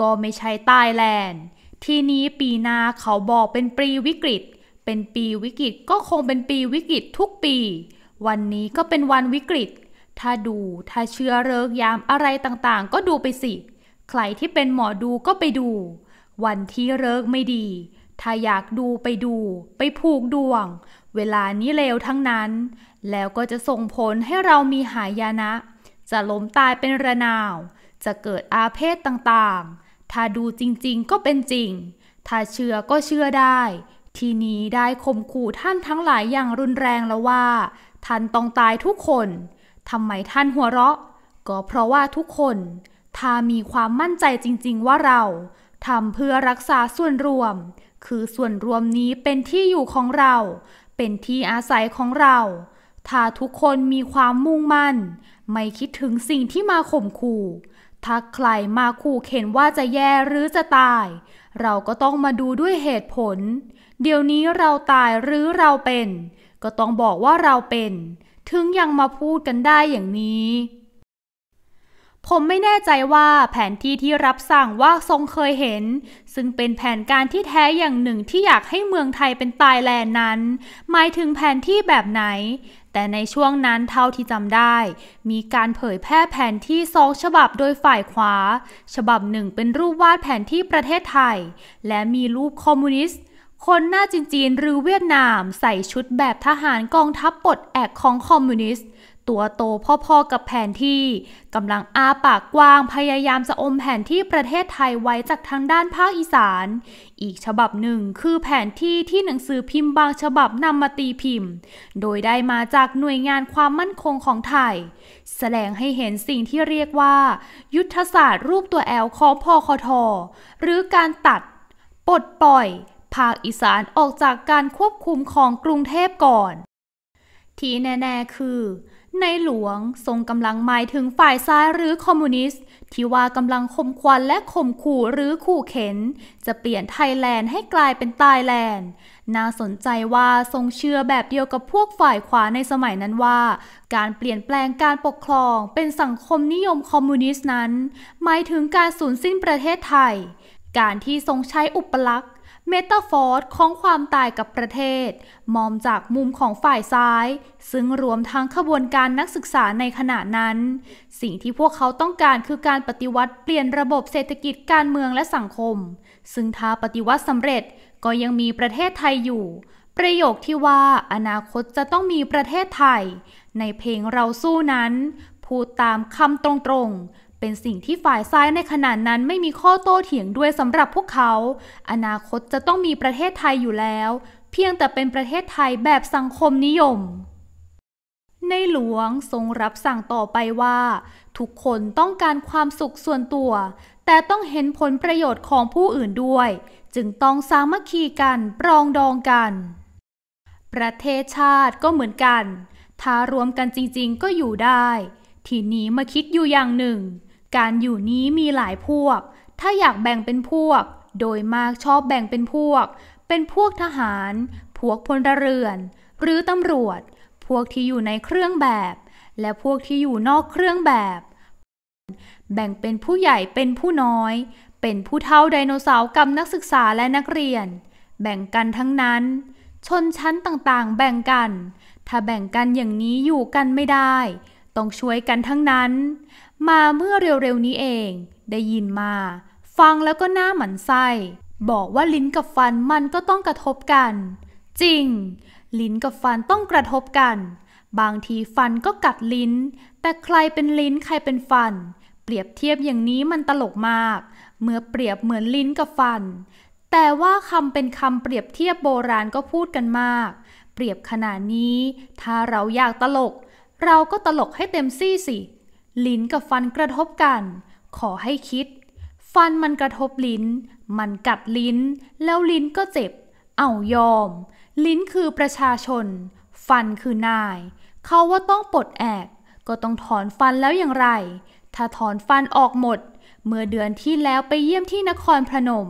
ก็ไม่ใช่ตายแลนด์ ทีนี้ปีนาเขาบอกเป็นปีวิกฤต เป็นปีวิกฤตก็คงเป็นปีวิกฤตทุกปี วันนี้ก็เป็นวันวิกฤต ถ้าดูถ้าเชื่อเริกยามอะไรต่าง ๆ ก็ดูไปสิ ใครที่เป็นหมอดูก็ไปดู วันที่เริกไม่ดี ถ้าอยากดูไปดู ไปผูกดวง เวลานี้เลวทั้งนั้นแล้วก็จะส่งผลให้เรามีหายนะ จะล้มตายเป็นระนาว จะเกิดอาเพศต่างๆ ถ้าดูจริงๆ ก็เป็นจริง ถ้าเชื่อก็เชื่อได้ ทีนี้ได้ข่มขู่ท่านทั้งหลายอย่างรุนแรงแล้วว่า ท่านต้องตายทุกคน ทำไมท่านหัวเราะ ก็เพราะว่าทุกคน ถ้ามีความมั่นใจจริงๆ ว่าเราทำเพื่อรักษาส่วนรวม คือส่วนรวมนี้เป็นที่อยู่ของเรา เป็นที่อาศัยของเราถ้าทุกคนมีความมุ่งมั่น ไม่คิดถึงสิ่งที่มาข่มขู่ ถ้าใครมาขู่เข็นว่าจะแย่หรือจะตาย เราก็ต้องมาดูด้วยเหตุผล เดี๋ยวนี้เราตายหรือเราเป็น ก็ต้องบอกว่าเราเป็น ถึงยังมาพูดกันได้อย่างนี้ ผมไม่แน่ใจว่าแผนที่ที่รับสั่งว่าทรงเคยเห็น ซึ่งเป็นแผนการที่แท้อย่างหนึ่งที่อยากให้เมืองไทยเป็นตายแลนนั้น หมายถึงแผนที่แบบไหนแต่ในช่วงนั้นเท่าที่จำได้มีการเผยแพร่แผนที่สองฉบับโดยฝ่ายขวาฉบับหนึ่งเป็นรูปวาดแผนที่ประเทศไทย และมีรูปคอมมิวนิสต์ คนหน้าจีนหรือเวียดนามใส่ชุดแบบทหารกองทัพปลดแอกของคอมมิวนิสต์ตัวโตพ่อๆกับแผนที่ กำลังอาปากกว้างพยายามจะอมแผนที่ประเทศไทยไว้จากทางด้านภาคอีสาน อีกฉบับหนึ่งคือแผนที่ที่หนังสือพิมพ์บางฉบับนำมาตีพิมพ์ โดยได้มาจากหน่วยงานความมั่นคงของไทย แสดงให้เห็นสิ่งที่เรียกว่า ยุทธศาสตร์รูปตัวแอลของพอคท หรือการตัดปลดปล่อย ภาคอีสานออกจากการควบคุมของกรุงเทพก่อน ที่แน่ๆคือในหลวงทรงกำลังหมายถึงฝ่ายซ้ายหรือคอมมิวนิสต์ที่ว่ากำลังข่มควันและข่มขู่หรือขู่เข็นจะเปลี่ยนไทยแลนด์ให้กลายเป็นตายแลนด์น่าสนใจว่าทรงเชื่อแบบเดียวกับพวกฝ่ายขวาในสมัยนั้นว่าการเปลี่ยนแปลงการปกครองเป็นสังคมนิยมคอมมิวนิสต์นั้น หมายถึงการสูญสิ้นประเทศไทย การที่ทรงใช้อุปลักษณเมตาฟอร์ดของความตายกับประเทศ มองจากมุมของฝ่ายซ้าย ซึ่งรวมทั้งขบวนการนักศึกษาในขณะนั้น สิ่งที่พวกเขาต้องการคือการปฏิวัติเปลี่ยนระบบเศรษฐกิจการเมืองและสังคม ซึ่งถ้าปฏิวัติสำเร็จก็ยังมีประเทศไทยอยู่ ประโยคที่ว่าอนาคตจะต้องมีประเทศไทย ในเพลงเราสู้นั้นพูดตามคำตรงๆเป็นสิ่งที่ฝ่ายซ้ายในขณะนั้นไม่มีข้อโต้เถียงด้วยสำหรับพวกเขา อนาคตจะต้องมีประเทศไทยอยู่แล้ว เพียงแต่เป็นประเทศไทยแบบสังคมนิยม ในหลวงทรงรับสั่งต่อไปว่า ทุกคนต้องการความสุขส่วนตัว แต่ต้องเห็นผลประโยชน์ของผู้อื่นด้วย จึงต้องสามัคคีกัน ปรองดองกัน ประเทศชาติก็เหมือนกัน ถ้ารวมกันจริงๆก็อยู่ได้ ทีนี้มาคิดอยู่อย่างหนึ่งการอยู่นี้มีหลายพวก ถ้าอยากแบ่งเป็นพวก โดยมากชอบแบ่งเป็นพวก เป็นพวกทหาร พวกพลเรือน หรือตำรวจ พวกที่อยู่ในเครื่องแบบ และพวกที่อยู่นอกเครื่องแบบ แบ่งเป็นผู้ใหญ่ เป็นผู้น้อย เป็นผู้เท่าไดโนเสาร์กับนักศึกษาและนักเรียน แบ่งกันทั้งนั้น ชนชั้นต่างๆ แบ่งกัน ถ้าแบ่งกันอย่างนี้อยู่กันไม่ได้ ต้องช่วยกันทั้งนั้นมาเมื่อเร็วๆ นี้เอง ได้ยินมา ฟังแล้วก็หน้าหมันไส้บอกว่าลิ้นกับฟันมันก็ต้องกระทบกัน จริง ลิ้นกับฟันต้องกระทบกัน บางทีฟันก็กัดลิ้น แต่ใครเป็นลิ้นใครเป็นฟัน เปรียบเทียบอย่างนี้มันตลกมาก เมื่อเปรียบเหมือนลิ้นกับฟัน แต่ว่าคำเป็นคำเปรียบเทียบโบราณก็พูดกันมาก เปรียบขนาดนี้ ถ้าเราอยากตลก เราก็ตลกให้เต็มซี่สิลิ้นกับฟันกระทบกัน ขอให้คิด ฟันมันกระทบลิ้น มันกัดลิ้น แล้วลิ้นก็เจ็บ เอายอม ลิ้นคือประชาชน ฟันคือนาย เขาว่าต้องปลดแอก ก็ต้องถอนฟันแล้วอย่างไร ถ้าถอนฟันออกหมด เมื่อเดือนที่แล้วไปเยี่ยมที่นครพนม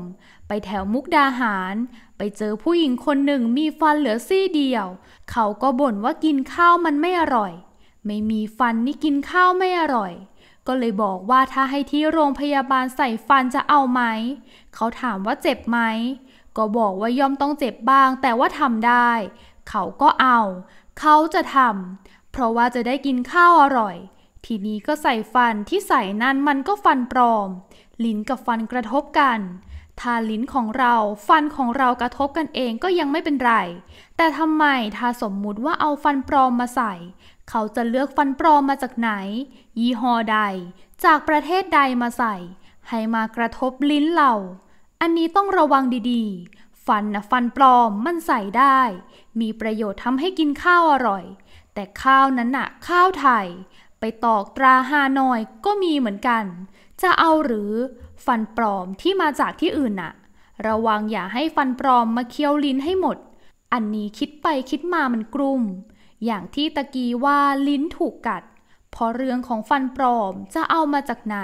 ไปแถวมุกดาหาร ไปเจอผู้หญิงคนหนึ่งมีฟันเหลือซี่เดียว เขาก็บ่นว่ากินข้าวมันไม่อร่อยไม่มีฟันนี่กินข้าวไม่อร่อย ก็เลยบอกว่าถ้าให้ที่โรงพยาบาลใส่ฟันจะเอาไหม เขาถามว่าเจ็บไหม ก็บอกว่าย่อมต้องเจ็บบ้าง แต่ว่าทำได้ เขาก็เอา เขาจะทำเพราะว่าจะได้กินข้าวอร่อย ทีนี้ก็ใส่ฟันที่ใส่นั่นมันก็ฟันปลอม ลิ้นกับฟันกระทบกันถ้าลิ้นของเรา ฟันของเรากระทบกันเองก็ยังไม่เป็นไร แต่ทำไมถ้าสมมุติว่าเอาฟันปลอมมาใส่เขาจะเลือกฟันปลอมมาจากไหน ยี่ห้อใดจากประเทศใดมาใส่ ให้มากระทบลิ้นเราอันนี้ต้องระวังดีๆ ฟันนะฟันปลอมมันใส่ได้ มีประโยชน์ทำให้กินข้าวอร่อย แต่ข้าวนั้นนะข้าวไทย ไปตอกตราฮานอยก็มีเหมือนกัน จะเอาหรือฟันปลอมที่มาจากที่อื่นน่ะ ระวังอย่าให้ฟันปลอมมาเคี้ยวลิ้นให้หมด อันนี้คิดไปคิดมามันกลุ่มอย่างที่ตะกี้ว่าลิ้นถูกกัด เพราะเรื่องของฟันปลอมจะเอามาจากไหน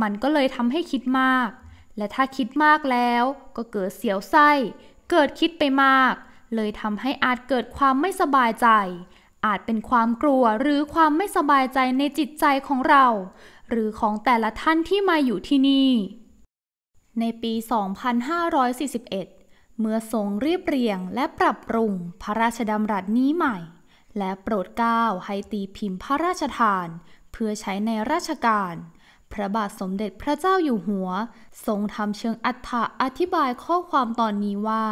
มันก็เลยทำให้คิดมาก และถ้าคิดมากแล้ว ก็เกิดเสียวไส้ เกิดคิดไปมาก เลยทำให้อาจเกิดความไม่สบายใจ อาจเป็นความกลัวหรือความไม่สบายใจในจิตใจของเรา หรือของแต่ละท่านที่มาอยู่ที่นี่ ในปี 2541 เมื่อทรงเรียบเรียงและปรับปรุงพระราชดำรัสนี้ใหม่และโปรดเกล้าให้ตีพิมพ์พระราชทาน เพื่อใช้ในราชการ พระบาทสมเด็จพระเจ้าอยู่หัว ทรงทำเชิงอัฏฐะอธิบายข้อความตอนนี้ว่า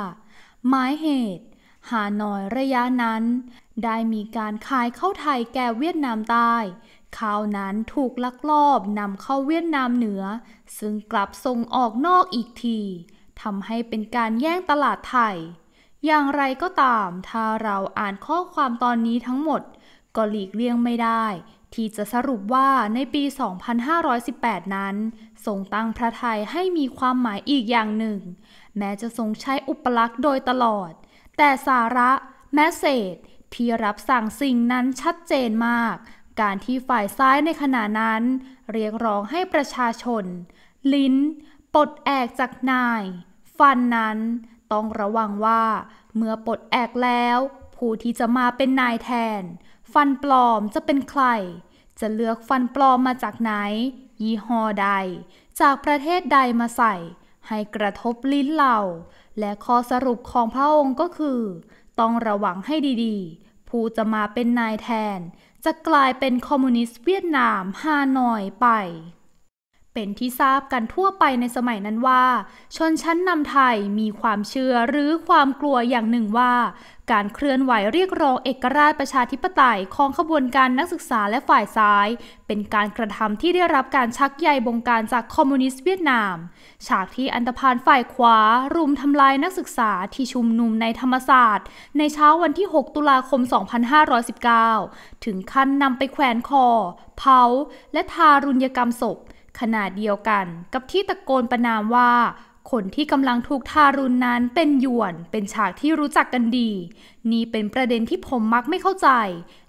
หมายเหตุ หาหน่อยระยะนั้น ได้มีการขายเข้าไทยแก่เวียดนามใต้ข้าวนั้นถูกลักลอบนำเข้าเวียดนามเหนือ ซึ่งกลับส่งออกนอกอีกทีทำให้เป็นการแย่งตลาดไทยอย่างไรก็ตามถ้าเราอ่านข้อความตอนนี้ทั้งหมด ก็หลีกเลี่ยงไม่ได้ ที่จะสรุปว่าในปี 2518 นั้นทรงตั้งพระทัยให้มีความหมายอีกอย่างหนึ่ง แม้จะทรงใช้อุปลักษณ์โดยตลอด แต่สาระแมสเซจที่รับสั่งสิ่งนั้นชัดเจนมาก การที่ฝ่ายซ้ายในขณะนั้น เรียกร้องให้ประชาชน ลิ้นปลดแอกจากนาย ฟันนั้นต้องระวังว่า เมื่อปลดแอกแล้ว ผู้ที่จะมาเป็นนายแทน ฟันปลอมจะเป็นใคร จะเลือกฟันปลอมมาจากไหน ยี่ห้อใด จากประเทศใดมาใส่ ให้กระทบลิ้นเราและข้อสรุปของพระองค์ก็คือ ต้องระวังให้ดี ๆ ผู้จะมาเป็นนายแทน จะกลายเป็นคอมมิวนิสต์เวียดนามฮานอยไปเป็นที่ทราบกันทั่วไปในสมัยนั้นว่า ชนชั้นนำไทยมีความเชื่อหรือความกลัวอย่างหนึ่งว่า การเคลื่อนไหวเรียกร้องเอกราชประชาธิปไตยของขบวนการนักศึกษาและฝ่ายซ้าย เป็นการกระทำที่ได้รับการชักใยบงการจากคอมมิวนิสต์เวียดนาม ฉากที่อันตพานฝ่ายขวารุมทำลายนักศึกษาที่ชุมนุมในธรรมศาสตร์ ในเช้าวันที่ 6 ตุลาคม 2519 ถึงขั้นนำไปแขวนคอเผาและทารุณยกรรมศพขณะเดียวกันกับที่ตะโกนประนามว่าคนที่กำลังถูกทารุณนนั้นเป็นหยวน เป็นฉากที่รู้จักกันดีนี่เป็นประเด็นที่ผมมักไม่เข้าใจ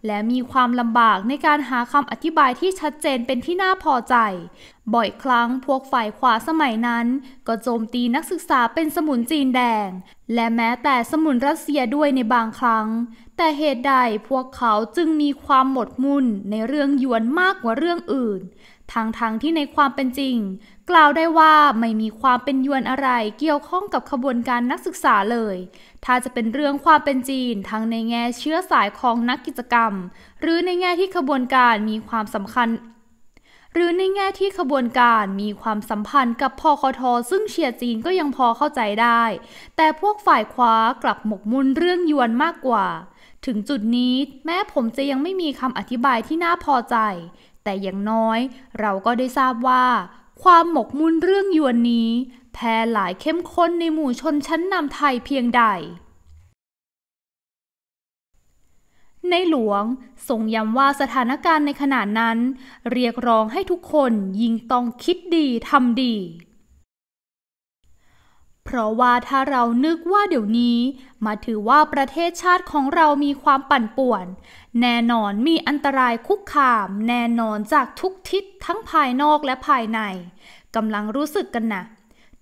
และมีความลำบากในการหาคำอธิบายที่ชัดเจนเป็นที่น่าพอใจ บ่อยครั้งพวกฝ่ายขวาสมัยนั้นก็โจมตีนักศึกษาเป็นสมุนจีนแดง และแม้แต่สมุนรัสเซียด้วยในบางครั้ง แต่เหตุใดพวกเขาจึงมีความหมดมุ่นในเรื่องหยวนมากกว่าเรื่องอื่นทางทางที่ในความเป็นจริง กล่าวได้ว่าไม่มีความเป็นยวนอะไรเกี่ยวข้องกับขบวนการนักศึกษาเลย ถ้าจะเป็นเรื่องความเป็นจีนทั้งในแง่เชื้อสายของนักกิจกรรม หรือในแง่ที่ขบวนการมีความสำคัญ หรือในแง่ที่ขบวนการมีความสัมพันธ์กับพอคทซึ่งเชียร์จีนก็ยังพอเข้าใจได้ แต่พวกฝ่ายขวากลับหมกมุ่นเรื่องยวนมากกว่า ถึงจุดนี้แม้ผมจะยังไม่มีคำอธิบายที่น่าพอใจแต่อย่างน้อยเราก็ได้ทราบว่า ความหมกมุ่นเรื่องยวนนี้แพร่หลายเข้มข้นในหมู่ชนชั้นนำไทยเพียงใด ในหลวงทรงย้ำว่าสถานการณ์ในขณะนั้นเรียกร้องให้ทุกคนยิ่งต้องคิดดีทำดี เพราะว่าถ้าเรานึกว่าเดี๋ยวนี้ มาถือว่าประเทศชาติของเรามีความปั่นป่วนแน่นอนมีอันตรายคุกคาม แน่นอนจากทุกทิศทั้งภายนอกและภายในกำลังรู้สึกกันนะ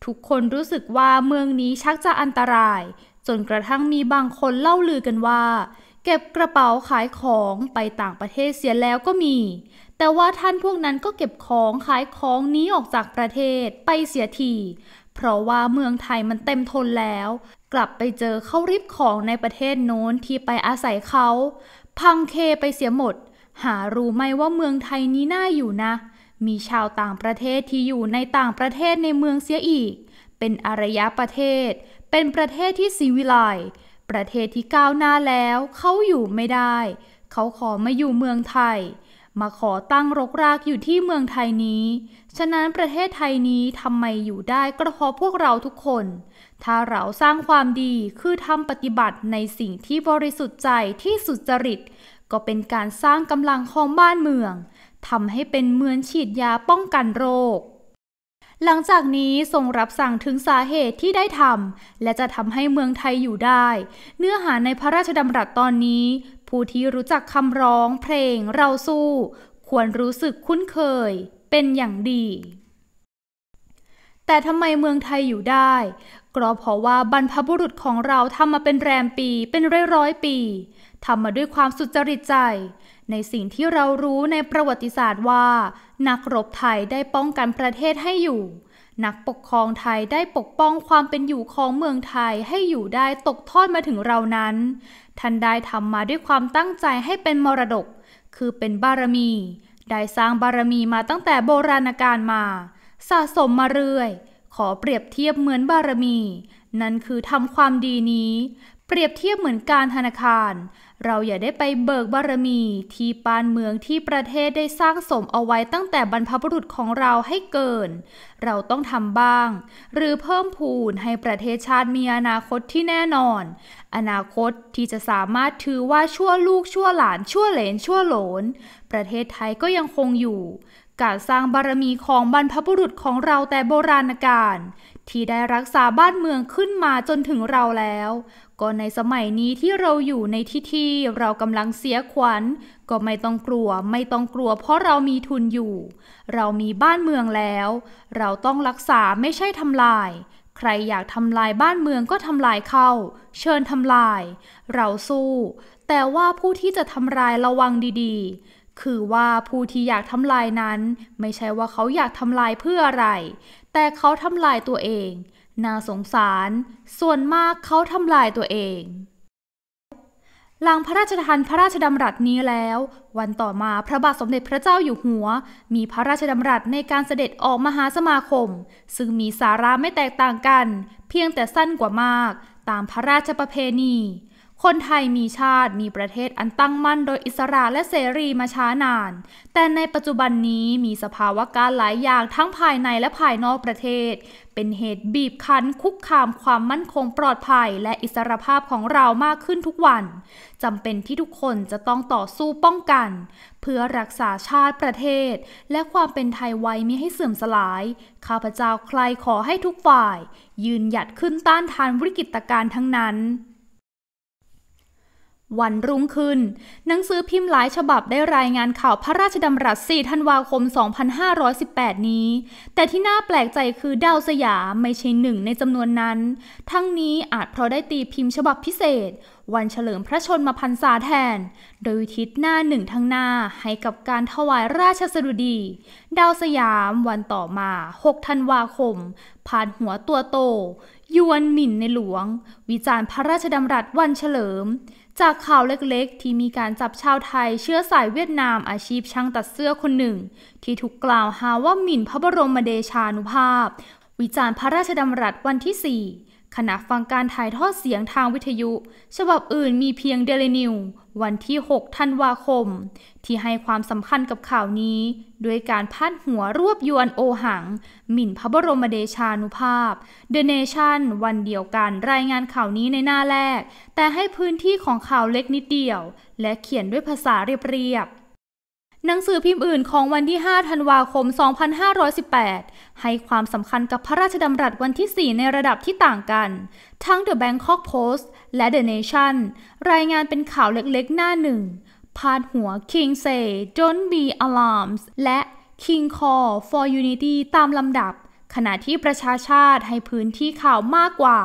ทุกคนรู้สึกว่าเมืองนี้ชักจะอันตราย จนกระทั่งมีบางคนเล่าลือกันว่า เก็บกระเป๋าขายของไปต่างประเทศเสียแล้วก็มี แต่ว่าท่านพวกนั้นก็เก็บของขายของนี้ออกจากประเทศไปเสียที เพราะว่าเมืองไทยมันเต็มทนแล้ว กลับไปเจอเข้าริบของในประเทศโน้นที่ไปอาศัยเขาพังเคไปเสียหมด หารู้ไหมว่าเมืองไทยนี้น่าอยู่นะ มีชาวต่างประเทศที่อยู่ในต่างประเทศในเมืองเสียอีก เป็นอารยะประเทศ เป็นประเทศที่สีวิไลประเทศที่ก้าวหน้าแล้วเขาอยู่ไม่ได้ เขาขอมาอยู่เมืองไทย มาขอตั้งรกรากอยู่ที่เมืองไทยนี้ ฉะนั้นประเทศไทยนี้ทำไมอยู่ได้ก็เพราะพวกเราทุกคนถ้าเราสร้างความดีคือทำปฏิบัติในสิ่งที่บริสุทธิ์ใจที่สุจริตก็เป็นการสร้างกำลังของบ้านเมืองทำให้เป็นเหมือนฉีดยาป้องกันโรค หลังจากนี้ทรงรับสั่งถึงสาเหตุที่ได้ทำและจะทำให้เมืองไทยอยู่ได้ เนื้อหาในพระราชดำรัสตอนนี้ ผู้ที่รู้จักคำร้องเพลงเราสู้ ควรรู้สึกคุ้นเคย เป็นอย่างดี แต่ทำไมเมืองไทยอยู่ได้ก็เพราะว่าบรรพบุรุษของเราทำมาเป็นแรมปีเป็นร้อยร้อยปีทำมาด้วยความสุจริตใจ ในสิ่งที่เรารู้ในประวัติศาสตร์ว่า นักรบไทยได้ป้องกันประเทศให้อยู่นักปกครองไทยได้ปกป้องความเป็นอยู่ของเมืองไทยให้อยู่ได้ตกทอดมาถึงเรานั้นท่านได้ทำมาด้วยความตั้งใจให้เป็นมรดก คือเป็นบารมี ได้สร้างบารมีมาตั้งแต่โบราณกาลมา สะสมมาเรื่อยขอเปรียบเทียบเหมือนบารมี นั่นคือทำความดีนี้ เปรียบเทียบเหมือนการธนาคาร เราอย่าได้ไปเบิกบารมีที่ปานเมืองที่ประเทศได้สร้างสมเอาไว้ตั้งแต่บรรพบุรุษของเราให้เกิน เราต้องทำบ้าง หรือเพิ่มพูนให้ประเทศชาติมีอนาคตที่แน่นอน อนาคตที่จะสามารถถือว่าชั่วลูกชั่วหลานชั่วเหลนชั่วหลน ประเทศไทยก็ยังคงอยู่การสร้างบารมีของบรรพบุรุษของเราแต่โบราณกาลที่ได้รักษาบ้านเมืองขึ้นมาจนถึงเราแล้วก็ในสมัยนี้ที่เราอยู่ในที่ที่เรากำลังเสียขวัญก็ไม่ต้องกลัว ไม่ต้องกลัวเพราะเรามีทุนอยู่ เรามีบ้านเมืองแล้ว เราต้องรักษาไม่ใช่ทำลาย ใครอยากทำลายบ้านเมืองก็ทำลายเข้า เชิญทำลาย เราสู้ แต่ว่าผู้ที่จะทำลายระวังดี ๆคือว่าผู้ที่อยากทำลายนั้นไม่ใช่ว่าเขาอยากทำลายเพื่ออะไร แต่เขาทำลายตัวเอง น่าสงสารส่วนมากเขาทำลายตัวเอง หลังพระราชทานพระราชดำรัสนี้แล้ว วันต่อมาพระบาทสมเด็จพระเจ้าอยู่หัว มีพระราชดำรัสในการเสด็จออกมหาสมาคม ซึ่งมีสาระไม่แตกต่างกัน เพียงแต่สั้นกว่ามากตามพระราชประเพณีคนไทยมีชาติมีประเทศอันตั้งมั่นโดยอิสระและเสรีมาช้านาน แต่ในปัจจุบันนี้มีสภาวะการหลายอย่างทั้งภายในและภายนอกประเทศ เป็นเหตุบีบคั้นคุกคามความมั่นคงปลอดภัย และอิสรภาพของเรามากขึ้นทุกวัน จำเป็นที่ทุกคนจะต้องต่อสู้ป้องกัน เพื่อรักษาชาติประเทศและความเป็นไทยไว้ไม่ให้เสื่อมสลาย ข้าพเจ้าใครขอให้ทุกฝ่าย ยืนหยัดขึ้นต้านทานวิกฤตการณ์ทั้งนั้นวันรุ่งขึ้น หนังสือพิมพ์หลายฉบับได้รายงานข่าวพระราชดำรัส 4 ธันวาคม 2518 นี้ แต่ที่น่าแปลกใจคือดาวสยามไม่ใช่หนึ่งในจำนวนนั้น ทั้งนี้อาจเพราะได้ตีพิมพ์ฉบับพิเศษ วันเฉลิมพระชนมพรรษาแทน โดยทิศหน้าหนึ่งทั้งหน้าให้กับการถวายราชสดุดี ดาวสยาม วันต่อมา 6 ธันวาคม ผ่านหัวตัวโต ยวนหมิ่นในหลวง วิจารณ์พระราชดำรัสวันเฉลิมจากข่าวเล็กๆ ที่มีการจับชาวไทยเชื้อสายเวียดนามอาชีพช่างตัดเสื้อคนหนึ่ง ที่ถูกกล่าวหาว่าหมิ่นพระบรมเดชานุภาพ วิจารณ์พระราชดำรัสวันที่ 4 ขณะฟังการถ่ายทอดเสียงทางวิทยุ ฉบับอื่นมีเพียงเดลินิววันที่ 6 ธันวาคม ที่ให้ความสำคัญกับข่าวนี้ ด้วยการพาดหัวรวบยวนโอหังหมิ่นพระบรมเดชานุภาพ The Nation วันเดียวกันรายงานข่าวนี้ในหน้าแรก แต่ให้พื้นที่ของข่าวเล็กนิดเดียว และเขียนด้วยภาษาเรียบหนังสือพิมพ์อื่นของวันที่ 5 ธันวาคม 2518 ให้ความสำคัญกับพระราชดำรัสวันที่ 4 ในระดับที่ต่างกัน ทั้ง The Bangkok Post และ The Nation รายงานเป็นข่าวเล็กๆหน้าหนึ่งพาดหัว King say don't be a l a r m s และ King call for unity ตามลำดับ ขณะที่ประชาชาติให้พื้นที่ข่าวมากกว่า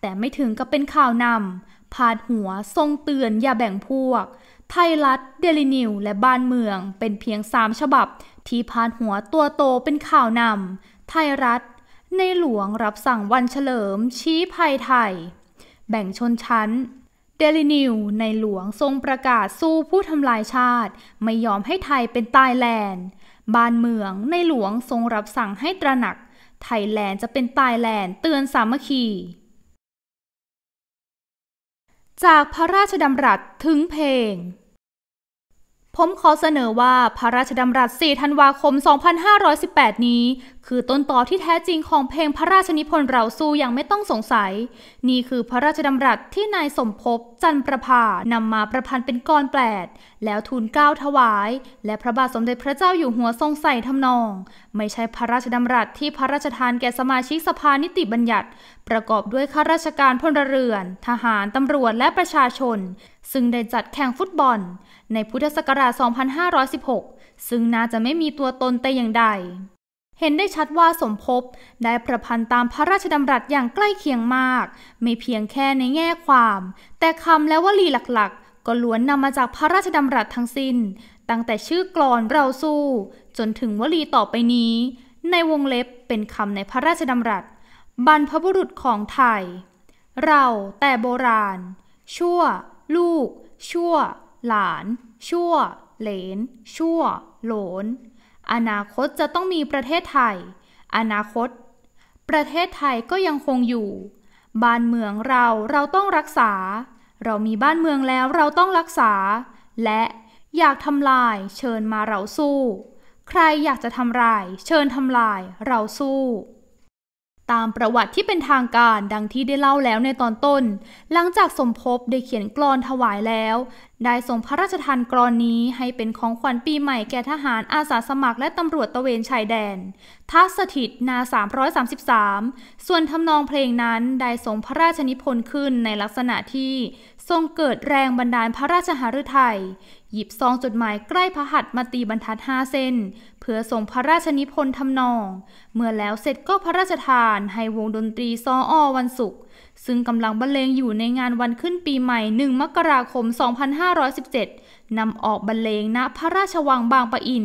แต่ไม่ถึงกับเป็นข่าวนำพาดหัวทรงเตือนอย่าแบ่งพวก ไทยรัฐ เดลินิวและบ้านเมือง เป็นเพียงสามฉบับ ที่พาดหัวตัวโตเป็นข่าวนำไทยรัฐ ในหลวงรับสั่งวันเฉลิม ชี้ภัยไทยแบ่งชนชั้น เดลินิวในหลวงทรงประกาศสู้ผู้ทำลายชาติ ไม่ยอมให้ไทยเป็นตายแลนด์บ้านเมืองในหลวงทรงรับสั่งให้ตระหนัก ไทยแลนด์จะเป็นตายแลนด์เตือนสามัคคี จากพระราชดำรัสถึงเพลงผมขอเสนอว่าพระราชดำรัส4ธันวาคม 2518 นี้ คือต้นต่อที่แท้จริงของเพลงพระราชนิพนธ์เราสู้อย่างไม่ต้องสงสัย นี่คือพระราชดำรัสที่นายสมภพจันประภานำมาประพันธ์เป็นกรแปลดแล้วทูลก้าวถวาย และพระบาทสมเด็จพระเจ้าอยู่หัวทรงใส่ทำนอง ไม่ใช่พระราชดำรัสที่พระราชทานแก่สมาชิกสภานิติบัญญัติ ประกอบด้วยข้าราชการพลเรือน ทหารตำรวจและประชาชนซึ่งได้จัดแข่งฟุตบอลในพุทธศักราช2516 ซึ่งน่าจะไม่มีตัวตนแต่อย่างใด เห็นได้ชัดว่าสมภพได้ประพันธ์ตามพระราชดำรัสอย่างใกล้เคียงมาก ไม่เพียงแค่ในแง่ความ แต่คำและวลีหลักๆ ก็ล้วนนำมาจากพระราชดำรัสทั้งสิน้น ตั้งแต่ชื่อกลอนเราสู้ จนถึงวลีต่อไปนี้ ในวงเล็บเป็นคำในพระราชดำรัส บรรพบุรุษของไทย เราแต่โบราณ ชั่ว ลูก ชั่วหลาน ชั่ว เหลน ชั่วโหลนอนาคตจะต้องมีประเทศไทย อนาคต ประเทศไทยก็ยังคงอยู่บ้านเมืองเราเราต้องรักษา เรามีบ้านเมืองแล้วเราต้องรักษา และอยากทำลายเชิญมาเราสู้ ใครอยากจะทำลาย เชิญทำลายเราสู้ ตามประวัติที่เป็นทางการดังที่ได้เล่าแล้วในตอนต้น หลังจากสมภพได้เขียนกลอนถวายแล้วได้ส่งพระราชทานกรอนนี้ให้เป็นของขวัญปีใหม่แก่ทหารอาสาสมัครและตำรวจตะเวนชายแดน ทัาสถิตนา 333 ส่วนทำนองเพลงนั้น ได้ส่งพระราชนิพนธ์ขึ้นในลักษณะที่ ทรงเกิดแรงบันดาลพระราชหฤทยัยหยิบซองจดหมายใกล้พระหัตมาตีบรรทัดห้าเส้นเพื่อส่งพระราชนิพนธ์ทำนอง เมื่อแล้วเสร็จก็พระราชทานให้วงดนตรีซออวันศุกร์ซึ่งกำลังบรรเลงอยู่ในงานวันขึ้นปีใหม่ 1มกราคม 2517นำออกบรรเลงณพระราชวังบางปะอิน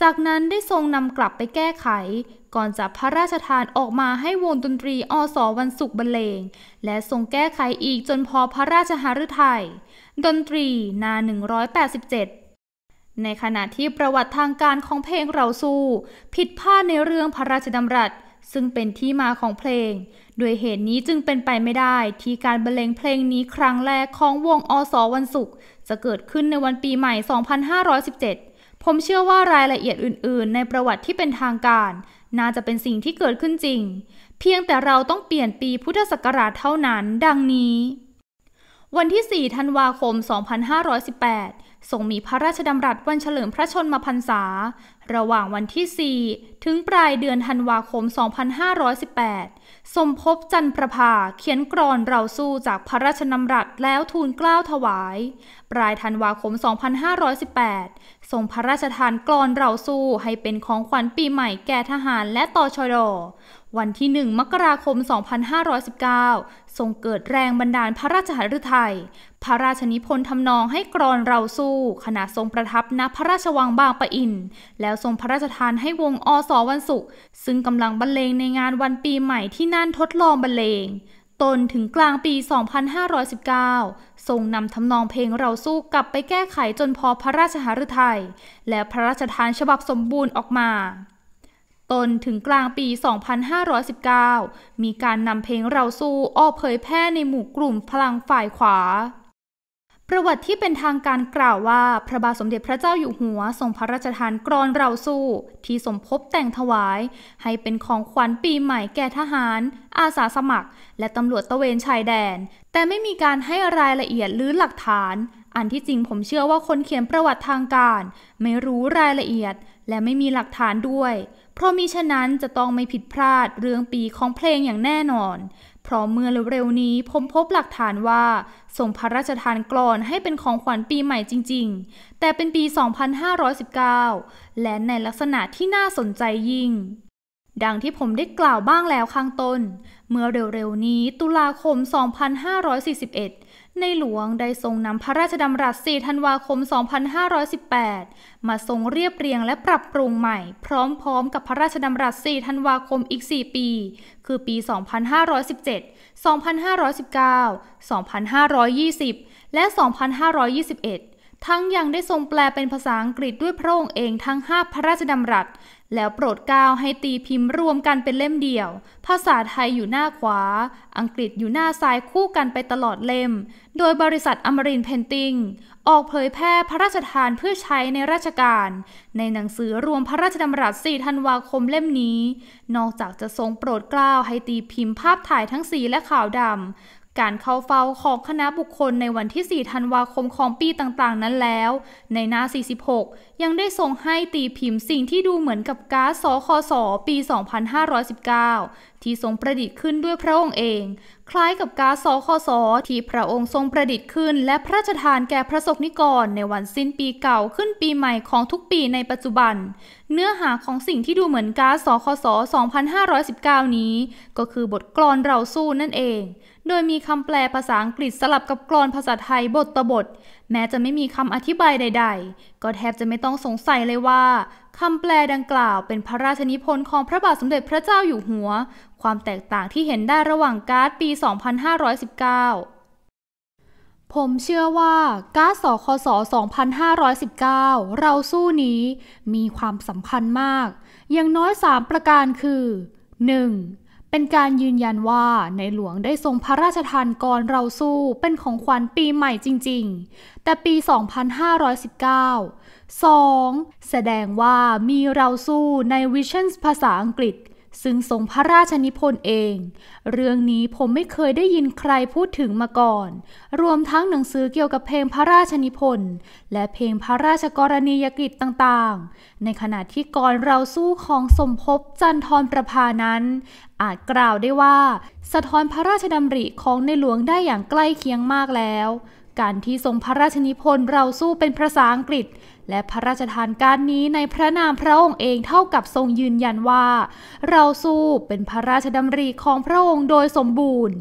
จากนั้นได้ทรงนำกลับไปแก้ไข ก่อนจะพระราชทานออกมาให้วงดนตรีอสวันศุกร์บรรเลง และทรงแก้ไขอีกจนพอพระราชหฤทยัยดนตรีหน้า187 ในขณะที่ประวัติทางการของเพลงเราสู้ ผิดพลาดในเรื่องพระราชดำรัส ซึ่งเป็นที่มาของเพลง ด้วยเหตุนี้จึงเป็นไปไม่ได้ ที่การบรรเลงเพลงนี้ครั้งแรกของวงอสอวันศุกร์จะเกิดขึ้นในวันปีใหม่ 2517 ผมเชื่อว่ารายละเอียดอื่นๆ ในประวัติที่เป็นทางการ น่าจะเป็นสิ่งที่เกิดขึ้นจริง เพียงแต่เราต้องเปลี่ยนปีพุทธศักราชเท่านั้น ดังนี้วันที่ 4 ธันวาคม 2518ทรงมีพระราชดำรัสวันเฉลิมพระชนมพรรษา ระหว่างวันที่ 4 ถึงปลายเดือนธันวาคม 2518 สมภพจันประภาเขียนกรอนเราสู้จากพระราชดำรัสแล้วทูลเกล้าถวาย ปลายธันวาคม 2518ทรงพระราชทานกรอนเราสู้ให้เป็นของขวัญปีใหม่แก่ทหารและตชดวันที่ 1 มกราคม 2519ทรงเกิดแรงบันดาลพระราชหฤทยัยพระราชนิพนธ์ทำนองให้กรอนเราสู้ ขณะทรงประทับณพระราชวังบางปะอิน แล้วทรงพระราชทานให้วงอสอวันศุกร์ซึ่งกำลังบรรเลงในงานวันปีใหม่ที่นั่นทดลองบรรเลงตนถึงกลางปี 2519 ทรงนำทำนองเพลงเราสู้กลับไปแก้ไขจนพอพระราชหฤทยัยและพระราชทานฉบับสมบูรณ์ออกมาต้นถึงกลางปี 2519 มีการนำเพลงเราสู้ออกเผยแพร่ในหมู่กลุ่มพลังฝ่ายขวา ประวัติที่เป็นทางการกล่าวว่าพระบาทสมเด็จพระเจ้าอยู่หัวทรงพระราชทานกรอนเราสู้ ที่สมภพแต่งถวาย ให้เป็นของขวัญปีใหม่แก่ทหาร อาสาสมัคร และตำรวจตะเวนชายแดน แต่ไม่มีการให้รายละเอียดหรือหลักฐาน อันที่จริงผมเชื่อว่าคนเขียนประวัติทางการ ไม่รู้รายละเอียดและไม่มีหลักฐานด้วยเพราะมิฉะนั้นจะต้องไม่ผิดพลาดเรื่องปีของเพลงอย่างแน่นอน เพราะเมื่อเร็วๆนี้ผมพบหลักฐานว่า ส่งพระราชทานกรอนให้เป็นของขวัญปีใหม่จริงๆ แต่เป็นปี 2519 และในลักษณะที่น่าสนใจยิ่ง ดังที่ผมได้กล่าวบ้างแล้วข้างต้น เมื่อเร็วๆนี้ตุลาคม 2541ในหลวงได้ทรงนำพระราชดำรัส 4 ธันวาคม 2518 มาทรงเรียบเรียงและปรับปรุงใหม่ พร้อมๆ กับพระราชดำรัส 4 ธันวาคมอีก 4 ปี คือปี 2517 2519 2520 และ 2521 ทั้งยังได้ทรงแปลเป็นภาษาอังกฤษด้วยพระองค์เองทั้ง 5 พระราชดำรัสแล้วโปรดก้าวให้ตีพิมพ์รวมกันเป็นเล่มเดียว ภาษาไทยอยู่หน้าขวา อังกฤษอยู่หน้าซ้ายคู่กันไปตลอดเล่ม โดยบริษัทอมรินเพนติงออกเผยแพร่พระราชทานเพื่อใช้ในราชการ ในหนังสือรวมพระราชดำรัส 4 ธันวาคมเล่มนี้ นอกจากจะทรงโปรดกล้าวให้ตีพิมพ์ภาพถ่ายทั้งสีและขาวดำการเข้าเฝ้าของคณะบุคคลในวันที่ 4 ธันวาคมของปีต่างๆ นั้นแล้ว ในหน้า 46 ยังได้ส่งให้ตีพิมพ์สิ่งที่ดูเหมือนกับก๊าซสคส ปี 2519 ที่ทรงประดิษฐ์ขึ้นด้วยพระองค์เอง คล้ายกับก๊าซสคสที่พระองค์ทรงประดิษฐ์ขึ้นและพระราชทานแก่พระสงฆ์นิกรในวันสิ้นปีเก่าขึ้นปีใหม่ของทุกปีในปัจจุบัน เนื้อหาของสิ่งที่ดูเหมือนก๊าซสคส2519 นี้ ก็คือบทกลอนเราสู้นั่นเองโดยมีคำแปลภาษาอังกฤษสลับกับกรอนภาษาไทยบทต่อบท แม้จะไม่มีคำอธิบายใดๆ ก็แทบจะไม่ต้องสงสัยเลยว่า คำแปลดังกล่าวเป็นพระราชนิพนธ์ของพระบาทสมเด็จพระเจ้าอยู่หัว ความแตกต่างที่เห็นได้ระหว่างการ์ดปี 2519 ผมเชื่อว่าการ์ดสคศ2519 เราสู้นี้มีความสำคัญมากอย่างน้อย3ประการคือ 1. เป็นการยืนยันว่าในหลวงได้ทรงพระราชทานกรเราสู้เป็นของขวัญปีใหม่จริงๆ แต่ปี 2519 2. แสดงว่ามีเราสู้ในวิชั่นภาษาอังกฤษซึ่งทรงพระราชนิพนธ์เอง เรื่องนี้ผมไม่เคยได้ยินใครพูดถึงมาก่อน รวมทั้งหนังสือเกี่ยวกับเพลงพระราชนิพนธ์และเพลงพระราชกรณียกิจต่างๆ ในขณะที่ก่อนเราสู้ของสมภพจันทรประภานั้น อาจกล่าวได้ว่า สะท้อนพระราชดำริของในหลวงได้อย่างใกล้เคียงมากแล้ว การที่ทรงพระราชนิพนธ์เราสู้เป็นภาษาอังกฤษและพระราชทานการนี้ในพระนามพระองค์เองเท่ากับทรงยืนยันว่า เราสู้เป็นพระราชดำริของพระองค์โดยสมบูรณ์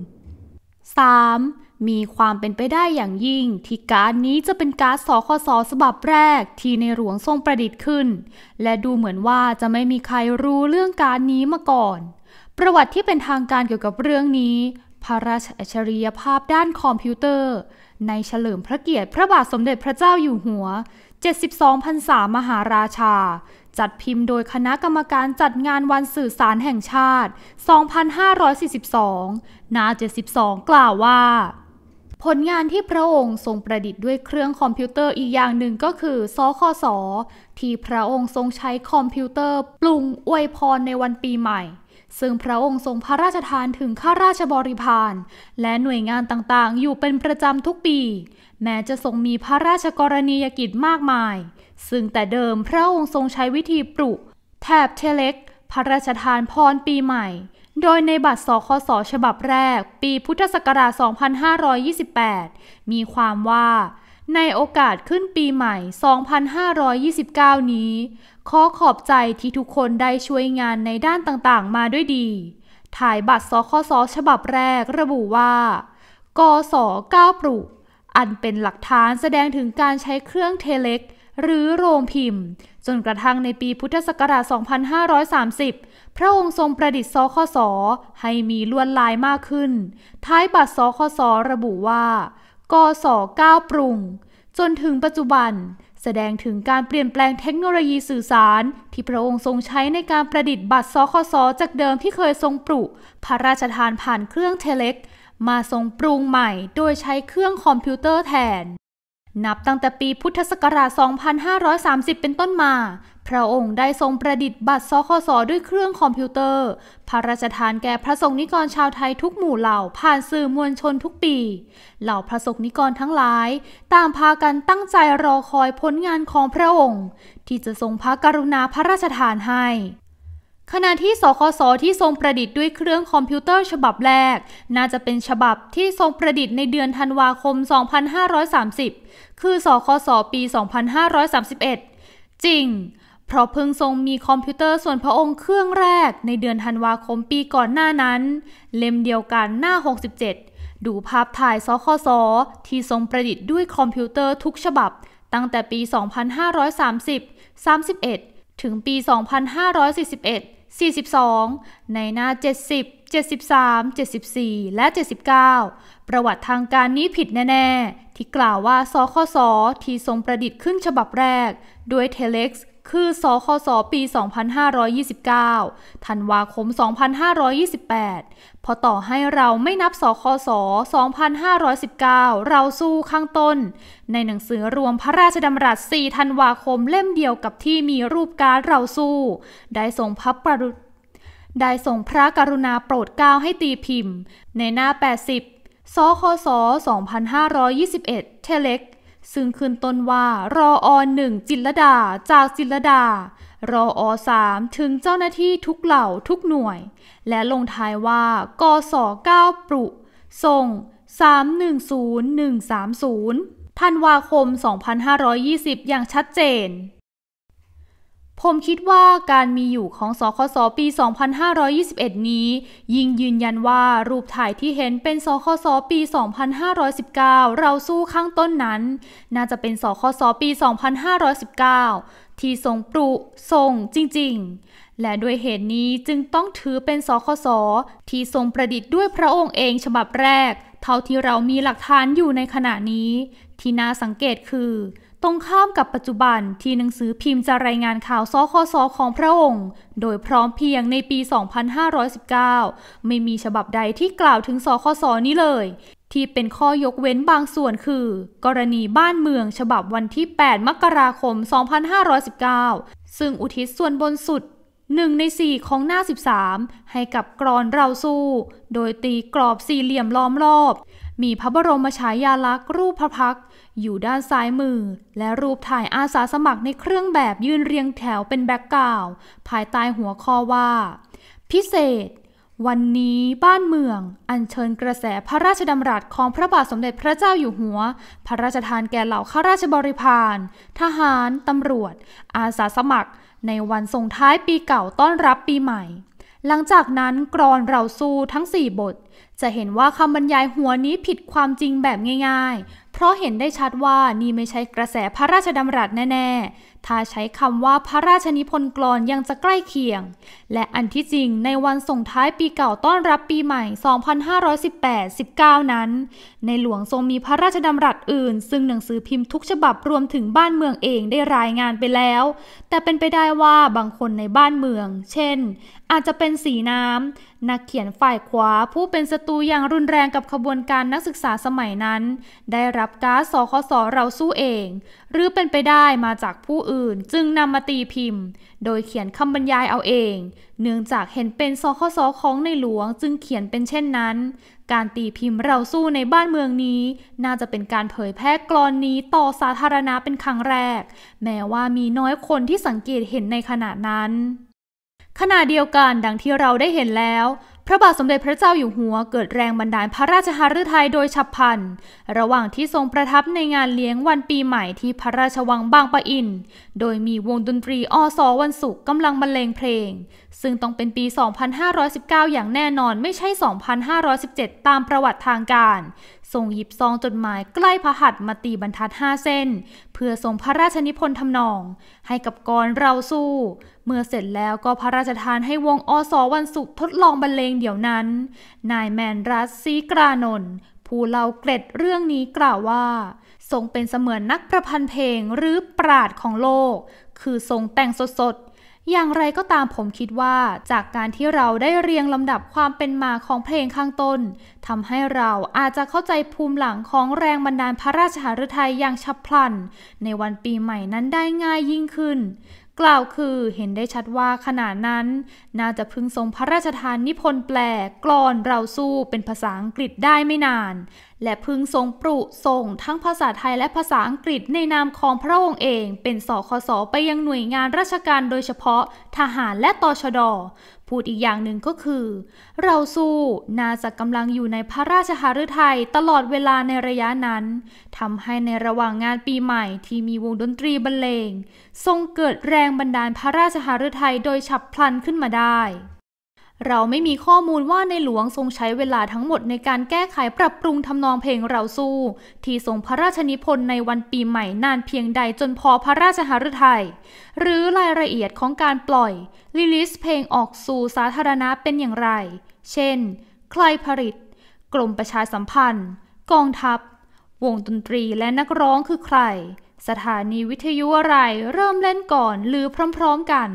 3. มีความเป็นไปได้อย่างยิ่งที่การนี้จะเป็นการสคสฉบับแรกที่ในหลวงทรงประดิษฐ์ขึ้น และดูเหมือนว่าจะไม่มีใครรู้เรื่องการนี้มาก่อน ประวัติที่เป็นทางการเกี่ยวกับเรื่องนี้ พระราชอัจฉริยภาพด้านคอมพิวเตอร์ ในเฉลิมพระเกียรติพระบาทสมเด็จพระเจ้าอยู่หัว72พรรษามหาราชา จัดพิมพ์โดยคณะกรรมการจัดงานวันสื่อสารแห่งชาติ 2542 นา 72 กล่าวว่า ผลงานที่พระองค์ทรงประดิษฐ์ด้วยเครื่องคอมพิวเตอร์อีกอย่างหนึ่งก็คือซอคสที่พระองค์ทรงใช้คอมพิวเตอร์ปรุงอวยพรในวันปีใหม่ ซึ่งพระองค์ทรงพระราชทานถึงข้าราชบริพารและหน่วยงานต่างๆ อยู่เป็นประจำทุกปีแม้จะทรงมีพระราชกรณียกิจมากมาย ซึ่งแต่เดิมพระองค์ทรงใช้วิธีปลุกแถบเทเล็กพระราชทานพรปีใหม่ โดยในบัตรสคสฉบับแรก ปีพุทธศักราช 2528 มีความว่า ในโอกาสขึ้นปีใหม่ 2529 นี้ ขอขอบใจที่ทุกคนได้ช่วยงานในด้านต่างๆ มาด้วยดี ถ่ายบัตรสคสฉบับแรกระบุว่า กสก้าปลุกอันเป็นหลักฐานแสดงถึงการใช้เครื่องเทเล็กหรือโรงพิมพ์ จนกระทั่งในปีพุทธศักราช 2530 พระองค์ทรงประดิษฐ์สคสให้มีลวดลายมากขึ้น ท้ายบัตรสคสระบุว่ากส9 ปรุง จนถึงปัจจุบันแสดงถึงการเปลี่ยนแปลงเทคโนโลยีสื่อสาร ที่พระองค์ทรงใช้ในการประดิษฐ์บัตรสคสจากเดิมที่เคยทรงปลุกพระราชทานผ่านเครื่องเทเล็กมาทรงปรุงใหม่โดยใช้เครื่องคอมพิวเตอร์แทน นับตั้งแต่ปีพุทธศักราช2530 เป็นต้นมา พระองค์ได้ทรงประดิษฐ์บัตรสคสด้วยเครื่องคอมพิวเตอร์ พระราชทานแก่พระสงฆ์นิกรชาวไทยทุกหมู่เหล่าผ่านสื่อมวลชนทุกปี เหล่าพระสงฆ์นิกรทั้งหลายต่างพากันตั้งใจรอคอยผลงานของพระองค์ ที่จะทรงพระกรุณาพระราชทานให้ขณะที่สคสที่ทรงประดิษฐ์ด้วยเครื่องคอมพิวเตอร์ฉบับแรก น่าจะเป็นฉบับที่ทรงประดิษฐ์ในเดือนธันวาคม 2530 คือสคสปี 2531 จริง เพราะเพิ่งทรงมีคอมพิวเตอร์ส่วนพระองค์เครื่องแรก ในเดือนธันวาคมปีก่อนหน้านั้น เล่มเดียวกันหน้า 67 ดูภาพถ่ายสคสที่ทรงประดิษฐ์ด้วยคอมพิวเตอร์ทุกฉบับ ตั้งแต่ปี2530 31 ถึงปี 2541 42 ในหน้า70 73 74 และ 79 ประวัติทางการนี้ผิดแน่ๆที่กล่าวว่า สคส ที่ทรงประดิษฐ์ขึ้นฉบับแรก ด้วยเทเล็กซ์คือ สคส ปี 2529 ธันวาคม 2528 พอต่อให้เราไม่นับสคส 2519 เราสู้ข้างต้น ในหนังสือรวมพระราชดำรัส 4 ธันวาคมเล่มเดียวกับที่มีรูปการเราสู้ ได้ส่งพระประดุได้ส่งพระกรุณาโปรดเกล้าให้ตีพิมพ์ ในหน้า 80 สคส 2521 เทเล็กซึ่งขึ้นต้นว่ารออหนึ่งจิลดาจากจิลดา รออสามถึงเจ้าหน้าที่ทุกเหล่าทุกหน่วยและลงท้ายว่ากศเก้าปรุส่ง 310130ธันวาคม 2520 อย่างชัดเจนผมคิดว่าการมีอยู่ของสคสปี 2521 นี้ ยิ่งยืนยันว่ารูปถ่ายที่เห็นเป็นสคสปี 2519 เราสู้ข้างต้นนั้น น่าจะเป็นสคสปี 2519 ที่ทรงปลุทรงจริงๆ และด้วยเหตุนี้จึงต้องถือเป็นสคสที่ทรงประดิษฐ์ด้วยพระองค์เองฉบับแรก เท่าที่เรามีหลักฐานอยู่ในขณะนี้ ที่น่าสังเกตคือตรงข้ามกับปัจจุบันที่หนังสือพิมพ์จะรายงานข่าวซอคอซอของพระองค์ โดยพร้อมเพียงในปี 2519 ไม่มีฉบับใดที่กล่าวถึงซอคอซอนี้เลย ที่เป็นข้อยกเว้นบางส่วนคือ กรณีบ้านเมืองฉบับวันที่ 8 มกราคม 2519 ซึ่งอุทิศส่วนบนสุดหนึ่งในสี่ของหน้า 13 ให้กับกรอนเราสู้ โดยตีกรอบสี่เหลี่ยมล้อมรอบมีพระบรมฉายาลักษณ์รูปพระพักอยู่ด้านซ้ายมือและรูปถ่ายอาสาสมัครในเครื่องแบบยืนเรียงแถวเป็นแบ็กกราวภายใต้หัวข้อว่า พิเศษ วันนี้บ้านเมือง อัญเชิญกระแสพระราชดำรัสของพระบาทสมเด็จพระเจ้าอยู่หัว พระราชทานแก่เหล่าข้าราชบริพารทหารตำรวจ อาสาสมัคร ในวันส่งท้ายปีเก่าต้อนรับปีใหม่ หลังจากนั้นกรอนเราสู้ทั้ง4บทจะเห็นว่าคำบรรยายหัวนี้ผิดความจริงแบบง่ายเพราะเห็นได้ชัดว่า นี่ไม่ใช่กระแสพระราชดำรัสแน่ถ้าใช้คำว่าพระราชนิพนธ์กรอนยังจะใกล้เคียง และอันที่จริงในวันส่งท้ายปีเก่าต้อนรับปีใหม่ 2518-19 นั้น ในหลวงทรงมีพระราชดำรัสอื่น ซึ่งหนังสือพิมพ์ทุกฉบับรวมถึงบ้านเมืองเองได้รายงานไปแล้ว แต่เป็นไปได้ว่าบางคนในบ้านเมือง เช่น อาจจะเป็นสีน้ำ นักเขียนฝ่ายขวาผู้เป็นศัตรูอย่างรุนแรงกับขบวนการนักศึกษาสมัยนั้น ได้รับการสคสเราสู้เอง หรือเป็นไปได้มาจากผู้อื่นื่นจึงนำมาตีพิมพ์ โดยเขียนคำบรรยายเอาเอง เนื่องจากเห็นเป็นซคขอของในหลวงจึงเขียนเป็นเช่นนั้น การตีพิมพ์เราสู้ในบ้านเมืองนี้ น่าจะเป็นการเผยแพร่กรอนนี้ต่อสาธารณะเป็นครั้งแรก แม้ว่ามีน้อยคนที่สังเกตเห็นในขณะนั้นขณะเดียวกันดังที่เราได้เห็นแล้ว พระบาทสมเด็จพระเจ้าอยู่หัวเกิดแรงบันดาลพระราชหฤทัยโดยฉับพลันระหว่างที่ทรงประทับในงานเลี้ยงวันปีใหม่ที่พระราชวังบางปะอิน โดยมีวงดนตรีอสอวันศุกร์กำลังบรรเลงเพลง ซึ่งต้องเป็นปี 2519 อย่างแน่นอนไม่ใช่ 2517 ตามประวัติทางการทรงหยิบซองจดหมายใกล้พระหัตมาตีบรรทัดห้าเส้น เพื่อทรงพระราชนิพนธ์ทำนอง ให้กับกรเราสู้ เมื่อเสร็จแล้วก็พระราชทานให้วงอสอวันศุกร์ทดลองบรรเลงเดี๋ยวนั้น นายแมนรัสซีกรานนผู้เล่าเกร็ดเรื่องนี้กล่าวว่า ทรงเป็นเสมือนนักประพันธ์เพลงหรือปราดของโลก คือทรงแต่งสดๆอย่างไรก็ตามผมคิดว่าจากการที่เราได้เรียงลำดับความเป็นมาของเพลงข้างต้นทำให้เราอาจจะเข้าใจภูมิหลังของแรงบันดาลพระราชหฤทัยอย่างฉับพลัน ในวันปีใหม่นั้นได้ง่ายยิ่งขึ้นกล่าวคือเห็นได้ชัดว่าขณะนั้นน่าจะพึงทรงพระราชทานนิพนธ์แปลกรอนเราสู้เป็นภาษาอังกฤษได้ไม่นาน และพึงทรงปรุส่งทั้งภาษาไทยและภาษาอังกฤษในนามของพระองค์เองเป็นสคสไปยังหน่วยงานราชการโดยเฉพาะทหารและตชดพูดอีกอย่างหนึ่งก็คือ เราสู้นาจะกำลังอยู่ในพระราชหฤทัยตลอดเวลาในระยะนั้นทำให้ในระหว่างงานปีใหม่ที่มีวงดนตรีบรรเลง ทรงเกิดแรงบันดาลพระราชหฤทัยโดยฉับพลันขึ้นมาได้เราไม่มีข้อมูลว่าในหลวงทรงใช้เวลาทั้งหมดในการแก้ไขปรับปรุงทำนองเพลงเราสู้ ที่ทรงพระราชนิพนธ์ในวันปีใหม่นานเพียงใดจนพอพระราชหฤทยัย หรือรายละเอียดของการปล่อยลิลิสเพลงออกสู่สาธารณะเป็นอย่างไร เช่น ใครผลิต กลมประชาสัมพันธ์ กองทัพ วงดนตรีและนักร้องคือใคร สถานีวิทยุอะไรเริ่มเล่นก่อน หรือพร้อมๆกัน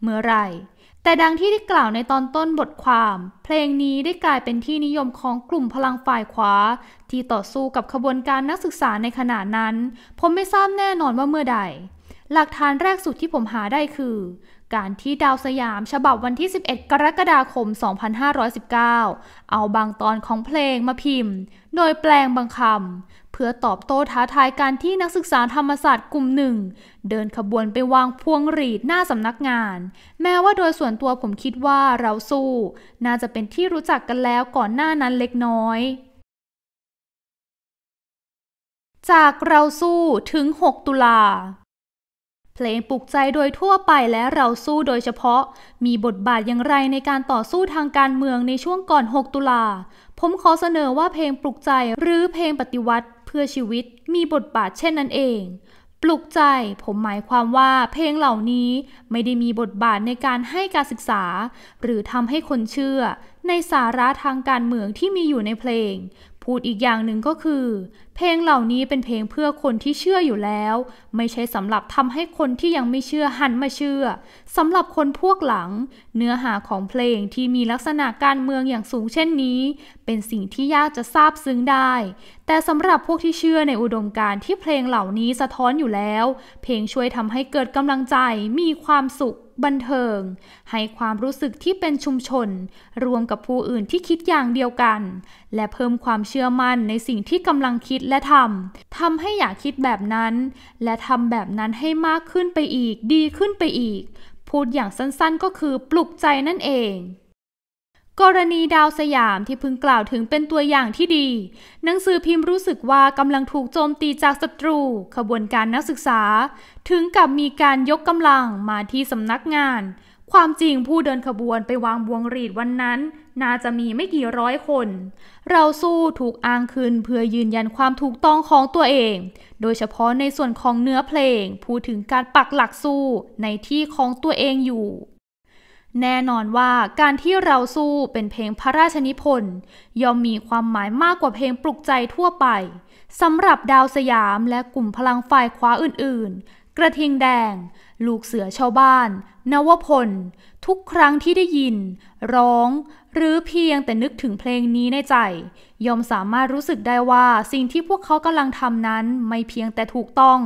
เมื่อไรแต่ดังที่ได้กล่าวในตอนต้นบทความ เพลงนี้ได้กลายเป็นที่นิยมของกลุ่มพลังฝ่ายขวาที่ต่อสู้กับขบวนการนักศึกษาในขณะนั้น ผมไม่ทราบแน่นอนว่าเมื่อใด หลักฐานแรกสุดที่ผมหาได้คือการที่ดาวสยามฉบับวันที่ 11 กรกฎาคม 2519 เอาบางตอนของเพลงมาพิมพ์ โดยแปลงบางคำเพื่อตอบโต้ท้าทายการที่นักศึกษาธรรมศาสตร์กลุ่มหนึ่ง เดินขบวนไปวางพวงหรีดหน้าสำนักงาน แม้ว่าโดยส่วนตัวผมคิดว่าเราสู้น่าจะเป็นที่รู้จักกันแล้วก่อนหน้านั้นเล็กน้อย จากเราสู้ถึง 6 ตุลาเพลงปลุกใจโดยทั่วไปและเราสู้โดยเฉพาะ มีบทบาทอย่างไรในการต่อสู้ทางการเมืองในช่วงก่อน 6 ตุลา ผมขอเสนอว่าเพลงปลุกใจหรือเพลงปฏิวัติเพื่อชีวิตมีบทบาทเช่นนั้นเอง ปลุกใจผมหมายความว่าเพลงเหล่านี้ไม่ได้มีบทบาทในการให้การศึกษา หรือทำให้คนเชื่อในสาระทางการเมืองที่มีอยู่ในเพลง พูดอีกอย่างหนึ่งก็คือเพลงเหล่านี้เป็นเพลงเพื่อคนที่เชื่ออยู่แล้ว ไม่ใช่สำหรับทำให้คนที่ยังไม่เชื่อหันมาเชื่อสำหรับคนพวกหลัง เนื้อหาของเพลงที่มีลักษณะการเมืองอย่างสูงเช่นนี้ เป็นสิ่งที่ยากจะทราบซึ้งได้ แต่สำหรับพวกที่เชื่อในอุดมการที่เพลงเหล่านี้สะท้อนอยู่แล้ว เพลงช่วยทำให้เกิดกำลังใจมีความสุขบันเทิง ให้ความรู้สึกที่เป็นชุมชนรวมกับผู้อื่นที่คิดอย่างเดียวกัน และเพิ่มความเชื่อมั่นในสิ่งที่กำลังคิดและทำ ทำให้อยากคิดแบบนั้น และทำแบบนั้นให้มากขึ้นไปอีก ดีขึ้นไปอีก พูดอย่างสั้นๆก็คือปลุกใจนั่นเอง กรณีดาวสยามที่พึงกล่าวถึงเป็นตัวอย่างที่ดี หนังสือพิมพ์รู้สึกว่ากำลังถูกโจมตีจากศัตรูขบวนการนักศึกษา ถึงกับมีการยกกำลังมาที่สำนักงาน ความจริงผู้เดินขบวนไปวางบวงหรีดวันนั้นน่าจะมีไม่กี่ร้อยคน เราสู้ถูกอ้างขึ้นเพื่อยืนยันความถูกต้องของตัวเอง โดยเฉพาะในส่วนของเนื้อเพลงพูดถึงการปักหลักสู้ในที่ของตัวเองอยู่ แน่นอนว่าการที่เราสู้เป็นเพลงพระราชนิพนธ์ ย่อมมีความหมายมากกว่าเพลงปลุกใจทั่วไปสำหรับดาวสยามและกลุ่มพลังฝ่ายขวาอื่นๆ กระทิงแดง ลูกเสือชาวบ้าน นวพล ทุกครั้งที่ได้ยิน ร้องหรือเพียงแต่นึกถึงเพลงนี้ในใจ ยอมสามารถรู้สึกได้ว่าสิ่งที่พวกเขากำลังทำนั้นไม่เพียงแต่ถูกต้อง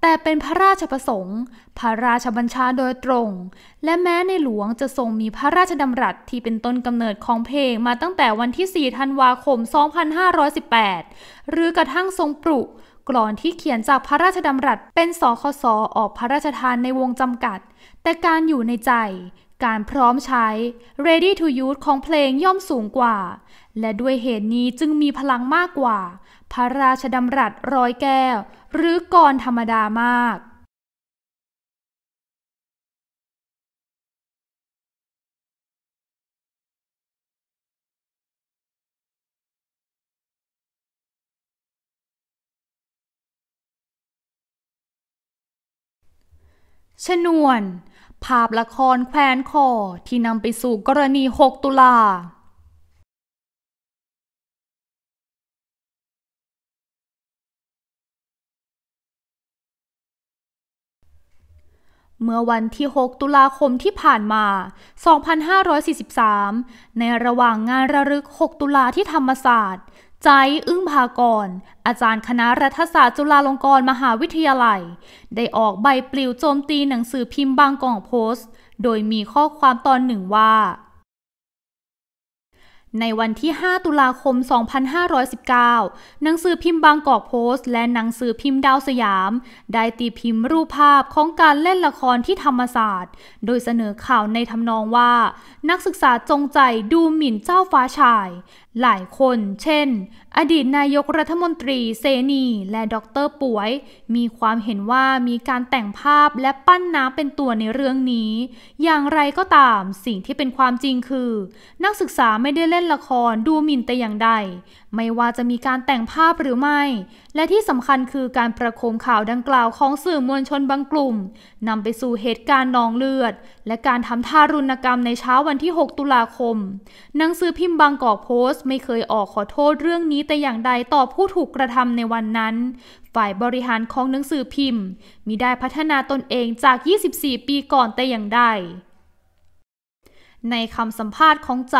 แต่เป็นพระราชประสงค์ พระราชบัญชาโดยตรง และแม้ในหลวงจะทรงมีพระราชดำรัสที่เป็นต้นกำเนิดของเพลงมาตั้งแต่วันที่ 4 ธันวาคม 2518 หรือกระทั่งทรงปลุกกรอนที่เขียนจากพระราชดำรัส เป็นสคสออกพระราชทานในวงจำกัด แต่การอยู่ในใจการพร้อมใช้ ready to use ของเพลงย่อมสูงกว่า และด้วยเหตุนี้จึงมีพลังมากกว่า พระราชดำรัสร้อยแก้วหรือกรธรรมดามากชนวนภาพละครแควนคอที่นำไปสู่กรณี 6 ตุลา เมื่อวันที่ 6 ตุลาคมที่ผ่านมา 2543 ในระหว่างงานระลึก 6 ตุลาที่ธรรมศาสตร์ใจอึ้งพากร อาจารย์คณะรัฐศาสตร์จุฬาลงกรณ์มหาวิทยาลัย ได้ออกใบปลิวโจมตีหนังสือพิมพ์บางกองโพสต์ โดยมีข้อความตอนหนึ่งว่า ในวันที่ 5 ตุลาคม 2519 หนังสือพิมพ์บางกอกโพสต์และหนังสือพิมพ์ดาวสยาม ได้ตีพิมพ์รูปภาพของการเล่นละครที่ธรรมศาสตร์ โดยเสนอข่าวในทำนองว่า นักศึกษาจงใจดูหมิ่นเจ้าฟ้าชายหลายคนเช่น อดีตนายกรัฐมนตรีเซนีและดรป่วย มีความเห็นว่ามีการแต่งภาพและปั้นน้ำเป็นตัวในเรื่องนี้ อย่างไรก็ตามสิ่งที่เป็นความจริงคือ นักศึกษาไม่ได้เล่นละครดูหมิ่นแต่อย่างใดไม่ว่าจะมีการแต่งภาพหรือไม่ และที่สำคัญคือการประโคมข่าวดังกล่าวของสื่อมวลชนบางกลุ่มนำไปสู่เหตุการณ์นองเลือด และการทำทารุณกรรมในเช้าวันที่ 6 ตุลาคม หนังสือพิมพ์บางกอกโพสต์ ไม่เคยออกขอโทษเรื่องนี้แต่อย่างใดต่อผู้ถูกกระทำในวันนั้น ฝ่ายบริหารของหนังสือพิมพ์มิได้พัฒนาตนเองจาก 24 ปีก่อนแต่อย่างใดในคำสัมภาษณ์ของใจ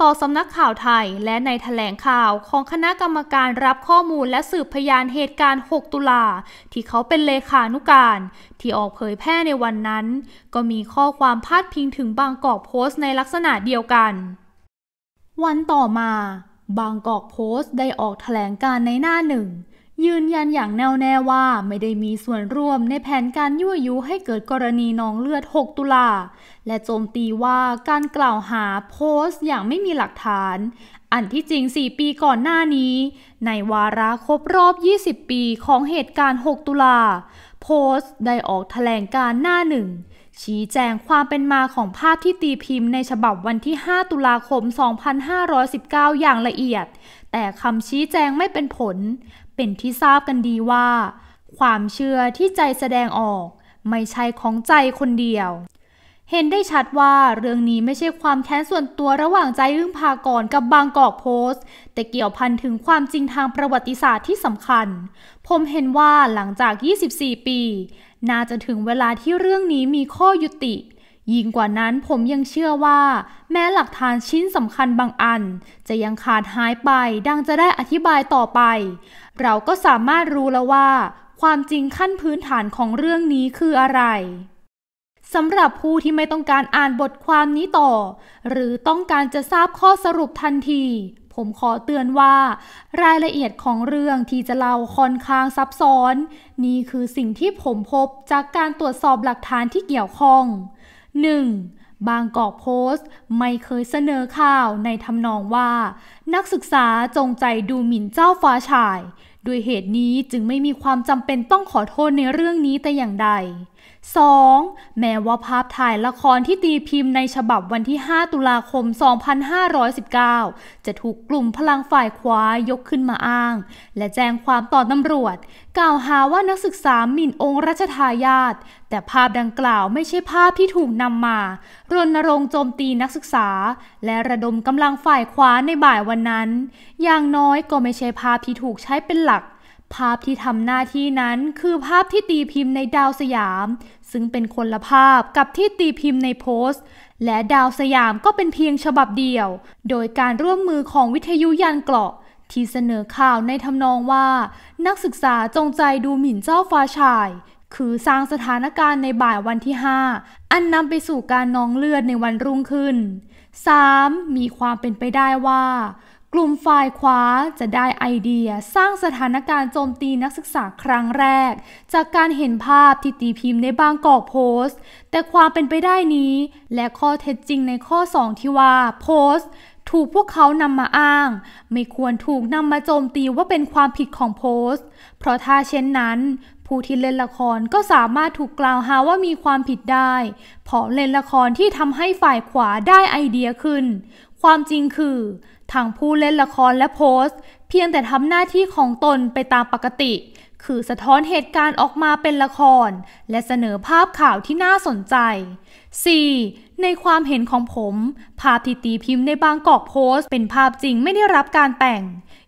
ต่อสำนักข่าวไทย และในถแถลงข่าวของคณะกรรมการรับข้อมูลและสืบพยานเหตุการณ์ 6 ตุลา ที่เขาเป็นเลขานุการ ที่ออกเผยแพร่ในวันนั้น ก็มีข้อความพาดพิงถึงบางกอกโพสต์ในลักษณะเดียวกัน วันต่อมา บางกอกโพสต์ได้ออกถแถลงการในหน้าหนึ่งยืนยันอย่างแน่วแน่ว่าไม่ได้มีส่วนร่วมในแผนการยั่วยุให้เกิดกรณีน้องเลือด 6 ตุลา และโจมตีว่าการกล่าวหาโพสต์อย่างไม่มีหลักฐาน อันที่จริง 4 ปีก่อนหน้านี้ ในวาระครบรอบ 20 ปีของเหตุการณ์ 6 ตุลา โพสต์ได้ออกแถลงการหน้าหนึ่ง ชี้แจงความเป็นมาของภาพที่ตีพิมพ์ในฉบับวันที่ 5 ตุลาคม 2519 อย่างละเอียด แต่คำชี้แจงไม่เป็นผลเป็นที่ทราบกันดีว่า ความเชื่อที่ใจแสดงออก ไม่ใช่ของใจคนเดียว เห็นได้ชัดว่าเรื่องนี้ไม่ใช่ความแค้นส่วนตัวระหว่างใจอึ้งพากรกับบางกอกโพสต์ แต่เกี่ยวพันถึงความจริงทางประวัติศาสตร์ที่สำคัญ ผมเห็นว่าหลังจาก 24 ปี น่าจะถึงเวลาที่เรื่องนี้มีข้อยุติ ยิ่งกว่านั้นผมยังเชื่อว่า แม้หลักฐานชิ้นสำคัญบางอัน จะยังขาดหายไปดังจะได้อธิบายต่อไปเราก็สามารถรู้แล้วว่า ความจริงขั้นพื้นฐานของเรื่องนี้คืออะไร สำหรับผู้ที่ไม่ต้องการอ่านบทความนี้ต่อ หรือต้องการจะทราบข้อสรุปทันที ผมขอเตือนว่า รายละเอียดของเรื่องที่จะเล่าค่อนข้างซับซ้อน นี่คือสิ่งที่ผมพบจากการตรวจสอบหลักฐานที่เกี่ยวข้อง 1. บางกอกโพสต์ไม่เคยเสนอข่าวในทำนองว่า นักศึกษาจงใจดูหมิ่นเจ้าฟ้าชายด้วยเหตุนี้จึงไม่มีความจำเป็นต้องขอโทษในเรื่องนี้แต่อย่างใด 2. แม้ว่าภาพถ่ายละครที่ตีพิมพ์ในฉบับวันที่ 5 ตุลาคม 2519 จะถูกกลุ่มพลังฝ่ายขวายกขึ้นมาอ้าง และแจ้งความต่อตำรวจ กล่าวหาว่านักศึกษาหมิ่นองค์รัชทายาทแต่ภาพดังกล่าวไม่ใช่ภาพที่ถูกนำมารณรงค์โจมตีนักศึกษา และระดมกำลังฝ่ายขวาในบ่ายวันนั้น อย่างน้อยก็ไม่ใช่ภาพที่ถูกใช้เป็นหลักภาพที่ทำหน้าที่นั้นคือภาพที่ตีพิมพ์ในดาวสยาม ซึ่งเป็นคนละภาพกับที่ตีพิมพ์ในโพสต์ และดาวสยามก็เป็นเพียงฉบับเดียว โดยการร่วมมือของวิทยุยันเกราะ ที่เสนอข่าวในทำนองว่า นักศึกษาจงใจดูหมิ่นเจ้าฟ้าชาย คือสร้างสถานการณ์ในบ่ายวันที่ 5 อันนำไปสู่การนองเลือดในวันรุ่งขึ้น 3. มีความเป็นไปได้ว่ากลุ่มฝ่ายขวาจะได้ไอเดียสร้างสถานการณ์โจมตีนักศึกษาครั้งแรก จากการเห็นภาพที่ตีพิมพ์ในบางกอกโพสต์ แต่ความเป็นไปได้นี้ และข้อเท็จจริงในข้อ2ที่ว่าโพสต์ ถูกพวกเขานำมาอ้าง ไม่ควรถูกนำมาโจมตีว่าเป็นความผิดของโพสต์ เพราะถ้าเช่นนั้น ผู้ที่เล่นละครก็สามารถถูกกล่าวหาว่ามีความผิดได้เพราะเล่นละครที่ทำให้ฝ่ายขวาได้ไอเดียขึ้น ความจริงคือทางผู้เล่นละครและโพสต์ เพียงแต่ทำหน้าที่ของตนไปตามปกติ คือสะท้อนเหตุการณ์ออกมาเป็นละคร และเสนอภาพข่าวที่น่าสนใจ 4. ในความเห็นของผม ภาพที่ตีพิมพ์ในบางกอกโพสต์เป็นภาพจริงไม่ได้รับการแต่ง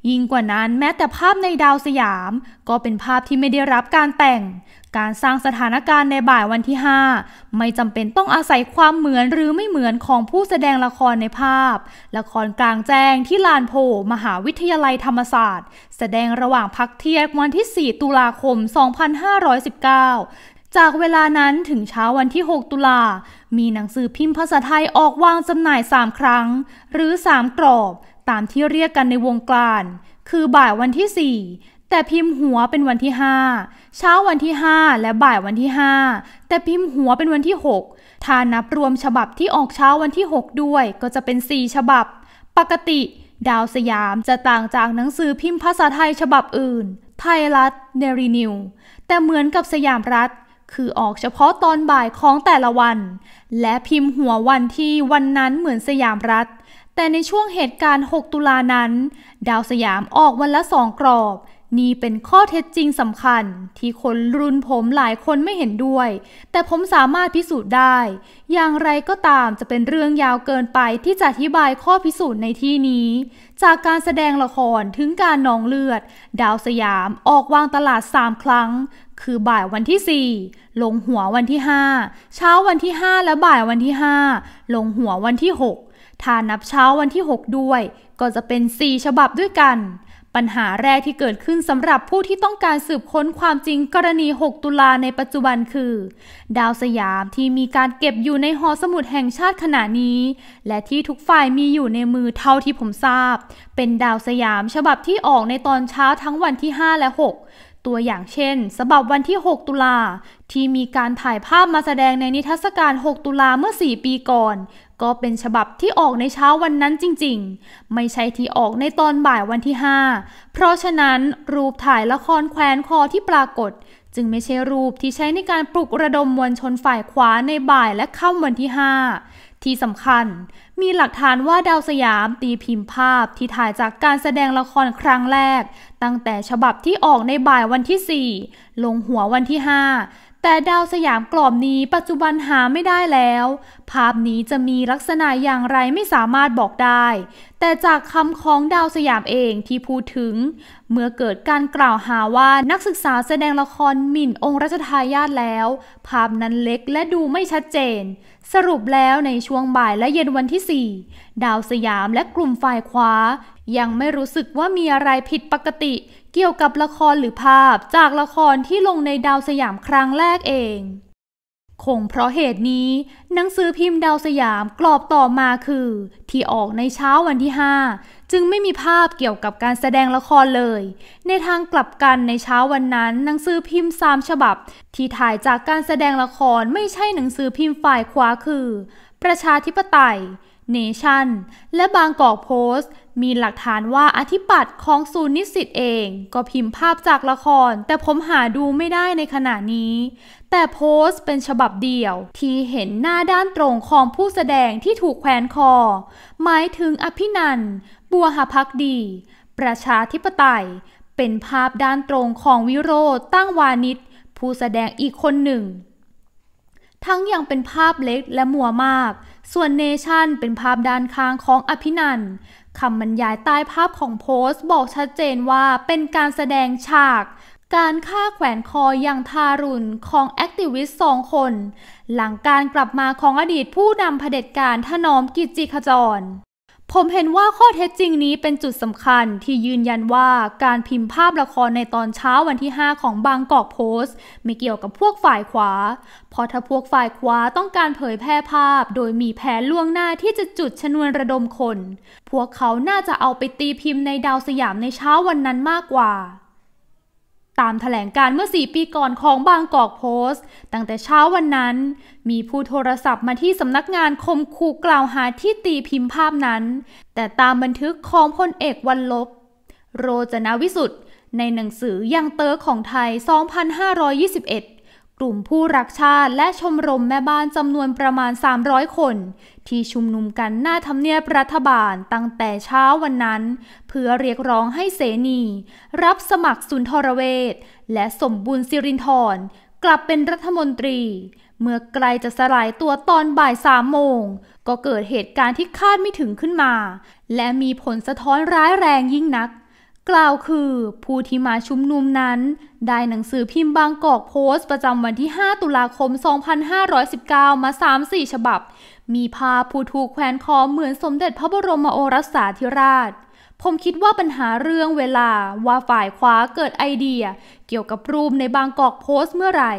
ยิ่งกว่านั้นแม้แต่ภาพในดาวสยาม ก็เป็นภาพที่ไม่ได้รับการแต่งการสร้างสถานการณ์ในบ่ายวันที่ 5 ไม่จำเป็นต้องอาศัยความเหมือนหรือไม่เหมือนของผู้แสดงละครในภาพ ละครกลางแจ้งที่ลานโพ มหาวิทยาลัยธรรมศาสตร์ แสดงระหว่างพักเที่ยงวันที่ 4 ตุลาคม 2519 จากเวลานั้นถึงเช้าวันที่ 6 ตุลา มีหนังสือพิมพ์ภาษาไทยออกวางจำหน่าย 3 ครั้ง หรือ3กรอบตามที่เรียกกันในวงการคือบ่ายวันที่ 4 แต่พิมพ์หัวเป็นวันที่5เช้าวันที่ 5 และบ่ายวันที่5แต่พิมพ์หัวเป็นวันที่6ถ้านับรวมฉบับที่ออกเช้าวันที่ 6 ด้วยก็จะเป็น 4 ฉบับ ปกติ ดาวสยามจะต่างจากหนังสือพิมพ์ภาษาไทยฉบับอื่น ไทยรัฐเนรีนิว แต่เหมือนกับสยามรัฐ คือออกเฉพาะตอนบ่ายของแต่ละวัน และพิมพ์หัววันที่วันนั้นเหมือนสยามรัฐ แต่ในช่วงเหตุการณ์ 6 ตุลานั้น ดาวสยามออกวันละสองกรอบนี่เป็นข้อเท็จจริงสำคัญที่คนรุ่นผมหลายคนไม่เห็นด้วย แต่ผมสามารถพิสูจน์ได้ อย่างไรก็ตามจะเป็นเรื่องยาวเกินไปที่จะอธิบายข้อพิสูจน์ในที่นี้ จากการแสดงละครถึงการนองเลือด ดาวสยามออกวางตลาดสามครั้ง คือบ่ายวันที่ 4 ลงหัววันที่ 5 เช้าวันที่ 5 และบ่ายวันที่ 5 ลงหัววันที่6ถ้านับเช้าวันที่6ด้วยก็จะเป็น4ฉบับด้วยกันปัญหาแรกที่เกิดขึ้นสำหรับผู้ที่ต้องการสืบค้นความจริงกรณี 6 ตุลาในปัจจุบันคือ ดาวสยามที่มีการเก็บอยู่ในหอสมุดแห่งชาติขณะนี้ และที่ทุกฝ่ายมีอยู่ในมือเท่าที่ผมทราบ เป็นดาวสยามฉบับที่ออกในตอนเช้าทั้งวันที่ 5 และ 6 ตัวอย่างเช่นฉบับวันที่ 6 ตุลา ที่มีการถ่ายภาพมาแสดงในนิทรรศการ 6 ตุลาเมื่อ 4 ปีก่อนก็เป็นฉบับที่ออกในเช้าวันนั้นจริงๆ ไม่ใช่ที่ออกในตอนบ่ายวันที่ 5 เพราะฉะนั้นรูปถ่ายละครแควนคอที่ปรากฏ จึงไม่ใช่รูปที่ใช้ในการปลุกระดมมวลชนฝ่ายขวาในบ่ายและค่ำวันที่ 5 ที่สำคัญมีหลักฐานว่าดาวสยาม ตีพิมพ์ภาพที่ถ่ายจากการแสดงละครครั้งแรก ตั้งแต่ฉบับที่ออกในบ่ายวันที่ 4 ลงหัววันที่5แต่ดาวสยามกล่อมนี้ปัจจุบันหาไม่ได้แล้ว ภาพนี้จะมีลักษณะอย่างไรไม่สามารถบอกได้ แต่จากคำของดาวสยามเองที่พูดถึง เมื่อเกิดการกล่าวหาว่านักศึกษาแสดงละครหมิ่นองค์รัชทายาทแล้ว ภาพนั้นเล็กและดูไม่ชัดเจน สรุปแล้วในช่วงบ่ายและเย็นวันที่ 4 ดาวสยามและกลุ่มฝ่ายขวายังไม่รู้สึกว่ามีอะไรผิดปกติเกี่ยวกับละครหรือภาพจากละครที่ลงในดาวสยามครั้งแรกเอง คงเพราะเหตุนี้ หนังสือพิมพ์ดาวสยามกรอบต่อมาคือ ที่ออกในเช้าวันที่ 5 จึงไม่มีภาพเกี่ยวกับการแสดงละครเลย ในทางกลับกันในเช้าวันนั้น หนังสือพิมพ์สามฉบับ ที่ถ่ายจากการแสดงละครไม่ใช่หนังสือพิมพ์ฝ่ายขวาคือ ประชาธิปไตย เนชั่น และบางกอกโพสต์มีหลักฐานว่าอธิปัตย์ของซูนนิสิตเองก็พิมพ์ภาพจากละคร แต่ผมหาดูไม่ได้ในขณะนี้ แต่โพสต์เป็นฉบับเดียว ที่เห็นหน้าด้านตรงของผู้แสดงที่ถูกแขวนคอ หมายถึงอภินันบัวหพักดี ประชาธิปไตย เป็นภาพด้านตรงของวิโรธตั้งวานิชผู้แสดงอีกคนหนึ่ง ทั้งยังเป็นภาพเล็กและมัวมาก ส่วนเนชั่นเป็นภาพด้านข้างของอภินันคำบรรยายใต้ภาพของโพสต์บอกชัดเจนว่าเป็นการแสดงฉากการฆ่าแขวนคออย่างทารุณของแอคติวิสต์สองคน หลังการกลับมาของอดีตผู้นำเผด็จการถนอมกิจจิขจรผมเห็นว่าข้อเท็จจริงนี้เป็นจุดสำคัญที่ยืนยันว่าการพิมพ์ภาพละครในตอนเช้าวันที่ 5 ของบางกอกโพสต์ ไม่เกี่ยวกับพวกฝ่ายขวา เพราะถ้าพวกฝ่ายขวาต้องการเผยแพร่ภาพโดยมีแผนล่วงหน้าที่จะจุดชนวนระดมคน พวกเขาน่าจะเอาไปตีพิมพ์ในดาวสยามในเช้าวันนั้นมากกว่าตามถแถลงการเมื่อ 4 ปีก่อนของบางกอกโพสต์ ตั้งแต่เช้าวันนั้น มีผู้โทรศัพท์มาที่สำนักงานคมคู่กล่าวหาที่ตีพิมพ์ภาพนั้น แต่ตามบันทึกของพลเอกวันลบ โรจนวิสุทธ์ในหนังสือยังเตอของไทย 2521กลุ่มผู้รักชาติและชมรมแม่บ้านจำนวนประมาณ 300 คน ที่ชุมนุมกันหน้าทำเนียบรัฐบาลตั้งแต่เช้าวันนั้น เพื่อเรียกร้องให้เสนี รับสมัครสุนทรเวชและสมบูรณ์สิรินทรกลับเป็นรัฐมนตรี เมื่อไกลจะสลายตัวตอนบ่ายสามโมง ก็เกิดเหตุการณ์ที่คาดไม่ถึงขึ้นมา และมีผลสะท้อนร้ายแรงยิ่งนักกล่าวคือผู้ที่มาชุมนุมนั้น ได้หนังสือพิมพ์บางกอกโพสต์ประจำวันที่ 5 ตุลาคม 2519 มา 3-4 ฉบับ มีภาพผู้ถูกแขวนคอเหมือนสมเด็จพระบรมโอรสาธิราชผมคิดว่าปัญหาเรื่องเวลาว่าฝ่ายขวาเกิดไอเดียเกี่ยวกับรูปในบางกอกโพสต์เมื่อไหร่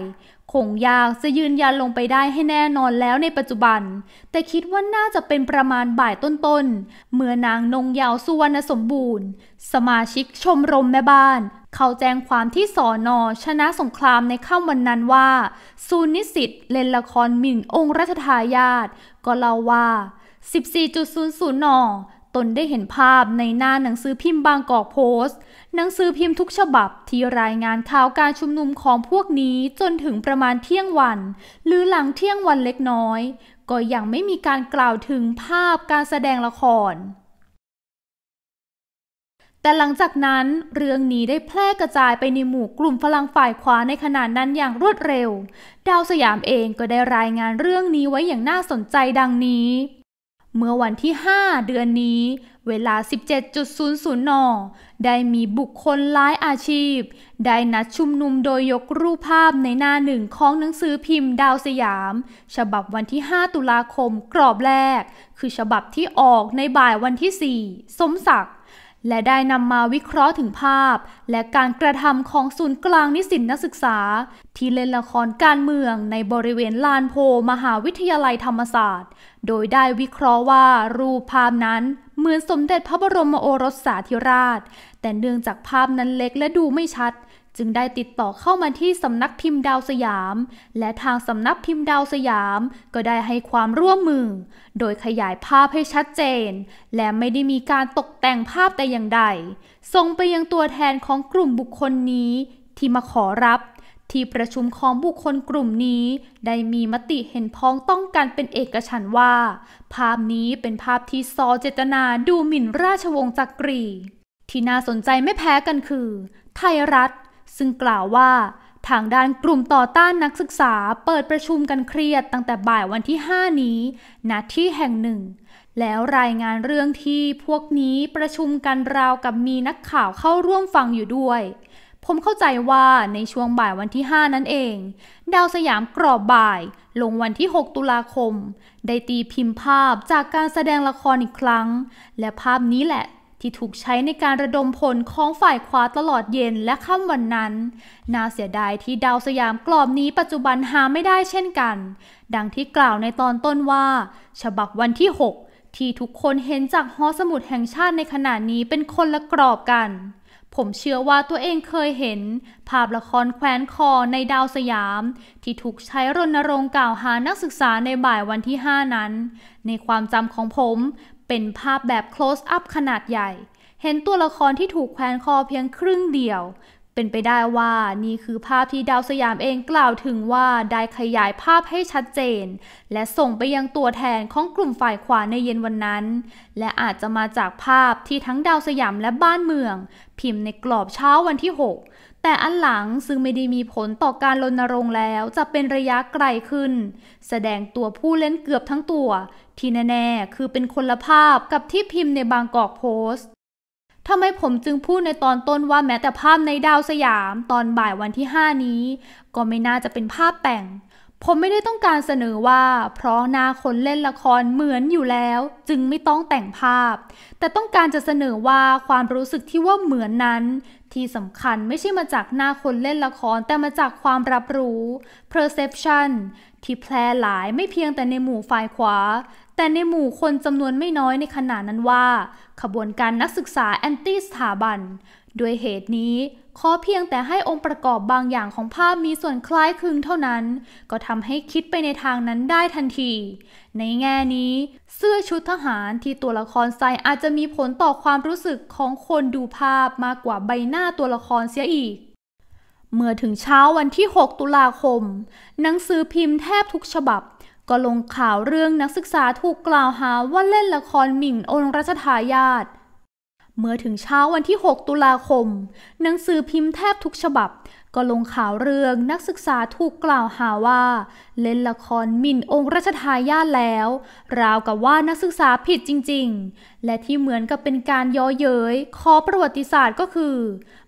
คงยากจะยืนยันลงไปได้ให้แน่นอนแล้วในปัจจุบัน แต่คิดว่าน่าจะเป็นประมาณบ่ายต้นๆ เมื่อนางนงยาวสุวรรณสมบูรณ์ สมาชิกชมรมแม่บ้าน เขาแจ้งความที่สอนอชนะสงครามในค่ำวันนั้นว่าซูนิสิตเล่นละครหมิ่นองค์รัชทายาทก็เล่าว่า 14.00นตนได้เห็นภาพในหน้าหนังสือพิมพ์บางกอกโพสต์หนังสือพิมพ์ทุกฉบับที่รายงานข่าวการชุมนุมของพวกนี้จนถึงประมาณเที่ยงวันหรือหลังเที่ยงวันเล็กน้อยก็ยังไม่มีการกล่าวถึงภาพการแสดงละคร แต่หลังจากนั้นเรื่องนี้ได้แพร่กระจายไปในหมู่กลุ่มฝรั่งฝ่ายขวาในขณะนั้นอย่างรวดเร็วดาวสยามเองก็ได้รายงานเรื่องนี้ไว้อย่างน่าสนใจดังนี้ เมื่อวันที่5เดือนนี้เวลา 17.00 น ได้มีบุคคลหลายอาชีพ ได้นัดชุมนุมโดยยกรูปภาพในหน้าหนึ่งของหนังสือพิมพ์ดาวสยาม ฉบับวันที่ 5 ตุลาคมกรอบแรก คือฉบับที่ออกในบ่ายวันที่ 4 สมศักดิ์และได้นำมาวิเคราะห์ถึงภาพ และการกระทำของศูนย์กลางนิสิตนักศึกษา ที่เล่นละครการเมืองในบริเวณลานโพมหาวิทยาลัยธรรมศาสตร์ โดยได้วิเคราะห์ว่ารูปภาพนั้น เหมือนสมเด็จพระบรมโอรสสาธิราช แต่เนื่องจากภาพนั้นเล็กและดูไม่ชัดจึงได้ติดต่อเข้ามาที่สำนักพิมพ์ดาวสยาม และทางสำนักพิมพ์ดาวสยามก็ได้ให้ความร่วมมือ โดยขยายภาพให้ชัดเจน และไม่ได้มีการตกแต่งภาพแต่อย่างใด ส่งไปยังตัวแทนของกลุ่มบุคคลนี้ ที่มาขอรับ ที่ประชุมของบุคคลกลุ่มนี้ ได้มีมติเห็นพ้องต้องกันเป็นเอกฉันว่า ภาพนี้เป็นภาพที่ซอเจตนาดูหมิ่นราชวงศ์จักรี ที่น่าสนใจไม่แพ้กันคือไทยรัฐซึ่งกล่าวว่าทางด้านกลุ่มต่อต้านนักศึกษา เปิดประชุมกันเครียดตั้งแต่บ่ายวันที่ 5 นี้ณที่แห่งหนึ่ง แล้วรายงานเรื่องที่พวกนี้ประชุมกันราวกับมีนักข่าวเข้าร่วมฟังอยู่ด้วย ผมเข้าใจว่าในช่วงบ่ายวันที่ 5 นั่นเอง ดาวสยามกรอบบ่ายลงวันที่ 6 ตุลาคม ได้ตีพิมพ์ภาพจากการแสดงละครอีกครั้ง และภาพนี้แหละที่ถูกใช้ในการระดมพลของฝ่ายขวาตลอดเย็นและค่ำวันนั้น น่าเสียดายที่ดาวสยามกรอบนี้ปัจจุบันหาไม่ได้เช่นกัน ดังที่กล่าวในตอนต้นว่า ฉบับวันที่ 6 ที่ทุกคนเห็นจากหอสมุดแห่งชาติในขณะนี้เป็นคนละกรอบกัน ผมเชื่อว่าตัวเองเคยเห็นภาพละครแคว้นคอในดาวสยาม ที่ถูกใช้รณรงค์กล่าวหานักศึกษาในบ่ายวันที่5นั้น ในความจำของผมเป็นภาพแบบ close up ขนาดใหญ่ เห็นตัวละครที่ถูกแขวนคอเพียงครึ่งเดียว เป็นไปได้ว่านี่คือภาพที่ดาวสยามเองกล่าวถึงว่า ได้ขยายภาพให้ชัดเจน และส่งไปยังตัวแทนของกลุ่มฝ่ายขวาในเย็นวันนั้น และอาจจะมาจากภาพที่ทั้งดาวสยามและบ้านเมือง พิมพ์ในกรอบเช้าวันที่ 6 แต่อันหลังซึ่งไม่ได้มีผลต่อการรณรงค์แล้วจะเป็นระยะไกลขึ้น แสดงตัวผู้เล่นเกือบทั้งตัวที่แน่ ๆ คือเป็นคนละภาพกับที่พิมพ์ในบางกอกโพสต์ทำไมผมจึงพูดในตอนต้นว่าแม้แต่ภาพในดาวสยามตอนบ่ายวันที่ 5 นี้ ก็ไม่น่าจะเป็นภาพแต่ง ผมไม่ได้ต้องการเสนอว่า เพราะนาคนเล่นละครเหมือนอยู่แล้ว จึงไม่ต้องแต่งภาพ แต่ต้องการจะเสนอว่าความรู้สึกที่ว่าเหมือนนั้น ที่สำคัญไม่ใช่มาจากหน้าคนเล่นละครแต่มาจากความรับรู้ perception ที่แพร่หลายไม่เพียงแต่ในหมู่ฝ่ายขวาแต่ในหมู่คนจำนวนไม่น้อยในขณะนั้นว่า ขบวนการนักศึกษาแอนตี้สถาบัน ด้วยเหตุนี้ ขอเพียงแต่ให้องค์ประกอบบางอย่างของภาพมีส่วนคล้ายคลึงเท่านั้น ก็ทำให้คิดไปในทางนั้นได้ทันที ในแง่นี้ เสื้อชุดทหารที่ตัวละครใส่อาจจะมีผลต่อความรู้สึกของคนดูภาพมากกว่าใบหน้าตัวละครเสียอีก เมื่อถึงเช้าวันที่ 6 ตุลาคม หนังสือพิมพ์แทบทุกฉบับก็ลงข่าวเรื่องนักศึกษาถูกกล่าวหาว่าเล่นละครหมิ่นองค์รัชทายาท เมื่อถึงเช้าวันที่ 6 ตุลาคม หนังสือพิมพ์แทบทุกฉบับ ก็ลงข่าวเรื่องนักศึกษาถูกกล่าวหาว่า เล่นละครหมิ่นองค์รัชทายาทแล้ว ราวกับว่านักศึกษาผิดจริงๆ และที่เหมือนกับเป็นการย่อเย้ยขอประวัติศาสตร์ก็คือ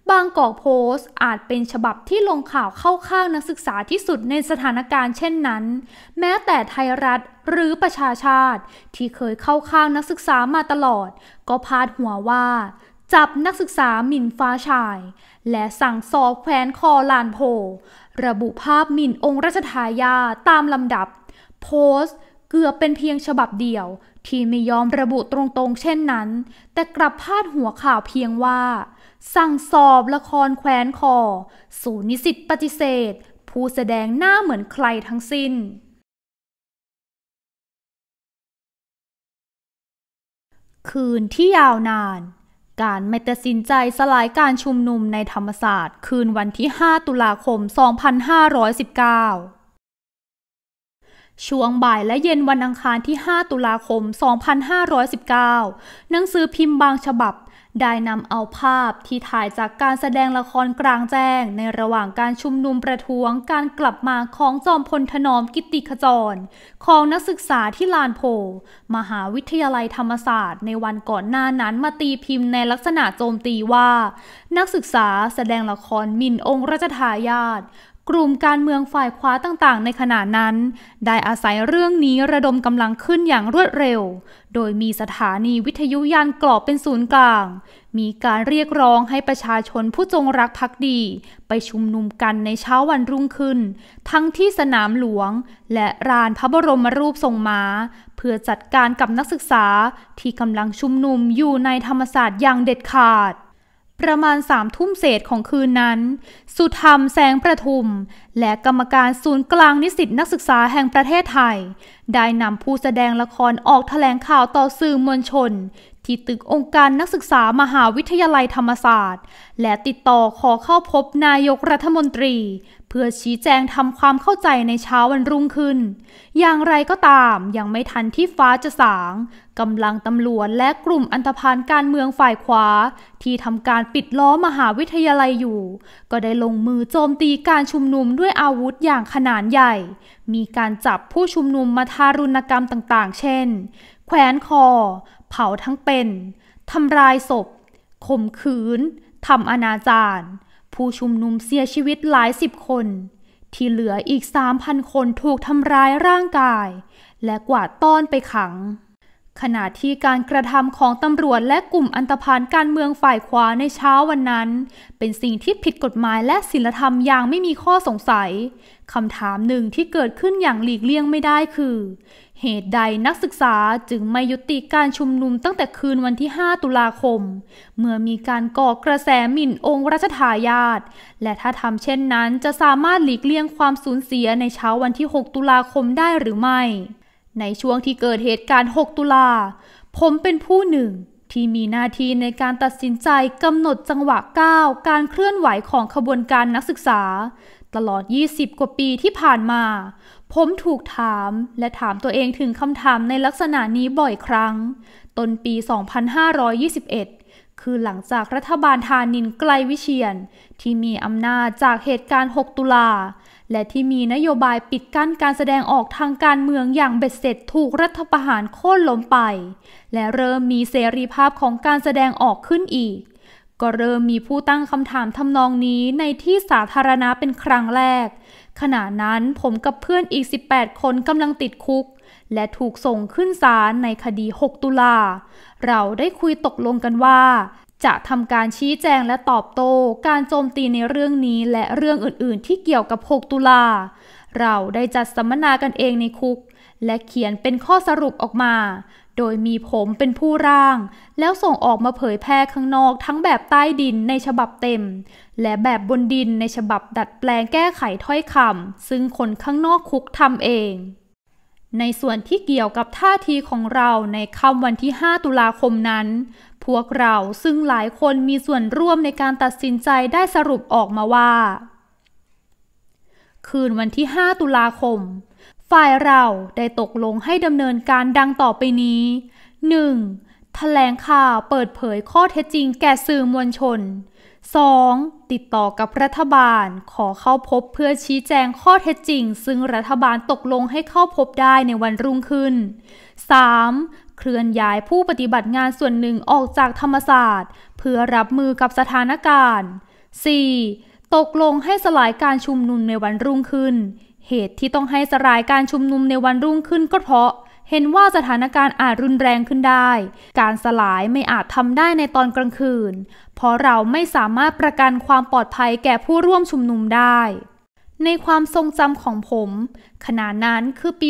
บางกอกโพสต์ อาจเป็นฉบับที่ลงข่าวเข้าข้างนักศึกษาที่สุดในสถานการณ์เช่นนั้น แม้แต่ไทยรัฐหรือประชาชาติที่เคยเข้าข้างนักศึกษามาตลอด ก็พาดหัวว่า จับนักศึกษาหมิ่นฟ้าชาย และสั่งสอบแขวนคอลานโพ ระบุภาพหมิ่นองค์รัชทายาตามลำดับ โพสต์ เกือบเป็นเพียงฉบับเดียวที่ไม่ยอมระบุตรงๆเช่นนั้น แต่กลับพาดหัวข่าวเพียงว่า สั่งสอบละครแคว้นคอสูนนิสิตปฏิเสธ ผู้แสดงหน้าเหมือนใครทั้งสิ้น คืนที่ยาวนาน การไม่ตัดสินใจสลายการชุมนุมในธรรมศาสตร์คืนวันที่ 5 ตุลาคม 2519ช่วงบ่ายและเย็นวันอังคารที่ 5 ตุลาคม 2519หนังสือพิมพ์บางฉบับ ได้นำเอาภาพที่ถ่ายจากการแสดงละครกลางแจ้งในระหว่างการชุมนุมประท้วงการกลับมาของจอมพลถนอมกิติขจร ของนักศึกษาที่ลานโพมหาวิทยาลัยธรรมศาสตร์ในวันก่อนหน้านั้นมาตีพิมพ์ในลักษณะโจมตีว่า นักศึกษาแสดงละครมินองค์รัชทายาทกลุ่มการเมืองฝ่ายขวาต่างๆในขณะนั้น ได้อาศัยเรื่องนี้ระดมกำลังขึ้นอย่างรวดเร็ว โดยมีสถานีวิทยุยานกรอบเป็นศูนย์กลาง มีการเรียกร้องให้ประชาชนผู้จงรักภักดี ไปชุมนุมกันในเช้าวันรุ่งขึ้น ทั้งที่สนามหลวง และลานพระบรมรูปทรงม้าเพื่อจัดการกับนักศึกษาที่กำลังชุมนุมอยู่ในธรรมศาสตร์อย่างเด็ดขาดประมาณสามทุ่มเศษของคืนนั้น สุธรรมแสงประทุม และกรรมการศูนย์กลางนิสิตนักศึกษาแห่งประเทศไทย ได้นำผู้แสดงละครออกแถลงข่าวต่อสื่อมวลชน ที่ตึกองค์การนักศึกษามหาวิทยาลัยธรรมศาสตร์ และติดต่อขอเข้าพบนายกรัฐมนตรีพื่อชี้แจงทำความเข้าใจในเช้าวันรุ่งขึ้น อย่างไรก็ตาม ยังไม่ทันที่ฟ้าจะสาง กำลังตำรวจและกลุ่มอันธพาลการเมืองฝ่ายขวาที่ทำการปิดล้อมมหาวิทยาลัยอยู่ ก็ได้ลงมือโจมตีการชุมนุมด้วยอาวุธอย่างขนาดใหญ่ มีการจับผู้ชุมนุมมาทารุณกรรมต่างๆ เช่น แขวนคอ เผาทั้งเป็นทำลายศพ ข่มขืนทำอนาจารผู้ชุมนุมเสียชีวิตหลายสิบคน ที่เหลืออีก 3,000 คนถูกทำร้ายร่างกาย และกวาดต้อนไปขัง ขณะที่การกระทำของตำรวจและกลุ่มอันตพานการเมืองฝ่ายขวาในเช้าวันนั้น เป็นสิ่งที่ผิดกฎหมายและศีลธรรมอย่างไม่มีข้อสงสัยคำถามหนึ่งที่เกิดขึ้นอย่างหลีกเลี่ยงไม่ได้คือเหตุใดนักศึกษาจึงไม่ยุติการชุมนุมตั้งแต่คืนวันที่ 5 ตุลาคม เมื่อมีการก่อกระแสหมิ่นองค์รัชทายาทและถ้าทำเช่นนั้นจะสามารถหลีกเลี่ยงความสูญเสียในเช้าวันที่ 6 ตุลาคมได้หรือไม่ ในช่วงที่เกิดเหตุการณ์ 6 ตุลา ผมเป็นผู้หนึ่ง ที่มีหน้าที่ในการตัดสินใจกำหนดจังหวะก้าวการเคลื่อนไหวของขบวนการนักศึกษา ตลอด 20 กว่าปีที่ผ่านมาผมถูกถามและถามตัวเองถึงคำถามในลักษณะนี้บ่อยครั้ง ต้นปี 2521 คือหลังจากรัฐบาลทานินไกลวิเชียน ที่มีอำนาจจากเหตุการณ์ 6 ตุลา และที่มีนโยบายปิดกั้นการแสดงออกทางการเมืองอย่างเบ็ดเสร็จถูกรัฐประหารโค่นล้มไป และเริ่มมีเสรีภาพของการแสดงออกขึ้นอีก ก็เริ่มมีผู้ตั้งคำถามทำนองนี้ในที่สาธารณะเป็นครั้งแรกขณะนั้นผมกับเพื่อนอีก 18 คนกำลังติดคุก และถูกส่งขึ้นศาลในคดี 6 ตุลา เราได้คุยตกลงกันว่า จะทำการชี้แจงและตอบโต้การโจมตีในเรื่องนี้และเรื่องอื่นๆที่เกี่ยวกับ 6 ตุลา เราได้จัดสัมมนากันเองในคุก และเขียนเป็นข้อสรุปออกมาโดยมีผมเป็นผู้ร่างแล้วส่งออกมาเผยแพร่ข้างนอกทั้งแบบใต้ดินในฉบับเต็ม และแบบบนดินในฉบับดัดแปลงแก้ไขถ้อยคำซึ่งคนข้างนอกคุกทำเอง ในส่วนที่เกี่ยวกับท่าทีของเราในค่ำวันที่5ตุลาคมนั้น พวกเราซึ่งหลายคนมีส่วนร่วมในการตัดสินใจได้สรุปออกมาว่า คืนวันที่5ตุลาคมฝ่ายเราได้ตกลงให้ดำเนินการดังต่อไปนี้ 1. แถลงข่าวเปิดเผยข้อเท็จจริงแก่สื่อมวลชน 2. ติดต่อกับรัฐบาลขอเข้าพบเพื่อชี้แจงข้อเท็จจริง ซึ่งรัฐบาลตกลงให้เข้าพบได้ในวันรุ่งขึ้น 3. เคลื่อนย้ายผู้ปฏิบัติงานส่วนหนึ่งออกจากธรรมศาสตร์ เพื่อรับมือกับสถานการณ์ 4. ตกลงให้สลายการชุมนุมในวันรุ่งขึ้นเหตุที่ต้องให้สลายการชุมนุมในวันรุ่งขึ้นก็เพราะ เห็นว่าสถานการณ์อาจรุนแรงขึ้นได้ การสลายไม่อาจทำได้ในตอนกลางคืน เพราะเราไม่สามารถประกันความปลอดภัยแก่ผู้ร่วมชุมนุมได้ ในความทรงจำของผมขณะนั้นคือปี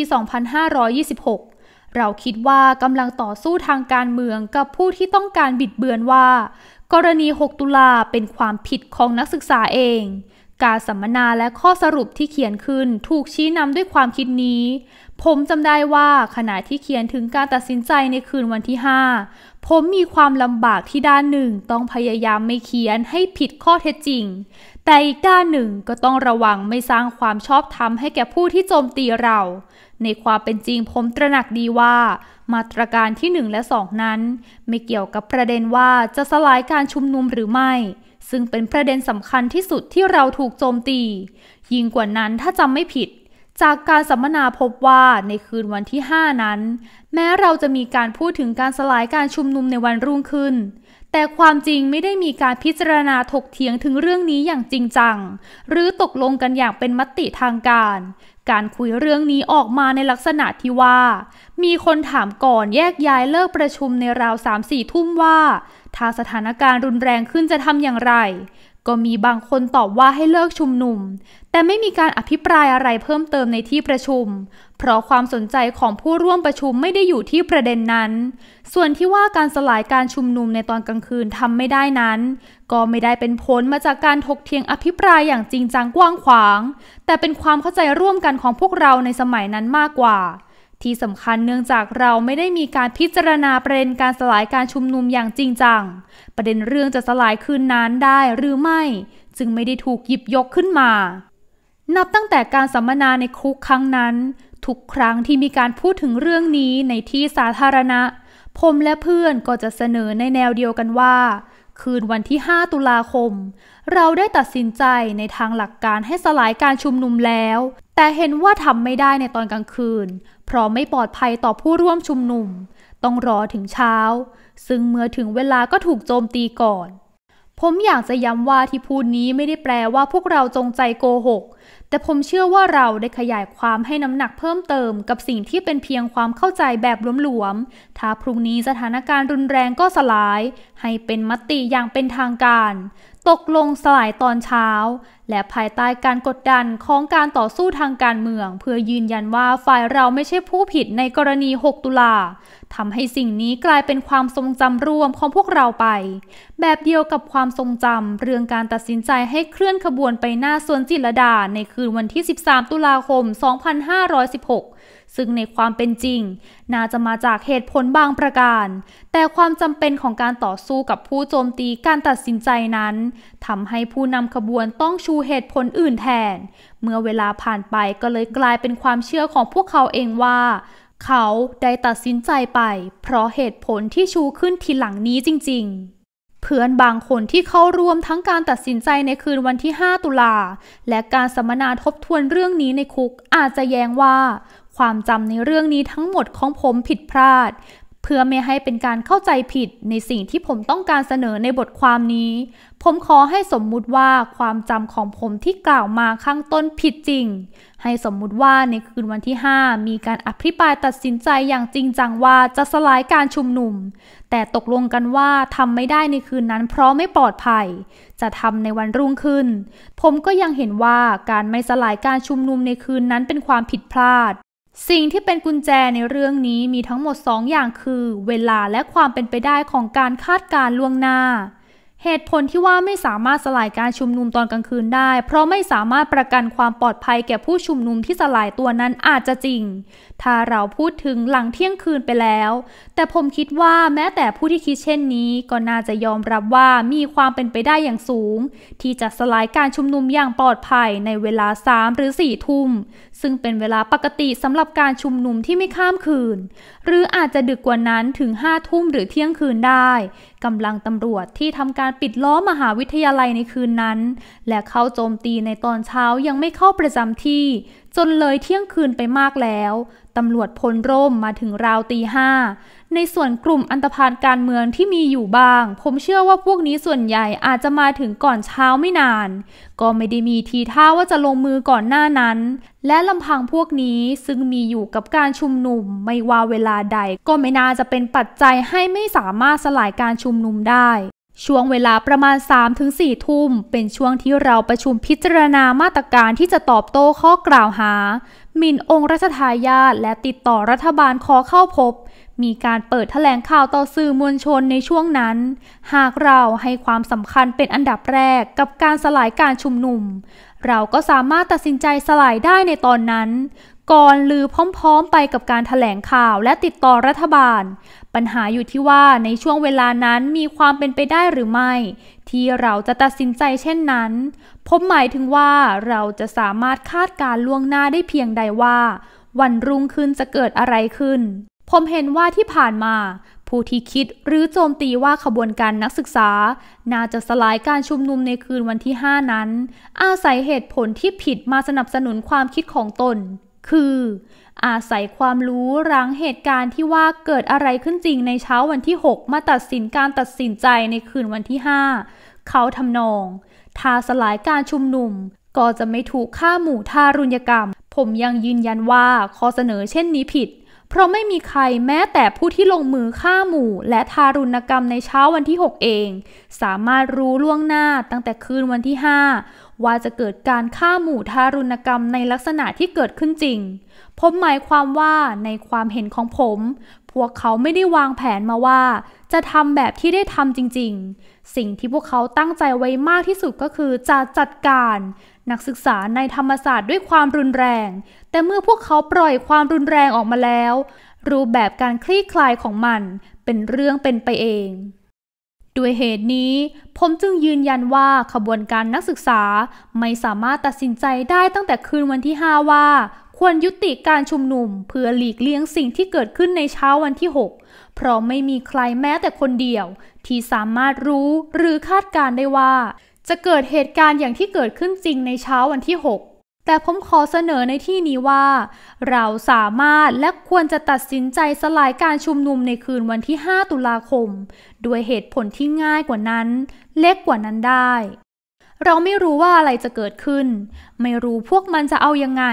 2526 เราคิดว่ากำลังต่อสู้ทางการเมืองกับผู้ที่ต้องการบิดเบือนว่า กรณี 6 ตุลาเป็นความผิดของนักศึกษาเองการสัมมนาและข้อสรุปที่เขียนขึ้นถูกชี้นำด้วยความคิดนี้ ผมจำได้ว่าขณะที่เขียนถึงการตัดสินใจในคืนวันที่ 5 ผมมีความลำบากที่ด้านหนึ่งต้องพยายามไม่เขียนให้ผิดข้อเท็จจริง แต่อีกด้านหนึ่งก็ต้องระวังไม่สร้างความชอบธรรมให้แก่ผู้ที่โจมตีเรา ในความเป็นจริง ผมตระหนักดีว่า มาตรการที่1และ2นั้น ไม่เกี่ยวกับประเด็นว่าจะสลายการชุมนุมหรือไม่ซึ่งเป็นประเด็นสำคัญที่สุดที่เราถูกโจมตี ยิ่งกว่านั้นถ้าจำไม่ผิด จากการสัมมนาพบว่าในคืนวันที่ 5 นั้น แม้เราจะมีการพูดถึงการสลายการชุมนุมในวันรุ่งขึ้น แต่ความจริงไม่ได้มีการพิจารณาถกเถียงถึงเรื่องนี้อย่างจริงจัง หรือตกลงกันอย่างเป็นมติทางการการคุยเรื่องนี้ออกมาในลักษณะที่ว่า มีคนถามก่อนแยกย้ายเลิกประชุมในราว 3-4 ทุ่มว่า ถ้าสถานการณ์รุนแรงขึ้นจะทำอย่างไรก็มีบางคนตอบว่าให้เลิกชุมนุม แต่ไม่มีการอภิปรายอะไรเพิ่มเติมในที่ประชุม เพราะความสนใจของผู้ร่วมประชุมไม่ได้อยู่ที่ประเด็นนั้น ส่วนที่ว่าการสลายการชุมนุมในตอนกลางคืนทำไม่ได้นั้น ก็ไม่ได้เป็นผลมาจากการถกเถียงอภิปรายอย่างจริงจังกว้างขวาง แต่เป็นความเข้าใจร่วมกันของพวกเราในสมัยนั้นมากกว่าที่สำคัญเนื่องจากเราไม่ได้มีการพิจารณาประเด็นการสลายการชุมนุมอย่างจริงจัง ประเด็นเรื่องจะสลายคืนนั้นได้หรือไม่ จึงไม่ได้ถูกหยิบยกขึ้นมา นับตั้งแต่การสัมมนาในคุกครั้งนั้นทุกครั้งที่มีการพูดถึงเรื่องนี้ในที่สาธารณะ ผมและเพื่อนก็จะเสนอในแนวเดียวกันว่า คืนวันที่ 5 ตุลาคมเราได้ตัดสินใจในทางหลักการให้สลายการชุมนุมแล้ว แต่เห็นว่าทำไม่ได้ในตอนกลางคืน เพราะไม่ปลอดภัยต่อผู้ร่วมชุมนุม ต้องรอถึงเช้า ซึ่งเมื่อถึงเวลาก็ถูกโจมตีก่อน ผมอยากจะย้ำว่าที่พูดนี้ไม่ได้แปลว่าพวกเราจงใจโกหก แต่ผมเชื่อว่าเราได้ขยายความให้น้ำหนักเพิ่มเติม กับสิ่งที่เป็นเพียงความเข้าใจแบบหลวมๆถ้าพรุ่งนี้สถานการณ์รุนแรงก็สลาย ให้เป็นมติอย่างเป็นทางการตกลงสลายตอนเช้า และภายใต้การกดดันของการต่อสู้ทางการเมือง เพื่อยืนยันว่าฝ่ายเราไม่ใช่ผู้ผิดในกรณี 6 ตุลาทำให้สิ่งนี้กลายเป็นความทรงจำรวมของพวกเราไป แบบเดียวกับความทรงจำเรื่องการตัดสินใจให้เคลื่อนขบวนไปหน้าสวนจิรดา ในคืนวันที่ 13 ตุลาคม 2516ซึ่งในความเป็นจริง น่าจะมาจากเหตุผลบางประการ แต่ความจำเป็นของการต่อสู้กับผู้โจมตีการตัดสินใจนั้นทำให้ผู้นำขบวนต้องชูเหตุผลอื่นแทน เมื่อเวลาผ่านไปก็เลยกลายเป็นความเชื่อของพวกเขาเองว่า เขาได้ตัดสินใจไป เพราะเหตุผลที่ชูขึ้นทีหลังนี้จริง ๆ เพื่อนบางคนที่เข้าร่วมทั้งการตัดสินใจในคืนวันที่ 5 ตุลาและการสัมมนาทบทวนเรื่องนี้ในคุก อาจจะแย้งว่าความจำในเรื่องนี้ทั้งหมดของผมผิดพลาด เพื่อไม่ให้เป็นการเข้าใจผิดในสิ่งที่ผมต้องการเสนอในบทความนี้ ผมขอให้สมมุติว่าความจำของผมที่กล่าวมาข้างต้นผิดจริง ให้สมมุติว่าในคืนวันที่ 5 มีการอภิปรายตัดสินใจอย่างจริงจังว่าจะสลายการชุมนุมแต่ตกลงกันว่าทำไม่ได้ในคืนนั้นเพราะไม่ปลอดภัย จะทำในวันรุ่งขึ้น ผมก็ยังเห็นว่าการไม่สลายการชุมนุมในคืนนั้นเป็นความผิดพลาดสิ่งที่เป็นกุญแจในเรื่องนี้มีทั้งหมด 2 อย่างคือ เวลาและความเป็นไปได้ของการคาดการล่วงหน้าเหตุผลที่ว่าไม่สามารถสลายการชุมนุมตอนกลางคืนได้เพราะไม่สามารถประกันความปลอดภัยแก่ผู้ชุมนุมที่สลายตัวนั้นอาจจะจริง ถ้าเราพูดถึงหลังเที่ยงคืนไปแล้ว แต่ผมคิดว่าแม้แต่ผู้ที่คิดเช่นนี้ก็น่าจะยอมรับว่ามีความเป็นไปได้อย่างสูงที่จะสลายการชุมนุมอย่างปลอดภัยในเวลา 3 หรือ4ทุ่มซึ่งเป็นเวลาปกติสำหรับการชุมนุมที่ไม่ข้ามคืน หรืออาจจะดึกกว่านั้นถึง5ทุ่มหรือเที่ยงคืนได้กำลังตำรวจที่ทำการปิดล้อมมหาวิทยาลัยในคืนนั้น และเข้าโจมตีในตอนเช้ายังไม่เข้าประจำที่จนเลยเที่ยงคืนไปมากแล้ว ตำรวจพลร่มมาถึงราวตีห้า ในส่วนกลุ่มอันตพานการเมืองที่มีอยู่บ้าง ผมเชื่อว่าพวกนี้ส่วนใหญ่อาจจะมาถึงก่อนเช้าไม่นาน ก็ไม่ได้มีทีท่าว่าจะลงมือก่อนหน้านั้น และลำพังพวกนี้ซึ่งมีอยู่กับการชุมนุมไม่ว่าเวลาใดก็ไม่น่าจะเป็นปัจจัยให้ไม่สามารถสลายการชุมนุมได้ช่วงเวลาประมาณ 3-4 ทุ่มเป็นช่วงที่เราประชุมพิจารณามาตรการที่จะตอบโต้ข้อกล่าวหาหมิ่นองค์รัชทายาทและติดต่อรัฐบาลขอเข้าพบ มีการเปิดแถลงข่าวต่อสื่อมวลชนในช่วงนั้น หากเราให้ความสำคัญเป็นอันดับแรกกับการสลายการชุมนุมเราก็สามารถตัดสินใจสลายได้ในตอนนั้นก่อนหรือพร้อมๆไปกับการถแถลงข่าวและติดต่อรัฐบาล ปัญหาอยู่ที่ว่าในช่วงเวลานั้นมีความเป็นไปได้หรือไม่ ที่เราจะตัดสินใจเช่นนั้นผมหมายถึงว่าเราจะสามารถคาดการล่วงหน้าได้เพียงใดว่า วันรุ่งขึ้นจะเกิดอะไรขึ้น ผมเห็นว่าที่ผ่านมา ผู้ที่คิดหรือโจมตีว่าขบวนการนักศึกษา น่าจะสลายการชุมนุมในคืนวันที่5นั้น อาศัยเหตุผลที่ผิดมาสนับสนุนความคิดของตนคืออาศัยความรู้รังเหตุการณ์ที่ว่าเกิดอะไรขึ้นจริงในเช้าวันที่ 6 มาตัดสินการตัดสินใจในคืนวันที่ 5 เขาทำนองถ้าสลายการชุมนุมก็จะไม่ถูกฆ่าหมู่ทารุณกรรม ผมยังยืนยันว่าข้อเสนอเช่นนี้ผิด เพราะไม่มีใครแม้แต่ผู้ที่ลงมือฆ่าหมู่ และทารุณกรรมในเช้าวันที่ 6 เอง สามารถรู้ล่วงหน้าตั้งแต่คืนวันที่5ว่าจะเกิดการฆ่าหมู่ทารุณกรรมในลักษณะที่เกิดขึ้นจริง ผมหมายความว่าในความเห็นของผม พวกเขาไม่ได้วางแผนมาว่า จะทำแบบที่ได้ทำจริงๆ สิ่งที่พวกเขาตั้งใจไว้มากที่สุดก็คือจะจัดการนักศึกษาในธรรมศาสตร์ด้วยความรุนแรง แต่เมื่อพวกเขาปล่อยความรุนแรงออกมาแล้ว รูปแบบการคลี่คลายของมันเป็นเรื่องเป็นไปเองด้วยเหตุนี้ ผมจึงยืนยันว่าขบวนการนักศึกษา ไม่สามารถตัดสินใจได้ตั้งแต่คืนวันที่ 5 ว่า ควรยุติการชุมนุมเพื่อหลีกเลี่ยงสิ่งที่เกิดขึ้นในเช้าวันที่ 6 เพราะไม่มีใครแม้แต่คนเดียว ที่สามารถรู้หรือคาดการได้ว่า จะเกิดเหตุการณ์อย่างที่เกิดขึ้นจริงในเช้าวันที่ 6 แต่ผมขอเสนอในที่นี้ว่า เราสามารถและควรจะตัดสินใจสลายการชุมนุมในคืนวันที่ 5 ตุลาคมด้วยเหตุผลที่ง่ายกว่านั้น เล็กกว่านั้นได้ เราไม่รู้ว่าอะไรจะเกิดขึ้น ไม่รู้พวกมันจะเอายังไง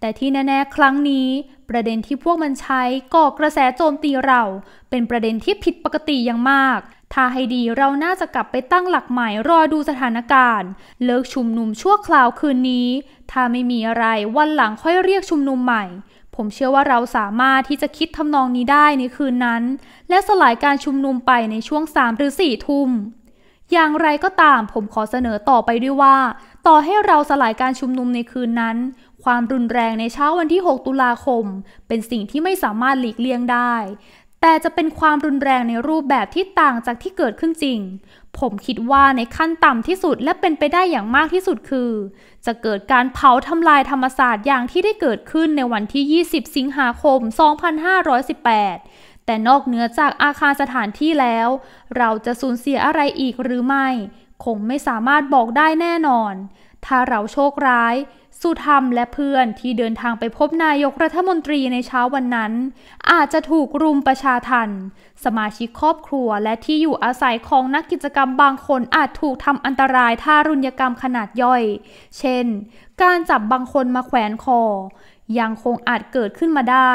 แต่ที่แน่ๆ ครั้งนี้ประเด็นที่พวกมันใช้ก่อกระแสโจมตีเรา เป็นประเด็นที่ผิดปกติอย่างมาก ถ้าให้ดีเราน่าจะกลับไปตั้งหลักใหม่รอดูสถานการณ์ เลิกชุมนุมชั่วคราวคืนนี้ ถ้าไม่มีอะไรวันหลังค่อยเรียกชุมนุมใหม่ผมเชื่อว่าเราสามารถที่จะคิดทำนองนี้ได้ในคืนนั้น และสลายการชุมนุมไปในช่วงสามหรือสี่ทุ่ม อย่างไรก็ตามผมขอเสนอต่อไปด้วยว่า ต่อให้เราสลายการชุมนุมในคืนนั้น ความรุนแรงในเช้าวันที่ 6 ตุลาคม เป็นสิ่งที่ไม่สามารถหลีกเลี่ยงได้ แต่จะเป็นความรุนแรงในรูปแบบที่ต่างจากที่เกิดขึ้นจริงผมคิดว่าในขั้นต่ำที่สุดและเป็นไปได้อย่างมากที่สุดคือ จะเกิดการเผาทำลายธรรมศาสตร์อย่างที่ได้เกิดขึ้นในวันที่ 20 สิงหาคม 2518 แต่นอกเหนือจากอาคารสถานที่แล้ว เราจะสูญเสียอะไรอีกหรือไม่ คงไม่สามารถบอกได้แน่นอน ถ้าเราโชคร้ายสุธรรมและเพื่อนที่เดินทางไปพบนายกรัฐมนตรีในเช้าวันนั้น อาจจะถูกรุมประชาทันสมาชิกครอบครัวและที่อยู่อาศัยของนักกิจกรรมบางคนอาจถูกทำอันตรายทารุณกรรมขนาดย่อย เช่น การจับบางคนมาแขวนคอ ยังคงอาจเกิดขึ้นมาได้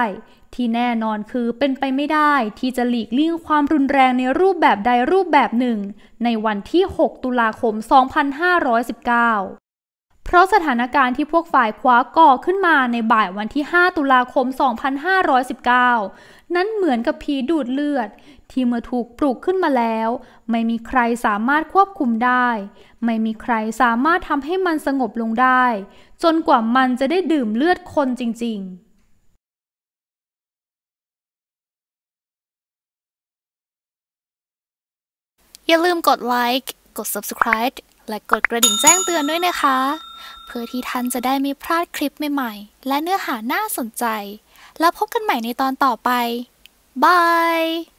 ที่แน่นอนคือเป็นไปไม่ได้ที่จะหลีกเลี่ยงความรุนแรงในรูปแบบใดรูปแบบหนึ่ง ในวันที่ 6 ตุลาคม 2519เพราะสถานการณ์ที่พวกฝ่ายคว้าก่อขึ้นมาในบ่ายวันที่ 5 ตุลาคม 2519 นั้นเหมือนกับผีดูดเลือดที่เมื่อถูกปลุกขึ้นมาแล้ว ไม่มีใครสามารถควบคุมได้ ไม่มีใครสามารถทำให้มันสงบลงได้ จนกว่ามันจะได้ดื่มเลือดคนจริงๆ อย่าลืมกดไลค์กด subscribe และกดกระดิ่งแจ้งเตือนด้วยนะคะ เพื่อที่ท่านจะได้ไม่พลาดคลิปใหม่ๆและเนื้อหาน่าสนใจ แล้วพบกันใหม่ในตอนต่อไปบาย